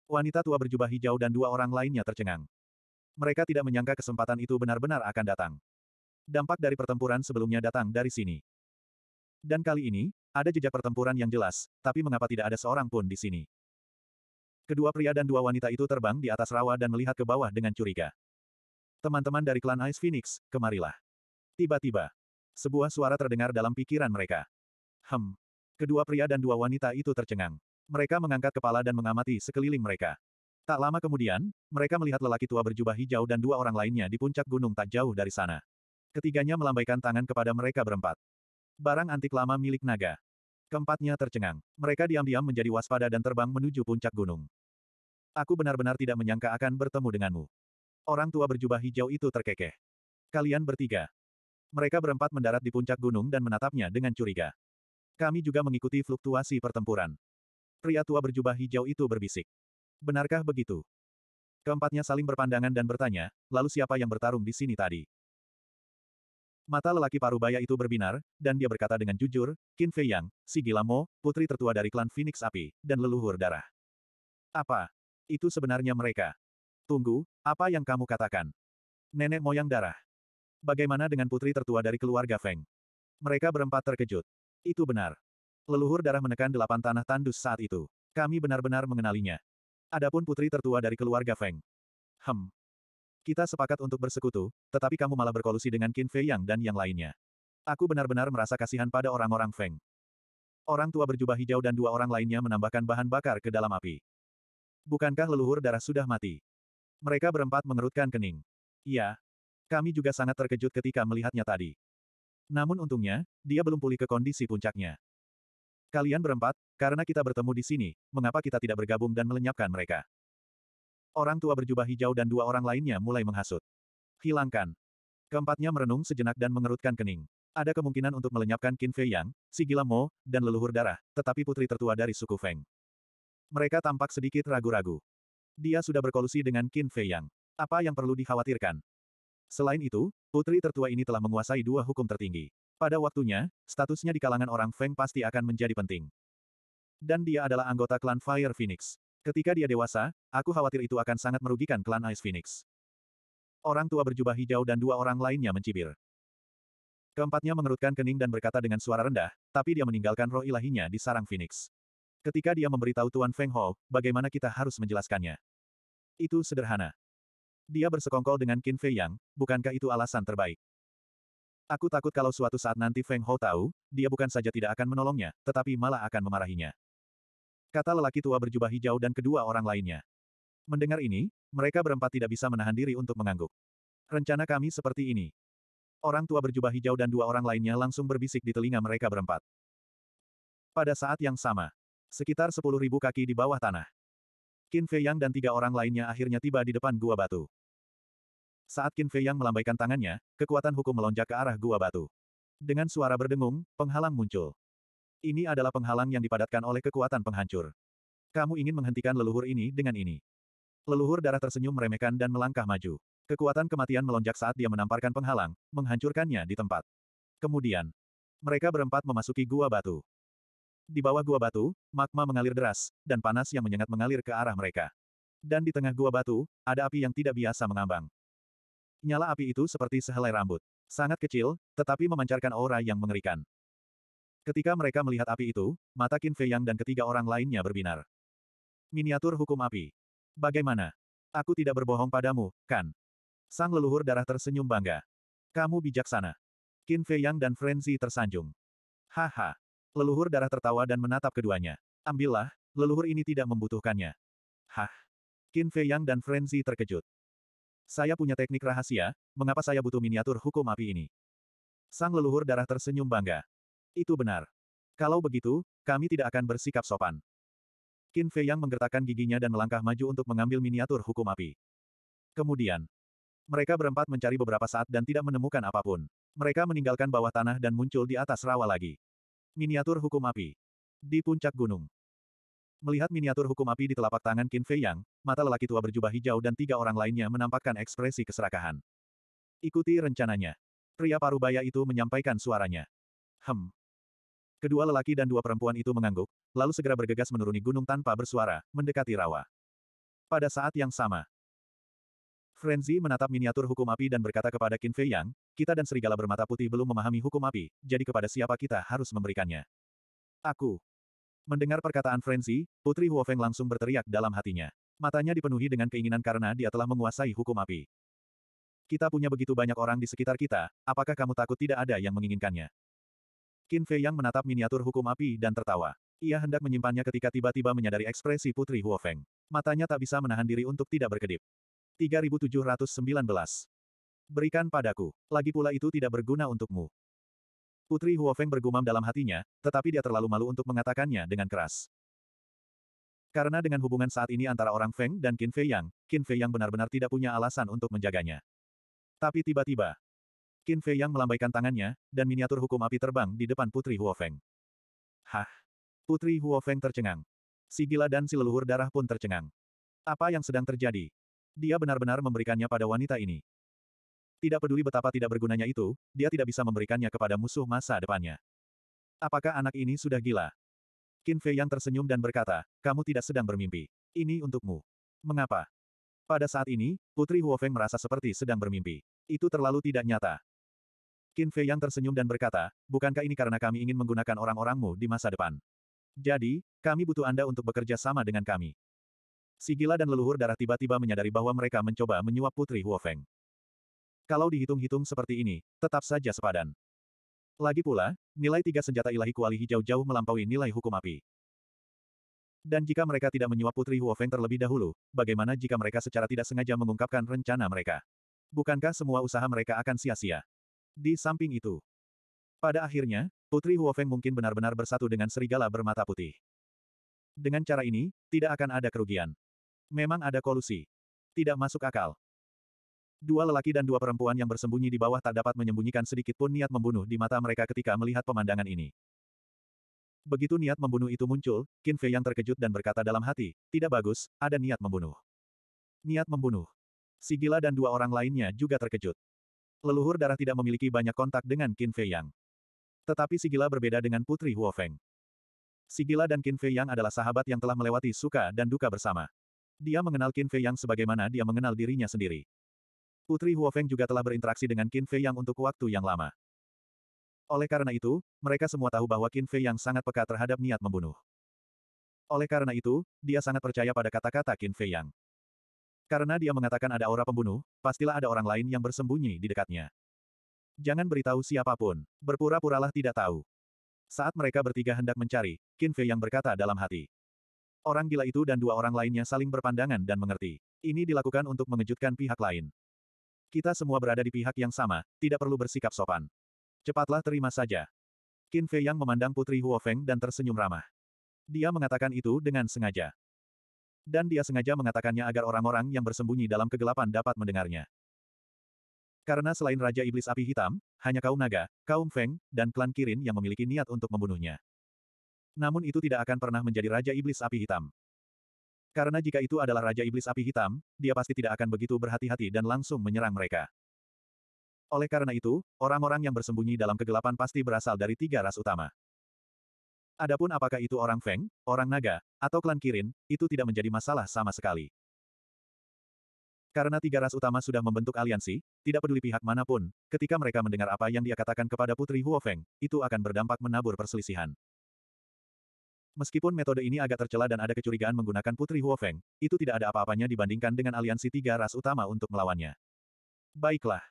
Wanita tua berjubah hijau dan dua orang lainnya tercengang. Mereka tidak menyangka kesempatan itu benar-benar akan datang. Dampak dari pertempuran sebelumnya datang dari sini. Dan kali ini, ada jejak pertempuran yang jelas, tapi mengapa tidak ada seorang pun di sini? Kedua pria dan dua wanita itu terbang di atas rawa dan melihat ke bawah dengan curiga. Teman-teman dari klan Ice Phoenix, kemarilah. Tiba-tiba, sebuah suara terdengar dalam pikiran mereka. Hem. Kedua pria dan dua wanita itu tercengang. Mereka mengangkat kepala dan mengamati sekeliling mereka. Tak lama kemudian, mereka melihat lelaki tua berjubah hijau dan dua orang lainnya di puncak gunung tak jauh dari sana. Ketiganya melambaikan tangan kepada mereka berempat. Barang antik lama milik naga. Keempatnya tercengang. Mereka diam-diam menjadi waspada dan terbang menuju puncak gunung. Aku benar-benar tidak menyangka akan bertemu denganmu. Orang tua berjubah hijau itu terkekeh. Kalian bertiga. Mereka berempat mendarat di puncak gunung dan menatapnya dengan curiga. Kami juga mengikuti fluktuasi pertempuran. Pria tua berjubah hijau itu berbisik. Benarkah begitu? Keempatnya saling berpandangan dan bertanya, lalu siapa yang bertarung di sini tadi? Mata lelaki parubaya itu berbinar, dan dia berkata dengan jujur, Qin Fei Yang, si Gilamo, putri tertua dari klan Phoenix Api, dan leluhur darah. Apa? Itu sebenarnya mereka. Tunggu, apa yang kamu katakan? Nenek moyang darah. Bagaimana dengan putri tertua dari keluarga Feng? Mereka berempat terkejut. Itu benar. Leluhur darah menekan delapan tanah tandus saat itu. Kami benar-benar mengenalinya. Adapun putri tertua dari keluarga Feng. Hem. Kita sepakat untuk bersekutu, tetapi kamu malah berkolusi dengan Qin Fei Yang dan yang lainnya. Aku benar-benar merasa kasihan pada orang-orang Feng. Orang tua berjubah hijau dan dua orang lainnya menambahkan bahan bakar ke dalam api. Bukankah leluhur darah sudah mati? Mereka berempat mengerutkan kening. Iya, kami juga sangat terkejut ketika melihatnya tadi. Namun untungnya, dia belum pulih ke kondisi puncaknya. Kalian berempat, karena kita bertemu di sini, mengapa kita tidak bergabung dan melenyapkan mereka? Orang tua berjubah hijau dan dua orang lainnya mulai menghasut. Hilangkan. Keempatnya merenung sejenak dan mengerutkan kening. Ada kemungkinan untuk melenyapkan Qin Fei Yang, si gila Mo, dan leluhur darah, tetapi putri tertua dari suku Feng. Mereka tampak sedikit ragu-ragu. Dia sudah berkolusi dengan Qin Fei Yang. Apa yang perlu dikhawatirkan? Selain itu, putri tertua ini telah menguasai dua hukum tertinggi. Pada waktunya, statusnya di kalangan orang Feng pasti akan menjadi penting. Dan dia adalah anggota klan Fire Phoenix. Ketika dia dewasa, aku khawatir itu akan sangat merugikan klan Ice Phoenix. Orang tua berjubah hijau dan dua orang lainnya mencibir. Keempatnya mengerutkan kening dan berkata dengan suara rendah, tapi dia meninggalkan roh ilahinya di sarang Phoenix. Ketika dia memberitahu Tuan Feng Ho, bagaimana kita harus menjelaskannya? Itu sederhana. Dia bersekongkol dengan Qin Fei Yang, bukankah itu alasan terbaik? Aku takut kalau suatu saat nanti Feng Ho tahu, dia bukan saja tidak akan menolongnya, tetapi malah akan memarahinya. Kata lelaki tua berjubah hijau dan kedua orang lainnya. Mendengar ini, mereka berempat tidak bisa menahan diri untuk mengangguk. Rencana kami seperti ini. Orang tua berjubah hijau dan dua orang lainnya langsung berbisik di telinga mereka berempat. Pada saat yang sama, sekitar 10.000 kaki di bawah tanah, Qin Fei Yang dan tiga orang lainnya akhirnya tiba di depan gua batu. Saat Qin Fei Yang melambaikan tangannya, kekuatan hukum melonjak ke arah gua batu. Dengan suara berdengung, penghalang muncul. Ini adalah penghalang yang dipadatkan oleh kekuatan penghancur. Kamu ingin menghentikan leluhur ini dengan ini. Leluhur darah tersenyum meremehkan dan melangkah maju. Kekuatan kematian melonjak saat dia menamparkan penghalang, menghancurkannya di tempat. Kemudian, mereka berempat memasuki gua batu. Di bawah gua batu, magma mengalir deras, dan panas yang menyengat mengalir ke arah mereka. Dan di tengah gua batu, ada api yang tidak biasa mengambang. Nyala api itu seperti sehelai rambut. Sangat kecil, tetapi memancarkan aura yang mengerikan. Ketika mereka melihat api itu, mata Qin Fei Yang dan ketiga orang lainnya berbinar. Miniatur hukum api. Bagaimana? Aku tidak berbohong padamu, kan? Sang leluhur darah tersenyum bangga. Kamu bijaksana. Qin Fei Yang dan Frenzy tersanjung. Haha. Leluhur darah tertawa dan menatap keduanya. Ambillah, leluhur ini tidak membutuhkannya. Hah? Qin Fei Yang dan Frenzy terkejut. Saya punya teknik rahasia, mengapa saya butuh miniatur hukum api ini? Sang leluhur darah tersenyum bangga. Itu benar. Kalau begitu, kami tidak akan bersikap sopan. Qin Fei Yang menggertakkan giginya dan melangkah maju untuk mengambil miniatur hukum api. Kemudian, mereka berempat mencari beberapa saat dan tidak menemukan apapun. Mereka meninggalkan bawah tanah dan muncul di atas rawa lagi. Miniatur hukum api. Di puncak gunung. Melihat miniatur hukum api di telapak tangan Qin Fei Yang, mata lelaki tua berjubah hijau dan tiga orang lainnya menampakkan ekspresi keserakahan. Ikuti rencananya. Pria parubaya itu menyampaikan suaranya. Hem. Kedua lelaki dan dua perempuan itu mengangguk, lalu segera bergegas menuruni gunung tanpa bersuara, mendekati rawa. Pada saat yang sama, Frenzy menatap miniatur hukum api dan berkata kepada Qin Fei Yang, kita dan serigala bermata putih belum memahami hukum api, jadi kepada siapa kita harus memberikannya. Aku, Mendengar perkataan Frenzy, Putri Huofeng langsung berteriak dalam hatinya. Matanya dipenuhi dengan keinginan karena dia telah menguasai hukum api. Kita punya begitu banyak orang di sekitar kita, apakah kamu takut tidak ada yang menginginkannya? Qin Fei yang menatap miniatur hukum api dan tertawa. Ia hendak menyimpannya ketika tiba-tiba menyadari ekspresi Putri Huofeng. Matanya tak bisa menahan diri untuk tidak berkedip. 3719. Berikan padaku. Lagi pula itu tidak berguna untukmu. Putri Huofeng bergumam dalam hatinya, tetapi dia terlalu malu untuk mengatakannya dengan keras. Karena dengan hubungan saat ini antara orang Feng dan Qin Fei Yang, Qin Fei Yang benar-benar tidak punya alasan untuk menjaganya. Tapi tiba-tiba, Qin Fei Yang melambaikan tangannya, dan miniatur hukum api terbang di depan Putri Huofeng. Hah? Putri Huofeng tercengang. Si gila dan si leluhur darah pun tercengang. Apa yang sedang terjadi? Dia benar-benar memberikannya pada wanita ini. Tidak peduli betapa tidak bergunanya itu, dia tidak bisa memberikannya kepada musuh masa depannya. Apakah anak ini sudah gila? Qin Fei yang tersenyum dan berkata, kamu tidak sedang bermimpi. Ini untukmu. Mengapa? Pada saat ini, Putri Huofeng merasa seperti sedang bermimpi. Itu terlalu tidak nyata. Qin Fei yang tersenyum dan berkata, bukankah ini karena kami ingin menggunakan orang-orangmu di masa depan? Jadi, kami butuh Anda untuk bekerja sama dengan kami. Si gila dan leluhur darah tiba-tiba menyadari bahwa mereka mencoba menyuap Putri Huofeng. Kalau dihitung-hitung seperti ini, tetap saja sepadan. Lagi pula, nilai tiga senjata ilahi kuali hijau jauh melampaui nilai hukum api. Dan jika mereka tidak menyuap Putri Huofeng terlebih dahulu, bagaimana jika mereka secara tidak sengaja mengungkapkan rencana mereka? Bukankah semua usaha mereka akan sia-sia? Di samping itu, pada akhirnya, Putri Huofeng mungkin benar-benar bersatu dengan serigala bermata putih. Dengan cara ini, tidak akan ada kerugian. Memang ada kolusi. Tidak masuk akal. Dua lelaki dan dua perempuan yang bersembunyi di bawah tak dapat menyembunyikan sedikit pun niat membunuh di mata mereka ketika melihat pemandangan ini. Begitu niat membunuh itu muncul, Qin Fei yang terkejut dan berkata dalam hati, tidak bagus, ada niat membunuh. Niat membunuh. Sigila dan dua orang lainnya juga terkejut. Leluhur darah tidak memiliki banyak kontak dengan Qin Fei Yang. Tetapi Sigila berbeda dengan Putri Huo Feng. Sigila dan Qin Fei Yang adalah sahabat yang telah melewati suka dan duka bersama. Dia mengenal Qin Fei Yang sebagaimana dia mengenal dirinya sendiri. Putri Huofeng juga telah berinteraksi dengan Qin Fei Yang untuk waktu yang lama. Oleh karena itu, mereka semua tahu bahwa Qin Fei Yang sangat peka terhadap niat membunuh. Oleh karena itu, dia sangat percaya pada kata-kata Qin Fei Yang. Karena dia mengatakan ada aura pembunuh, pastilah ada orang lain yang bersembunyi di dekatnya. Jangan beritahu siapapun, berpura-puralah tidak tahu. Saat mereka bertiga hendak mencari, Qin Fei Yang berkata dalam hati. Orang gila itu dan dua orang lainnya saling berpandangan dan mengerti. Ini dilakukan untuk mengejutkan pihak lain. Kita semua berada di pihak yang sama, tidak perlu bersikap sopan. Cepatlah terima saja. Qin Fei yang memandang Putri Huofeng dan tersenyum ramah. Dia mengatakan itu dengan sengaja. Dan dia sengaja mengatakannya agar orang-orang yang bersembunyi dalam kegelapan dapat mendengarnya. Karena selain Raja Iblis Api Hitam, hanya kaum naga, kaum Feng, dan klan Kirin yang memiliki niat untuk membunuhnya. Namun itu tidak akan pernah menjadi Raja Iblis Api Hitam. Karena jika itu adalah Raja Iblis Api Hitam, dia pasti tidak akan begitu berhati-hati dan langsung menyerang mereka. Oleh karena itu, orang-orang yang bersembunyi dalam kegelapan pasti berasal dari tiga ras utama. Adapun apakah itu orang Feng, orang Naga, atau klan Kirin, itu tidak menjadi masalah sama sekali. Karena tiga ras utama sudah membentuk aliansi, tidak peduli pihak manapun, ketika mereka mendengar apa yang dia katakan kepada Putri Huo Feng, itu akan berdampak menabur perselisihan. Meskipun metode ini agak tercela dan ada kecurigaan menggunakan Putri Huofeng, itu tidak ada apa-apanya dibandingkan dengan aliansi tiga ras utama untuk melawannya. Baiklah.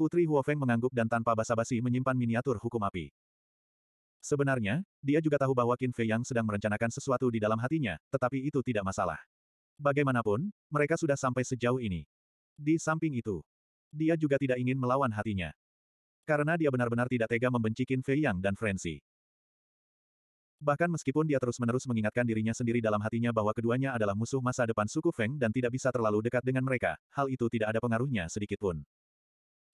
Putri Huofeng mengangguk dan tanpa basa-basi menyimpan miniatur hukum api. Sebenarnya, dia juga tahu bahwa Qin Fei Yang sedang merencanakan sesuatu di dalam hatinya, tetapi itu tidak masalah. Bagaimanapun, mereka sudah sampai sejauh ini. Di samping itu, dia juga tidak ingin melawan hatinya. Karena dia benar-benar tidak tega membenci Qin Fei Yang dan Frenzy. Bahkan meskipun dia terus-menerus mengingatkan dirinya sendiri dalam hatinya bahwa keduanya adalah musuh masa depan suku Feng dan tidak bisa terlalu dekat dengan mereka, hal itu tidak ada pengaruhnya sedikitpun.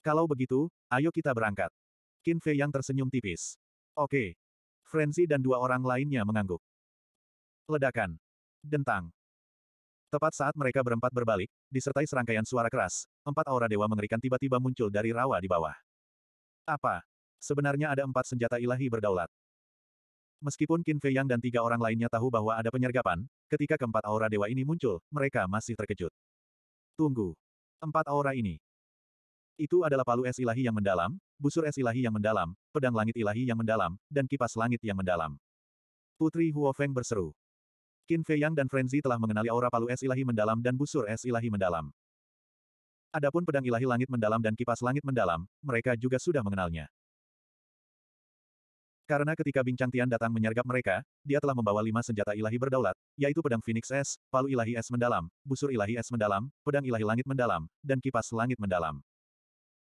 Kalau begitu, ayo kita berangkat. Qin Fei yang tersenyum tipis. Oke. Frenzy dan dua orang lainnya mengangguk. Ledakan. Dentang. Tepat saat mereka berempat berbalik, disertai serangkaian suara keras, empat aura dewa mengerikan tiba-tiba muncul dari rawa di bawah. Apa? Sebenarnya ada empat senjata ilahi berdaulat. Meskipun Qin Fei Yang dan tiga orang lainnya tahu bahwa ada penyergapan, ketika keempat aura dewa ini muncul, mereka masih terkejut. Tunggu. Empat aura ini. Itu adalah palu es ilahi yang mendalam, busur es ilahi yang mendalam, pedang langit ilahi yang mendalam, dan kipas langit yang mendalam. Putri Huo Feng berseru. Qin Fei Yang dan Frenzy telah mengenali aura palu es ilahi mendalam dan busur es ilahi mendalam. Adapun pedang ilahi langit mendalam dan kipas langit mendalam, mereka juga sudah mengenalnya. Karena ketika Bing Tian datang menyergap mereka, dia telah membawa lima senjata ilahi berdaulat, yaitu pedang Phoenix S, palu ilahi S mendalam, busur ilahi S mendalam, pedang ilahi langit mendalam, dan kipas langit mendalam.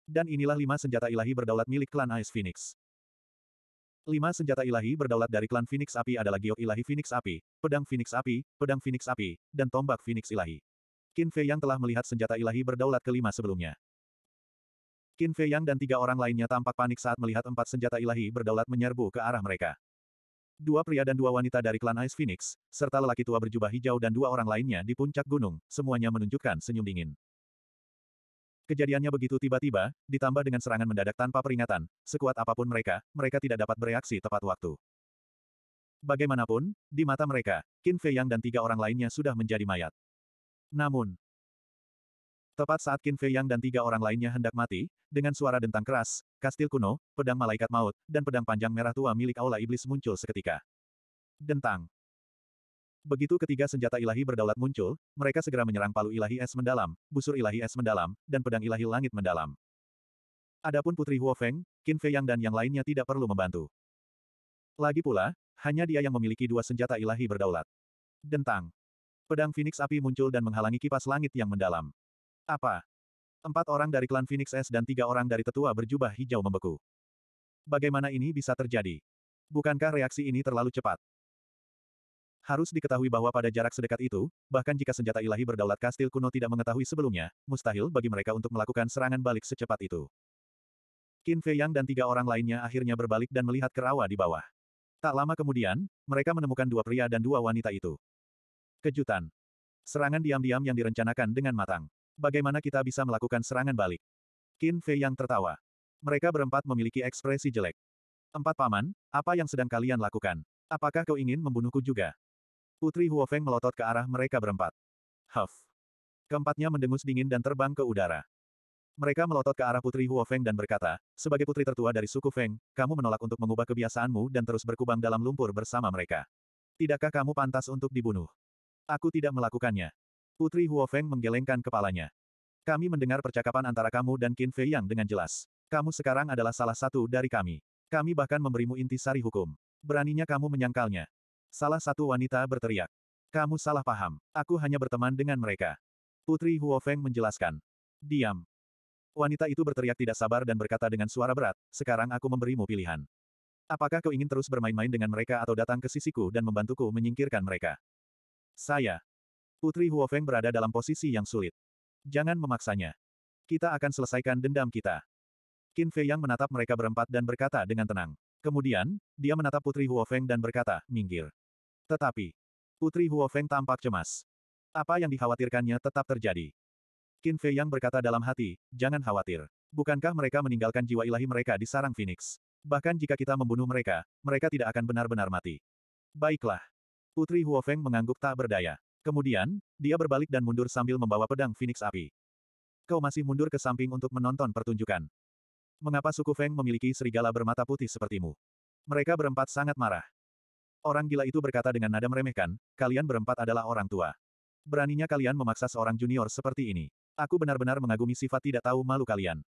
Dan inilah lima senjata ilahi berdaulat milik klan Ice Phoenix. Lima senjata ilahi berdaulat dari klan Phoenix Api adalah giok ilahi Phoenix Api, pedang Phoenix Api, pedang Phoenix Api, dan tombak Phoenix Ilahi. Qin Fei yang telah melihat senjata ilahi berdaulat kelima sebelumnya. Qin Fei Yang dan tiga orang lainnya tampak panik saat melihat empat senjata ilahi berdaulat menyerbu ke arah mereka. Dua pria dan dua wanita dari klan Ice Phoenix, serta lelaki tua berjubah hijau dan dua orang lainnya di puncak gunung, semuanya menunjukkan senyum dingin. Kejadiannya begitu tiba-tiba, ditambah dengan serangan mendadak tanpa peringatan, sekuat apapun mereka, mereka tidak dapat bereaksi tepat waktu. Bagaimanapun, di mata mereka, Qin Fei Yang dan tiga orang lainnya sudah menjadi mayat. Namun, Tepat saat Qin Fei Yang dan tiga orang lainnya hendak mati, dengan suara dentang keras, kastil kuno, pedang malaikat maut, dan pedang panjang merah tua milik Aula Iblis muncul seketika. Dentang. Begitu ketiga senjata ilahi berdaulat muncul, mereka segera menyerang palu ilahi es mendalam, busur ilahi es mendalam, dan pedang ilahi langit mendalam. Adapun Putri Huo Feng, Qin Fei Yang dan yang lainnya tidak perlu membantu. Lagi pula, hanya dia yang memiliki dua senjata ilahi berdaulat. Dentang. Pedang Phoenix api muncul dan menghalangi kipas langit yang mendalam. Apa? Empat orang dari klan Phoenix S dan tiga orang dari tetua berjubah hijau membeku. Bagaimana ini bisa terjadi? Bukankah reaksi ini terlalu cepat? Harus diketahui bahwa pada jarak sedekat itu, bahkan jika senjata ilahi berdaulat kastil kuno tidak mengetahui sebelumnya, mustahil bagi mereka untuk melakukan serangan balik secepat itu. Qin Fei Yang dan tiga orang lainnya akhirnya berbalik dan melihat kerawa di bawah. Tak lama kemudian, mereka menemukan dua pria dan dua wanita itu. Kejutan. Serangan diam-diam yang direncanakan dengan matang. Bagaimana kita bisa melakukan serangan balik? Qin Fei yang tertawa. Mereka berempat memiliki ekspresi jelek. Empat paman, apa yang sedang kalian lakukan? Apakah kau ingin membunuhku juga? Putri Huofeng melotot ke arah mereka berempat. Huff. Keempatnya mendengus dingin dan terbang ke udara. Mereka melotot ke arah Putri Huofeng dan berkata, sebagai putri tertua dari suku Feng, kamu menolak untuk mengubah kebiasaanmu dan terus berkubang dalam lumpur bersama mereka. Tidakkah kamu pantas untuk dibunuh? Aku tidak melakukannya. Putri Huo Feng menggelengkan kepalanya. Kami mendengar percakapan antara kamu dan Qin Fei Yang dengan jelas. Kamu sekarang adalah salah satu dari kami. Kami bahkan memberimu inti sari hukum. Beraninya kamu menyangkalnya. Salah satu wanita berteriak. Kamu salah paham. Aku hanya berteman dengan mereka. Putri Huo Feng menjelaskan. Diam. Wanita itu berteriak tidak sabar dan berkata dengan suara berat, sekarang aku memberimu pilihan. Apakah kau ingin terus bermain-main dengan mereka atau datang ke sisiku dan membantuku menyingkirkan mereka? Saya. Putri Huofeng berada dalam posisi yang sulit. Jangan memaksanya. Kita akan selesaikan dendam kita. Qin Fei Yang menatap mereka berempat dan berkata dengan tenang. Kemudian, dia menatap Putri Huofeng dan berkata, minggir. Tetapi, Putri Huofeng tampak cemas. Apa yang dikhawatirkannya tetap terjadi. Qin Fei Yang berkata dalam hati, jangan khawatir. Bukankah mereka meninggalkan jiwa ilahi mereka di sarang Phoenix? Bahkan jika kita membunuh mereka, mereka tidak akan benar-benar mati. Baiklah. Putri Huofeng mengangguk tak berdaya. Kemudian, dia berbalik dan mundur sambil membawa pedang Phoenix api. Kau masih mundur ke samping untuk menonton pertunjukan. Mengapa suku Feng memiliki serigala bermata putih sepertimu? Mereka berempat sangat marah. Orang gila itu berkata dengan nada meremehkan, kalian berempat adalah orang tua. Beraninya kalian memaksa seorang junior seperti ini. Aku benar-benar mengagumi sifat tidak tahu malu kalian.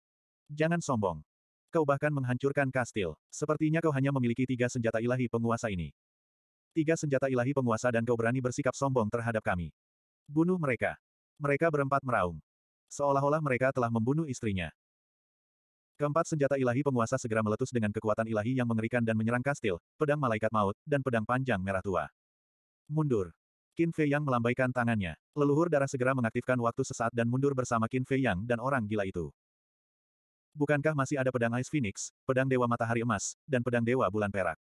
Jangan sombong. Kau bahkan menghancurkan kastil. Sepertinya kau hanya memiliki tiga senjata ilahi penguasa ini. Tiga senjata ilahi penguasa dan kau berani bersikap sombong terhadap kami. Bunuh mereka. Mereka berempat meraung. Seolah-olah mereka telah membunuh istrinya. Keempat senjata ilahi penguasa segera meletus dengan kekuatan ilahi yang mengerikan dan menyerang kastil, pedang malaikat maut, dan pedang panjang merah tua. Mundur. Qin Fei Yang melambaikan tangannya. Leluhur darah segera mengaktifkan waktu sesaat dan mundur bersama Qin Fei Yang dan orang gila itu. Bukankah masih ada pedang Ice Phoenix, pedang Dewa Matahari Emas, dan pedang Dewa Bulan Perak?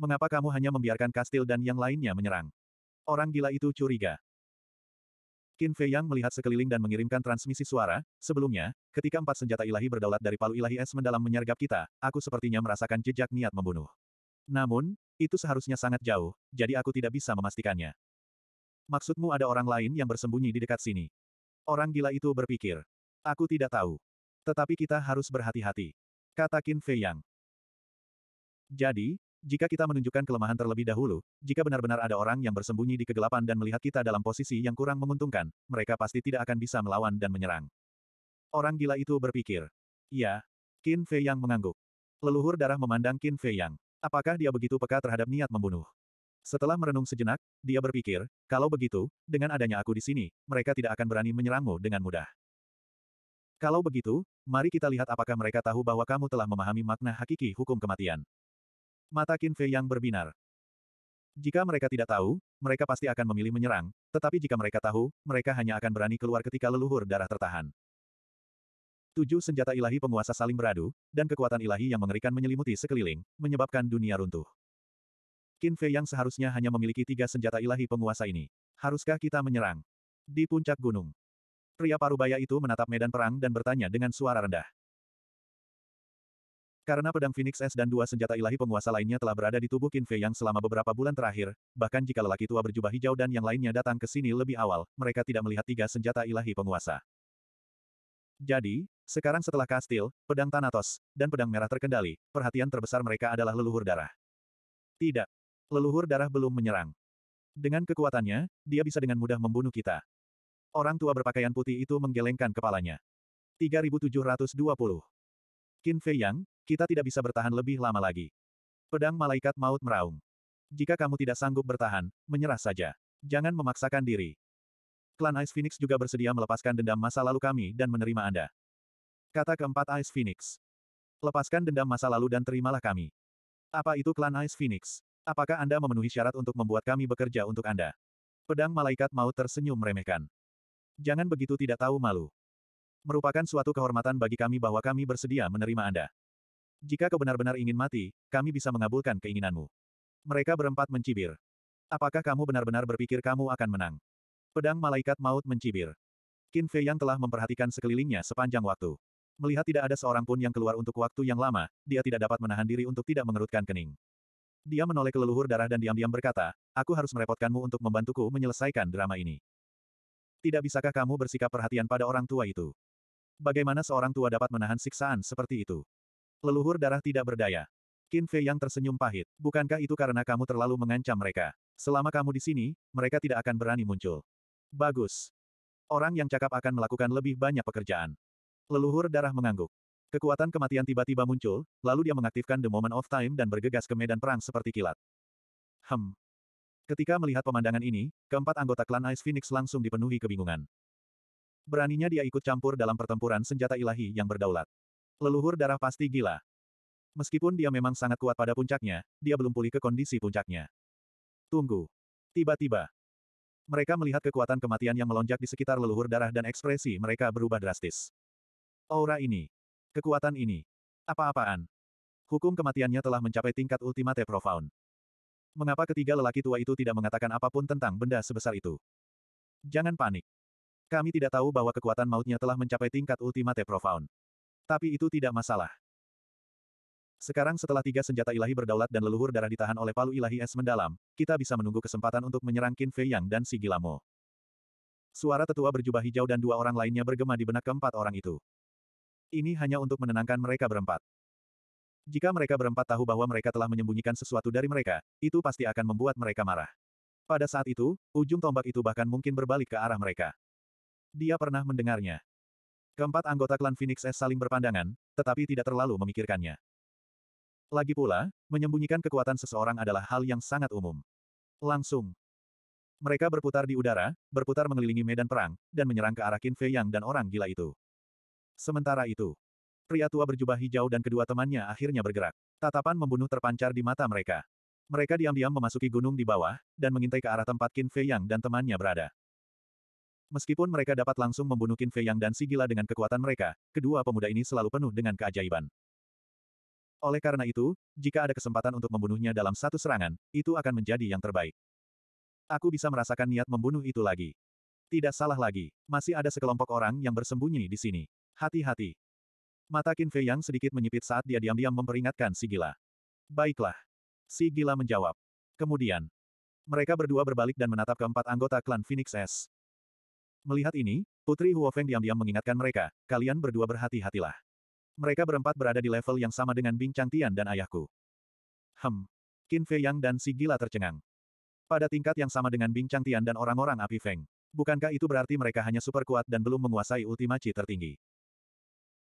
Mengapa kamu hanya membiarkan kastil dan yang lainnya menyerang? Orang gila itu curiga. Qin Fei Yang melihat sekeliling dan mengirimkan transmisi suara, sebelumnya, ketika empat senjata ilahi berdaulat dari palu ilahi es mendalam menyergap kita, aku sepertinya merasakan jejak niat membunuh. Namun, itu seharusnya sangat jauh, jadi aku tidak bisa memastikannya. Maksudmu ada orang lain yang bersembunyi di dekat sini? Orang gila itu berpikir. Aku tidak tahu. Tetapi kita harus berhati-hati. Kata Qin Fei Yang. Jadi, jika kita menunjukkan kelemahan terlebih dahulu, jika benar-benar ada orang yang bersembunyi di kegelapan dan melihat kita dalam posisi yang kurang menguntungkan, mereka pasti tidak akan bisa melawan dan menyerang. Orang gila itu berpikir. Ya. Qin Fei Yang mengangguk. Leluhur darah memandang Qin Fei Yang. Apakah dia begitu peka terhadap niat membunuh? Setelah merenung sejenak, dia berpikir, kalau begitu, dengan adanya aku di sini, mereka tidak akan berani menyerangmu dengan mudah. Kalau begitu, mari kita lihat apakah mereka tahu bahwa kamu telah memahami makna hakiki hukum kematian. Mata Qin Fei yang berbinar. Jika mereka tidak tahu, mereka pasti akan memilih menyerang, tetapi jika mereka tahu, mereka hanya akan berani keluar ketika leluhur darah tertahan. Tujuh senjata ilahi penguasa saling beradu, dan kekuatan ilahi yang mengerikan menyelimuti sekeliling, menyebabkan dunia runtuh. Qin Fei yang seharusnya hanya memiliki tiga senjata ilahi penguasa ini. Haruskah kita menyerang? Di puncak gunung. Pria parubaya itu menatap medan perang dan bertanya dengan suara rendah. Karena pedang Phoenix S dan dua senjata ilahi penguasa lainnya telah berada di tubuh Qin Fei yang selama beberapa bulan terakhir, bahkan jika lelaki tua berjubah hijau dan yang lainnya datang ke sini lebih awal, mereka tidak melihat tiga senjata ilahi penguasa. Jadi, sekarang setelah kastil, pedang Thanatos, dan pedang merah terkendali, perhatian terbesar mereka adalah leluhur darah. Tidak. Leluhur darah belum menyerang. Dengan kekuatannya, dia bisa dengan mudah membunuh kita. Orang tua berpakaian putih itu menggelengkan kepalanya. 3720 Qin Fei Yang, kita tidak bisa bertahan lebih lama lagi. Pedang malaikat maut meraung. Jika kamu tidak sanggup bertahan, menyerah saja. Jangan memaksakan diri. Klan Ice Phoenix juga bersedia melepaskan dendam masa lalu kami dan menerima Anda. Kata keempat Ice Phoenix. Lepaskan dendam masa lalu dan terimalah kami. Apa itu klan Ice Phoenix? Apakah Anda memenuhi syarat untuk membuat kami bekerja untuk Anda? Pedang malaikat maut tersenyum meremehkan. Jangan begitu tidak tahu malu. Merupakan suatu kehormatan bagi kami bahwa kami bersedia menerima Anda. Jika kau benar-benar ingin mati, kami bisa mengabulkan keinginanmu. Mereka berempat mencibir. Apakah kamu benar-benar berpikir kamu akan menang? Pedang malaikat maut mencibir. Qin Fei yang telah memperhatikan sekelilingnya sepanjang waktu. Melihat tidak ada seorang pun yang keluar untuk waktu yang lama, dia tidak dapat menahan diri untuk tidak mengerutkan kening. Dia menoleh ke leluhur darah dan diam-diam berkata, aku harus merepotkanmu untuk membantuku menyelesaikan drama ini. Tidak bisakah kamu bersikap perhatian pada orang tua itu? Bagaimana seorang tua dapat menahan siksaan seperti itu? Leluhur darah tidak berdaya. Qin Fei yang tersenyum pahit. Bukankah itu karena kamu terlalu mengancam mereka? Selama kamu di sini, mereka tidak akan berani muncul. Bagus. Orang yang cakap akan melakukan lebih banyak pekerjaan. Leluhur darah mengangguk. Kekuatan kematian tiba-tiba muncul, lalu dia mengaktifkan The Moment of Time dan bergegas ke medan perang seperti kilat. Hem. Ketika melihat pemandangan ini, keempat anggota klan Ice Phoenix langsung dipenuhi kebingungan. Beraninya dia ikut campur dalam pertempuran senjata ilahi yang berdaulat. Leluhur darah pasti gila. Meskipun dia memang sangat kuat pada puncaknya, dia belum pulih ke kondisi puncaknya. Tunggu. Tiba-tiba. Mereka melihat kekuatan kematian yang melonjak di sekitar leluhur darah dan ekspresi mereka berubah drastis. Aura ini. Kekuatan ini. Apa-apaan. Hukum kematiannya telah mencapai tingkat ultimate profound. Mengapa ketiga lelaki tua itu tidak mengatakan apapun tentang benda sebesar itu? Jangan panik. Kami tidak tahu bahwa kekuatan mautnya telah mencapai tingkat ultimate profound. Tapi itu tidak masalah. Sekarang setelah tiga senjata ilahi berdaulat dan leluhur darah ditahan oleh palu ilahi es mendalam, kita bisa menunggu kesempatan untuk menyerang Qin Fei Yang dan Sigilamo. Suara tetua berjubah hijau dan dua orang lainnya bergema di benak keempat orang itu. Ini hanya untuk menenangkan mereka berempat. Jika mereka berempat tahu bahwa mereka telah menyembunyikan sesuatu dari mereka, itu pasti akan membuat mereka marah. Pada saat itu, ujung tombak itu bahkan mungkin berbalik ke arah mereka. Dia pernah mendengarnya. Keempat anggota klan Phoenix S saling berpandangan, tetapi tidak terlalu memikirkannya. Lagi pula, menyembunyikan kekuatan seseorang adalah hal yang sangat umum. Langsung. Mereka berputar di udara, berputar mengelilingi medan perang, dan menyerang ke arah Qin Fei Yang dan orang gila itu. Sementara itu, pria tua berjubah hijau dan kedua temannya akhirnya bergerak. Tatapan membunuh terpancar di mata mereka. Mereka diam-diam memasuki gunung di bawah, dan mengintai ke arah tempat Qin Fei Yang dan temannya berada. Meskipun mereka dapat langsung membunuh Qin Fei Yang dan si gila dengan kekuatan mereka, kedua pemuda ini selalu penuh dengan keajaiban. Oleh karena itu, jika ada kesempatan untuk membunuhnya dalam satu serangan, itu akan menjadi yang terbaik. Aku bisa merasakan niat membunuh itu lagi. Tidak salah lagi, masih ada sekelompok orang yang bersembunyi di sini. Hati-hati. Mata Qin Fei Yang sedikit menyipit saat dia diam-diam memperingatkan si gila. Baiklah. Si gila menjawab. Kemudian, mereka berdua berbalik dan menatap keempat anggota klan Phoenix S. Melihat ini, Putri Huofeng diam-diam mengingatkan mereka, kalian berdua berhati-hatilah. Mereka berempat berada di level yang sama dengan Bing Chang Tian dan ayahku. Hem. Qin Fei Yang dan si gila tercengang. Pada tingkat yang sama dengan Bing Chang Tian dan orang-orang api Feng. Bukankah itu berarti mereka hanya super kuat dan belum menguasai Ultima tertinggi?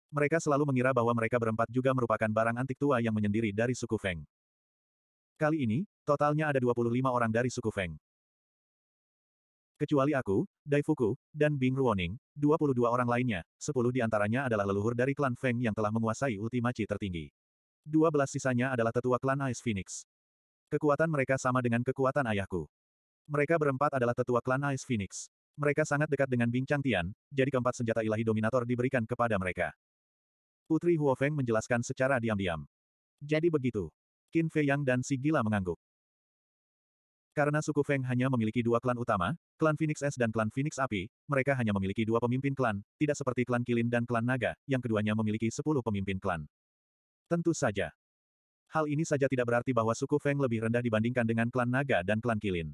Mereka selalu mengira bahwa mereka berempat juga merupakan barang antik tua yang menyendiri dari suku Feng. Kali ini, totalnya ada 25 orang dari suku Feng. Kecuali aku, Daifuku, dan Bing Ruoning, 22 orang lainnya, 10 di antaranya adalah leluhur dari klan Feng yang telah menguasai Ultimaci tertinggi. 12 sisanya adalah tetua klan Ice Phoenix. Kekuatan mereka sama dengan kekuatan ayahku. Mereka berempat adalah tetua klan Ice Phoenix. Mereka sangat dekat dengan Bing Changtian, jadi keempat senjata ilahi dominator diberikan kepada mereka. Putri Huofeng menjelaskan secara diam-diam. Jadi begitu. Qin Fei Yang dan si gila mengangguk. Karena suku Feng hanya memiliki dua klan utama, klan Phoenix S dan klan Phoenix Api, mereka hanya memiliki dua pemimpin klan, tidak seperti klan Kilin dan klan Naga, yang keduanya memiliki sepuluh pemimpin klan. Tentu saja. Hal ini saja tidak berarti bahwa suku Feng lebih rendah dibandingkan dengan klan Naga dan klan Kilin.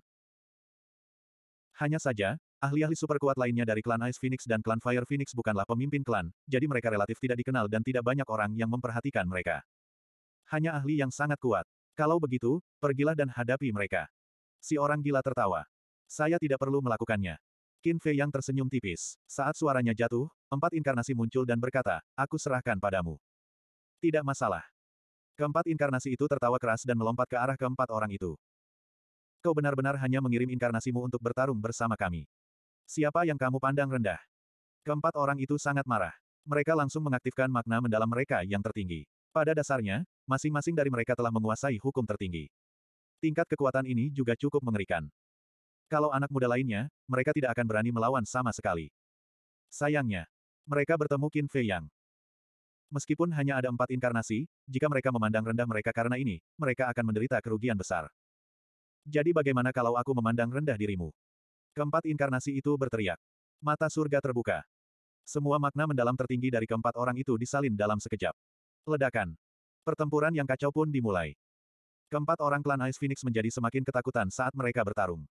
Hanya saja, ahli-ahli super kuat lainnya dari klan Ice Phoenix dan klan Fire Phoenix bukanlah pemimpin klan, jadi mereka relatif tidak dikenal dan tidak banyak orang yang memperhatikan mereka. Hanya ahli yang sangat kuat. Kalau begitu, pergilah dan hadapi mereka. Si orang gila tertawa. Saya tidak perlu melakukannya. Qin Fei yang tersenyum tipis. Saat suaranya jatuh, empat inkarnasi muncul dan berkata, aku serahkan padamu. Tidak masalah. Keempat inkarnasi itu tertawa keras dan melompat ke arah keempat orang itu. Kau benar-benar hanya mengirim inkarnasimu untuk bertarung bersama kami. Siapa yang kamu pandang rendah? Keempat orang itu sangat marah. Mereka langsung mengaktifkan makna mendalam mereka yang tertinggi. Pada dasarnya, masing-masing dari mereka telah menguasai hukum tertinggi. Tingkat kekuatan ini juga cukup mengerikan. Kalau anak muda lainnya, mereka tidak akan berani melawan sama sekali. Sayangnya, mereka bertemu Qin Fei Yang. Meskipun hanya ada empat inkarnasi, jika mereka memandang rendah mereka karena ini, mereka akan menderita kerugian besar. Jadi bagaimana kalau aku memandang rendah dirimu? Keempat inkarnasi itu berteriak. Mata surga terbuka. Semua makna mendalam tertinggi dari keempat orang itu disalin dalam sekejap. Ledakan. Pertempuran yang kacau pun dimulai. Keempat orang klan Ice Phoenix menjadi semakin ketakutan saat mereka bertarung.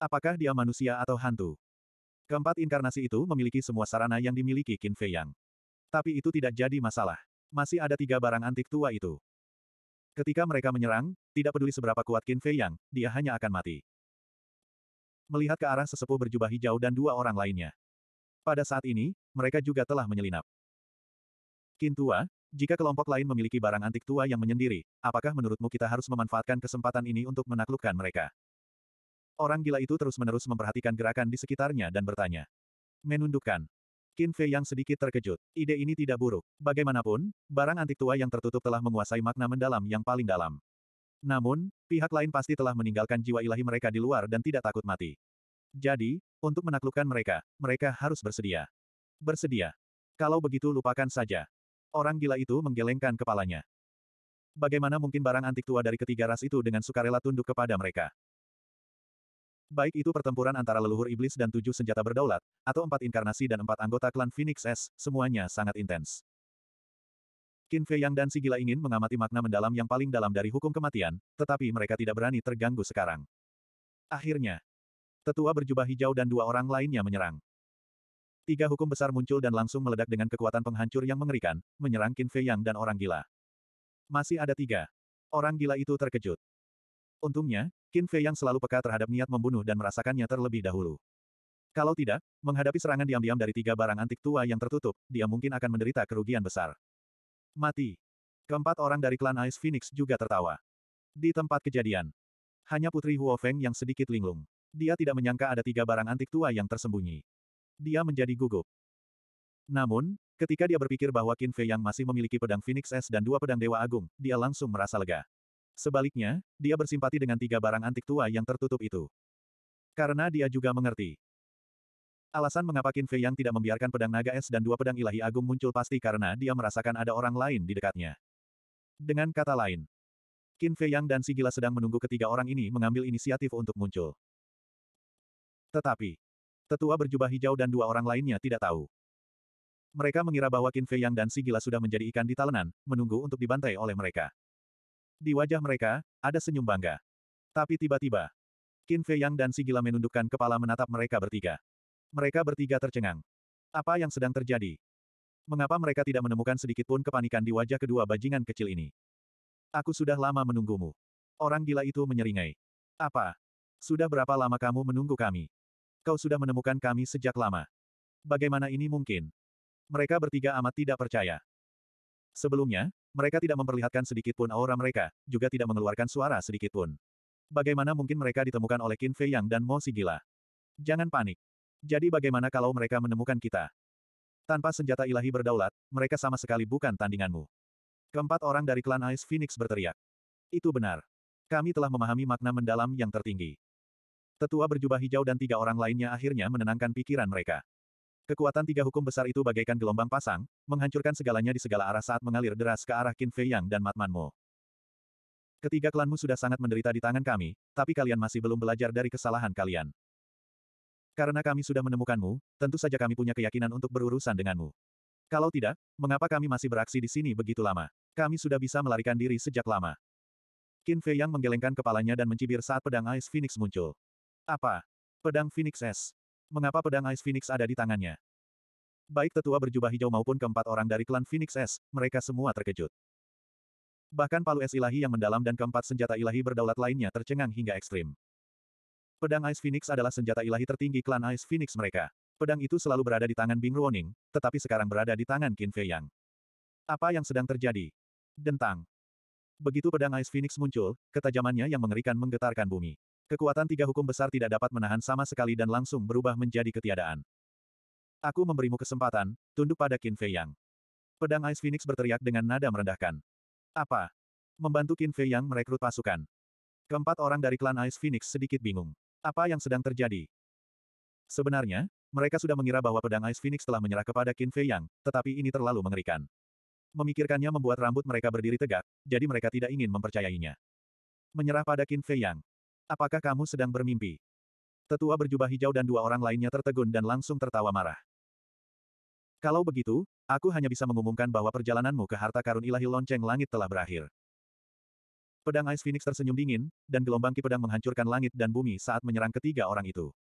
Apakah dia manusia atau hantu? Keempat inkarnasi itu memiliki semua sarana yang dimiliki Qin Fei Yang. Tapi itu tidak jadi masalah. Masih ada tiga barang antik tua itu. Ketika mereka menyerang, tidak peduli seberapa kuat Qin Fei Yang, dia hanya akan mati. Melihat ke arah sesepuh berjubah hijau dan dua orang lainnya. Pada saat ini, mereka juga telah menyelinap. Qin tua, jika kelompok lain memiliki barang antik tua yang menyendiri, apakah menurutmu kita harus memanfaatkan kesempatan ini untuk menaklukkan mereka? Orang gila itu terus-menerus memperhatikan gerakan di sekitarnya dan bertanya. Menundukkan. Qin Fei yang sedikit terkejut. Ide ini tidak buruk. Bagaimanapun, barang antik tua yang tertutup telah menguasai makna mendalam yang paling dalam. Namun, pihak lain pasti telah meninggalkan jiwa ilahi mereka di luar dan tidak takut mati. Jadi, untuk menaklukkan mereka, mereka harus bersedia. Bersedia. Kalau begitu lupakan saja. Orang gila itu menggelengkan kepalanya. Bagaimana mungkin barang antik tua dari ketiga ras itu dengan sukarela tunduk kepada mereka? Baik itu pertempuran antara leluhur iblis dan tujuh senjata berdaulat, atau empat inkarnasi dan empat anggota klan Phoenix S, semuanya sangat intens. Qin Fei Yang dan si gila ingin mengamati makna mendalam yang paling dalam dari hukum kematian, tetapi mereka tidak berani terganggu sekarang. Akhirnya, tetua berjubah hijau dan dua orang lainnya menyerang. Tiga hukum besar muncul dan langsung meledak dengan kekuatan penghancur yang mengerikan, menyerang Qin Fei Yang dan orang gila. Masih ada tiga. Orang gila itu terkejut. Untungnya, Qin Fei Yang selalu peka terhadap niat membunuh dan merasakannya terlebih dahulu. Kalau tidak, menghadapi serangan diam-diam dari tiga barang antik tua yang tertutup, dia mungkin akan menderita kerugian besar. Mati. Keempat orang dari klan Ice Phoenix juga tertawa. Di tempat kejadian. Hanya Putri Huo Feng yang sedikit linglung. Dia tidak menyangka ada tiga barang antik tua yang tersembunyi. Dia menjadi gugup. Namun, ketika dia berpikir bahwa Qin Fei yang masih memiliki pedang Phoenix S dan dua pedang Dewa Agung, dia langsung merasa lega. Sebaliknya, dia bersimpati dengan tiga barang antik tua yang tertutup itu. Karena dia juga mengerti. Alasan mengapa Qin Fei Yang tidak membiarkan pedang naga S dan dua pedang ilahi agung muncul pasti karena dia merasakan ada orang lain di dekatnya. Dengan kata lain, Qin Fei Yang dan si gila sedang menunggu ketiga orang ini mengambil inisiatif untuk muncul. Tetapi, Tetua berjubah hijau dan dua orang lainnya tidak tahu. Mereka mengira bahwa Qin Fei Yang dan Si Gila sudah menjadi ikan di talenan, menunggu untuk dibantai oleh mereka. Di wajah mereka, ada senyum bangga. Tapi tiba-tiba, Qin Fei Yang dan Si Gila menundukkan kepala menatap mereka bertiga. Mereka bertiga tercengang. Apa yang sedang terjadi? Mengapa mereka tidak menemukan sedikit pun kepanikan di wajah kedua bajingan kecil ini? Aku sudah lama menunggumu. Orang gila itu menyeringai. Apa? Sudah berapa lama kamu menunggu kami? Kau sudah menemukan kami sejak lama. Bagaimana ini mungkin? Mereka bertiga amat tidak percaya. Sebelumnya, mereka tidak memperlihatkan sedikitpun aura mereka, juga tidak mengeluarkan suara sedikitpun. Bagaimana mungkin mereka ditemukan oleh Qin Fei Yang dan Mo Sigila? Jangan panik. Jadi bagaimana kalau mereka menemukan kita? Tanpa senjata ilahi berdaulat, mereka sama sekali bukan tandinganmu. Keempat orang dari klan Ice Phoenix berteriak. Itu benar. Kami telah memahami makna mendalam yang tertinggi. Tetua berjubah hijau dan tiga orang lainnya akhirnya menenangkan pikiran mereka. Kekuatan tiga hukum besar itu bagaikan gelombang pasang, menghancurkan segalanya di segala arah saat mengalir deras ke arah Qin Fei Yang dan Matman Mo. Ketiga klanmu sudah sangat menderita di tangan kami, tapi kalian masih belum belajar dari kesalahan kalian. Karena kami sudah menemukanmu, tentu saja kami punya keyakinan untuk berurusan denganmu. Kalau tidak, mengapa kami masih beraksi di sini begitu lama? Kami sudah bisa melarikan diri sejak lama. Qin Fei Yang menggelengkan kepalanya dan mencibir saat pedang Ice Phoenix muncul. Apa? Pedang Phoenix S. Mengapa pedang Ice Phoenix ada di tangannya? Baik tetua berjubah hijau maupun keempat orang dari klan Phoenix S, mereka semua terkejut. Bahkan palu es ilahi yang mendalam dan keempat senjata ilahi berdaulat lainnya tercengang hingga ekstrim. Pedang Ice Phoenix adalah senjata ilahi tertinggi klan Ice Phoenix mereka. Pedang itu selalu berada di tangan Bing Ruoning, tetapi sekarang berada di tangan Qin Fei Yang. Apa yang sedang terjadi? Dentang. Begitu pedang Ice Phoenix muncul, ketajamannya yang mengerikan menggetarkan bumi. Kekuatan tiga hukum besar tidak dapat menahan sama sekali dan langsung berubah menjadi ketiadaan. Aku memberimu kesempatan, tunduk pada Qin Fei Yang. Pedang Ice Phoenix berteriak dengan nada merendahkan. Apa? Membantu Qin Fei Yang merekrut pasukan. Keempat orang dari klan Ice Phoenix sedikit bingung. Apa yang sedang terjadi? Sebenarnya, mereka sudah mengira bahwa pedang Ice Phoenix telah menyerah kepada Qin Fei Yang, tetapi ini terlalu mengerikan. Memikirkannya membuat rambut mereka berdiri tegak, jadi mereka tidak ingin mempercayainya. Menyerah pada Qin Fei Yang. Apakah kamu sedang bermimpi? Tetua berjubah hijau dan dua orang lainnya tertegun dan langsung tertawa marah. Kalau begitu, aku hanya bisa mengumumkan bahwa perjalananmu ke harta karun ilahi lonceng langit telah berakhir. Pedang Ice Phoenix tersenyum dingin, dan gelombang ki pedang menghancurkan langit dan bumi saat menyerang ketiga orang itu.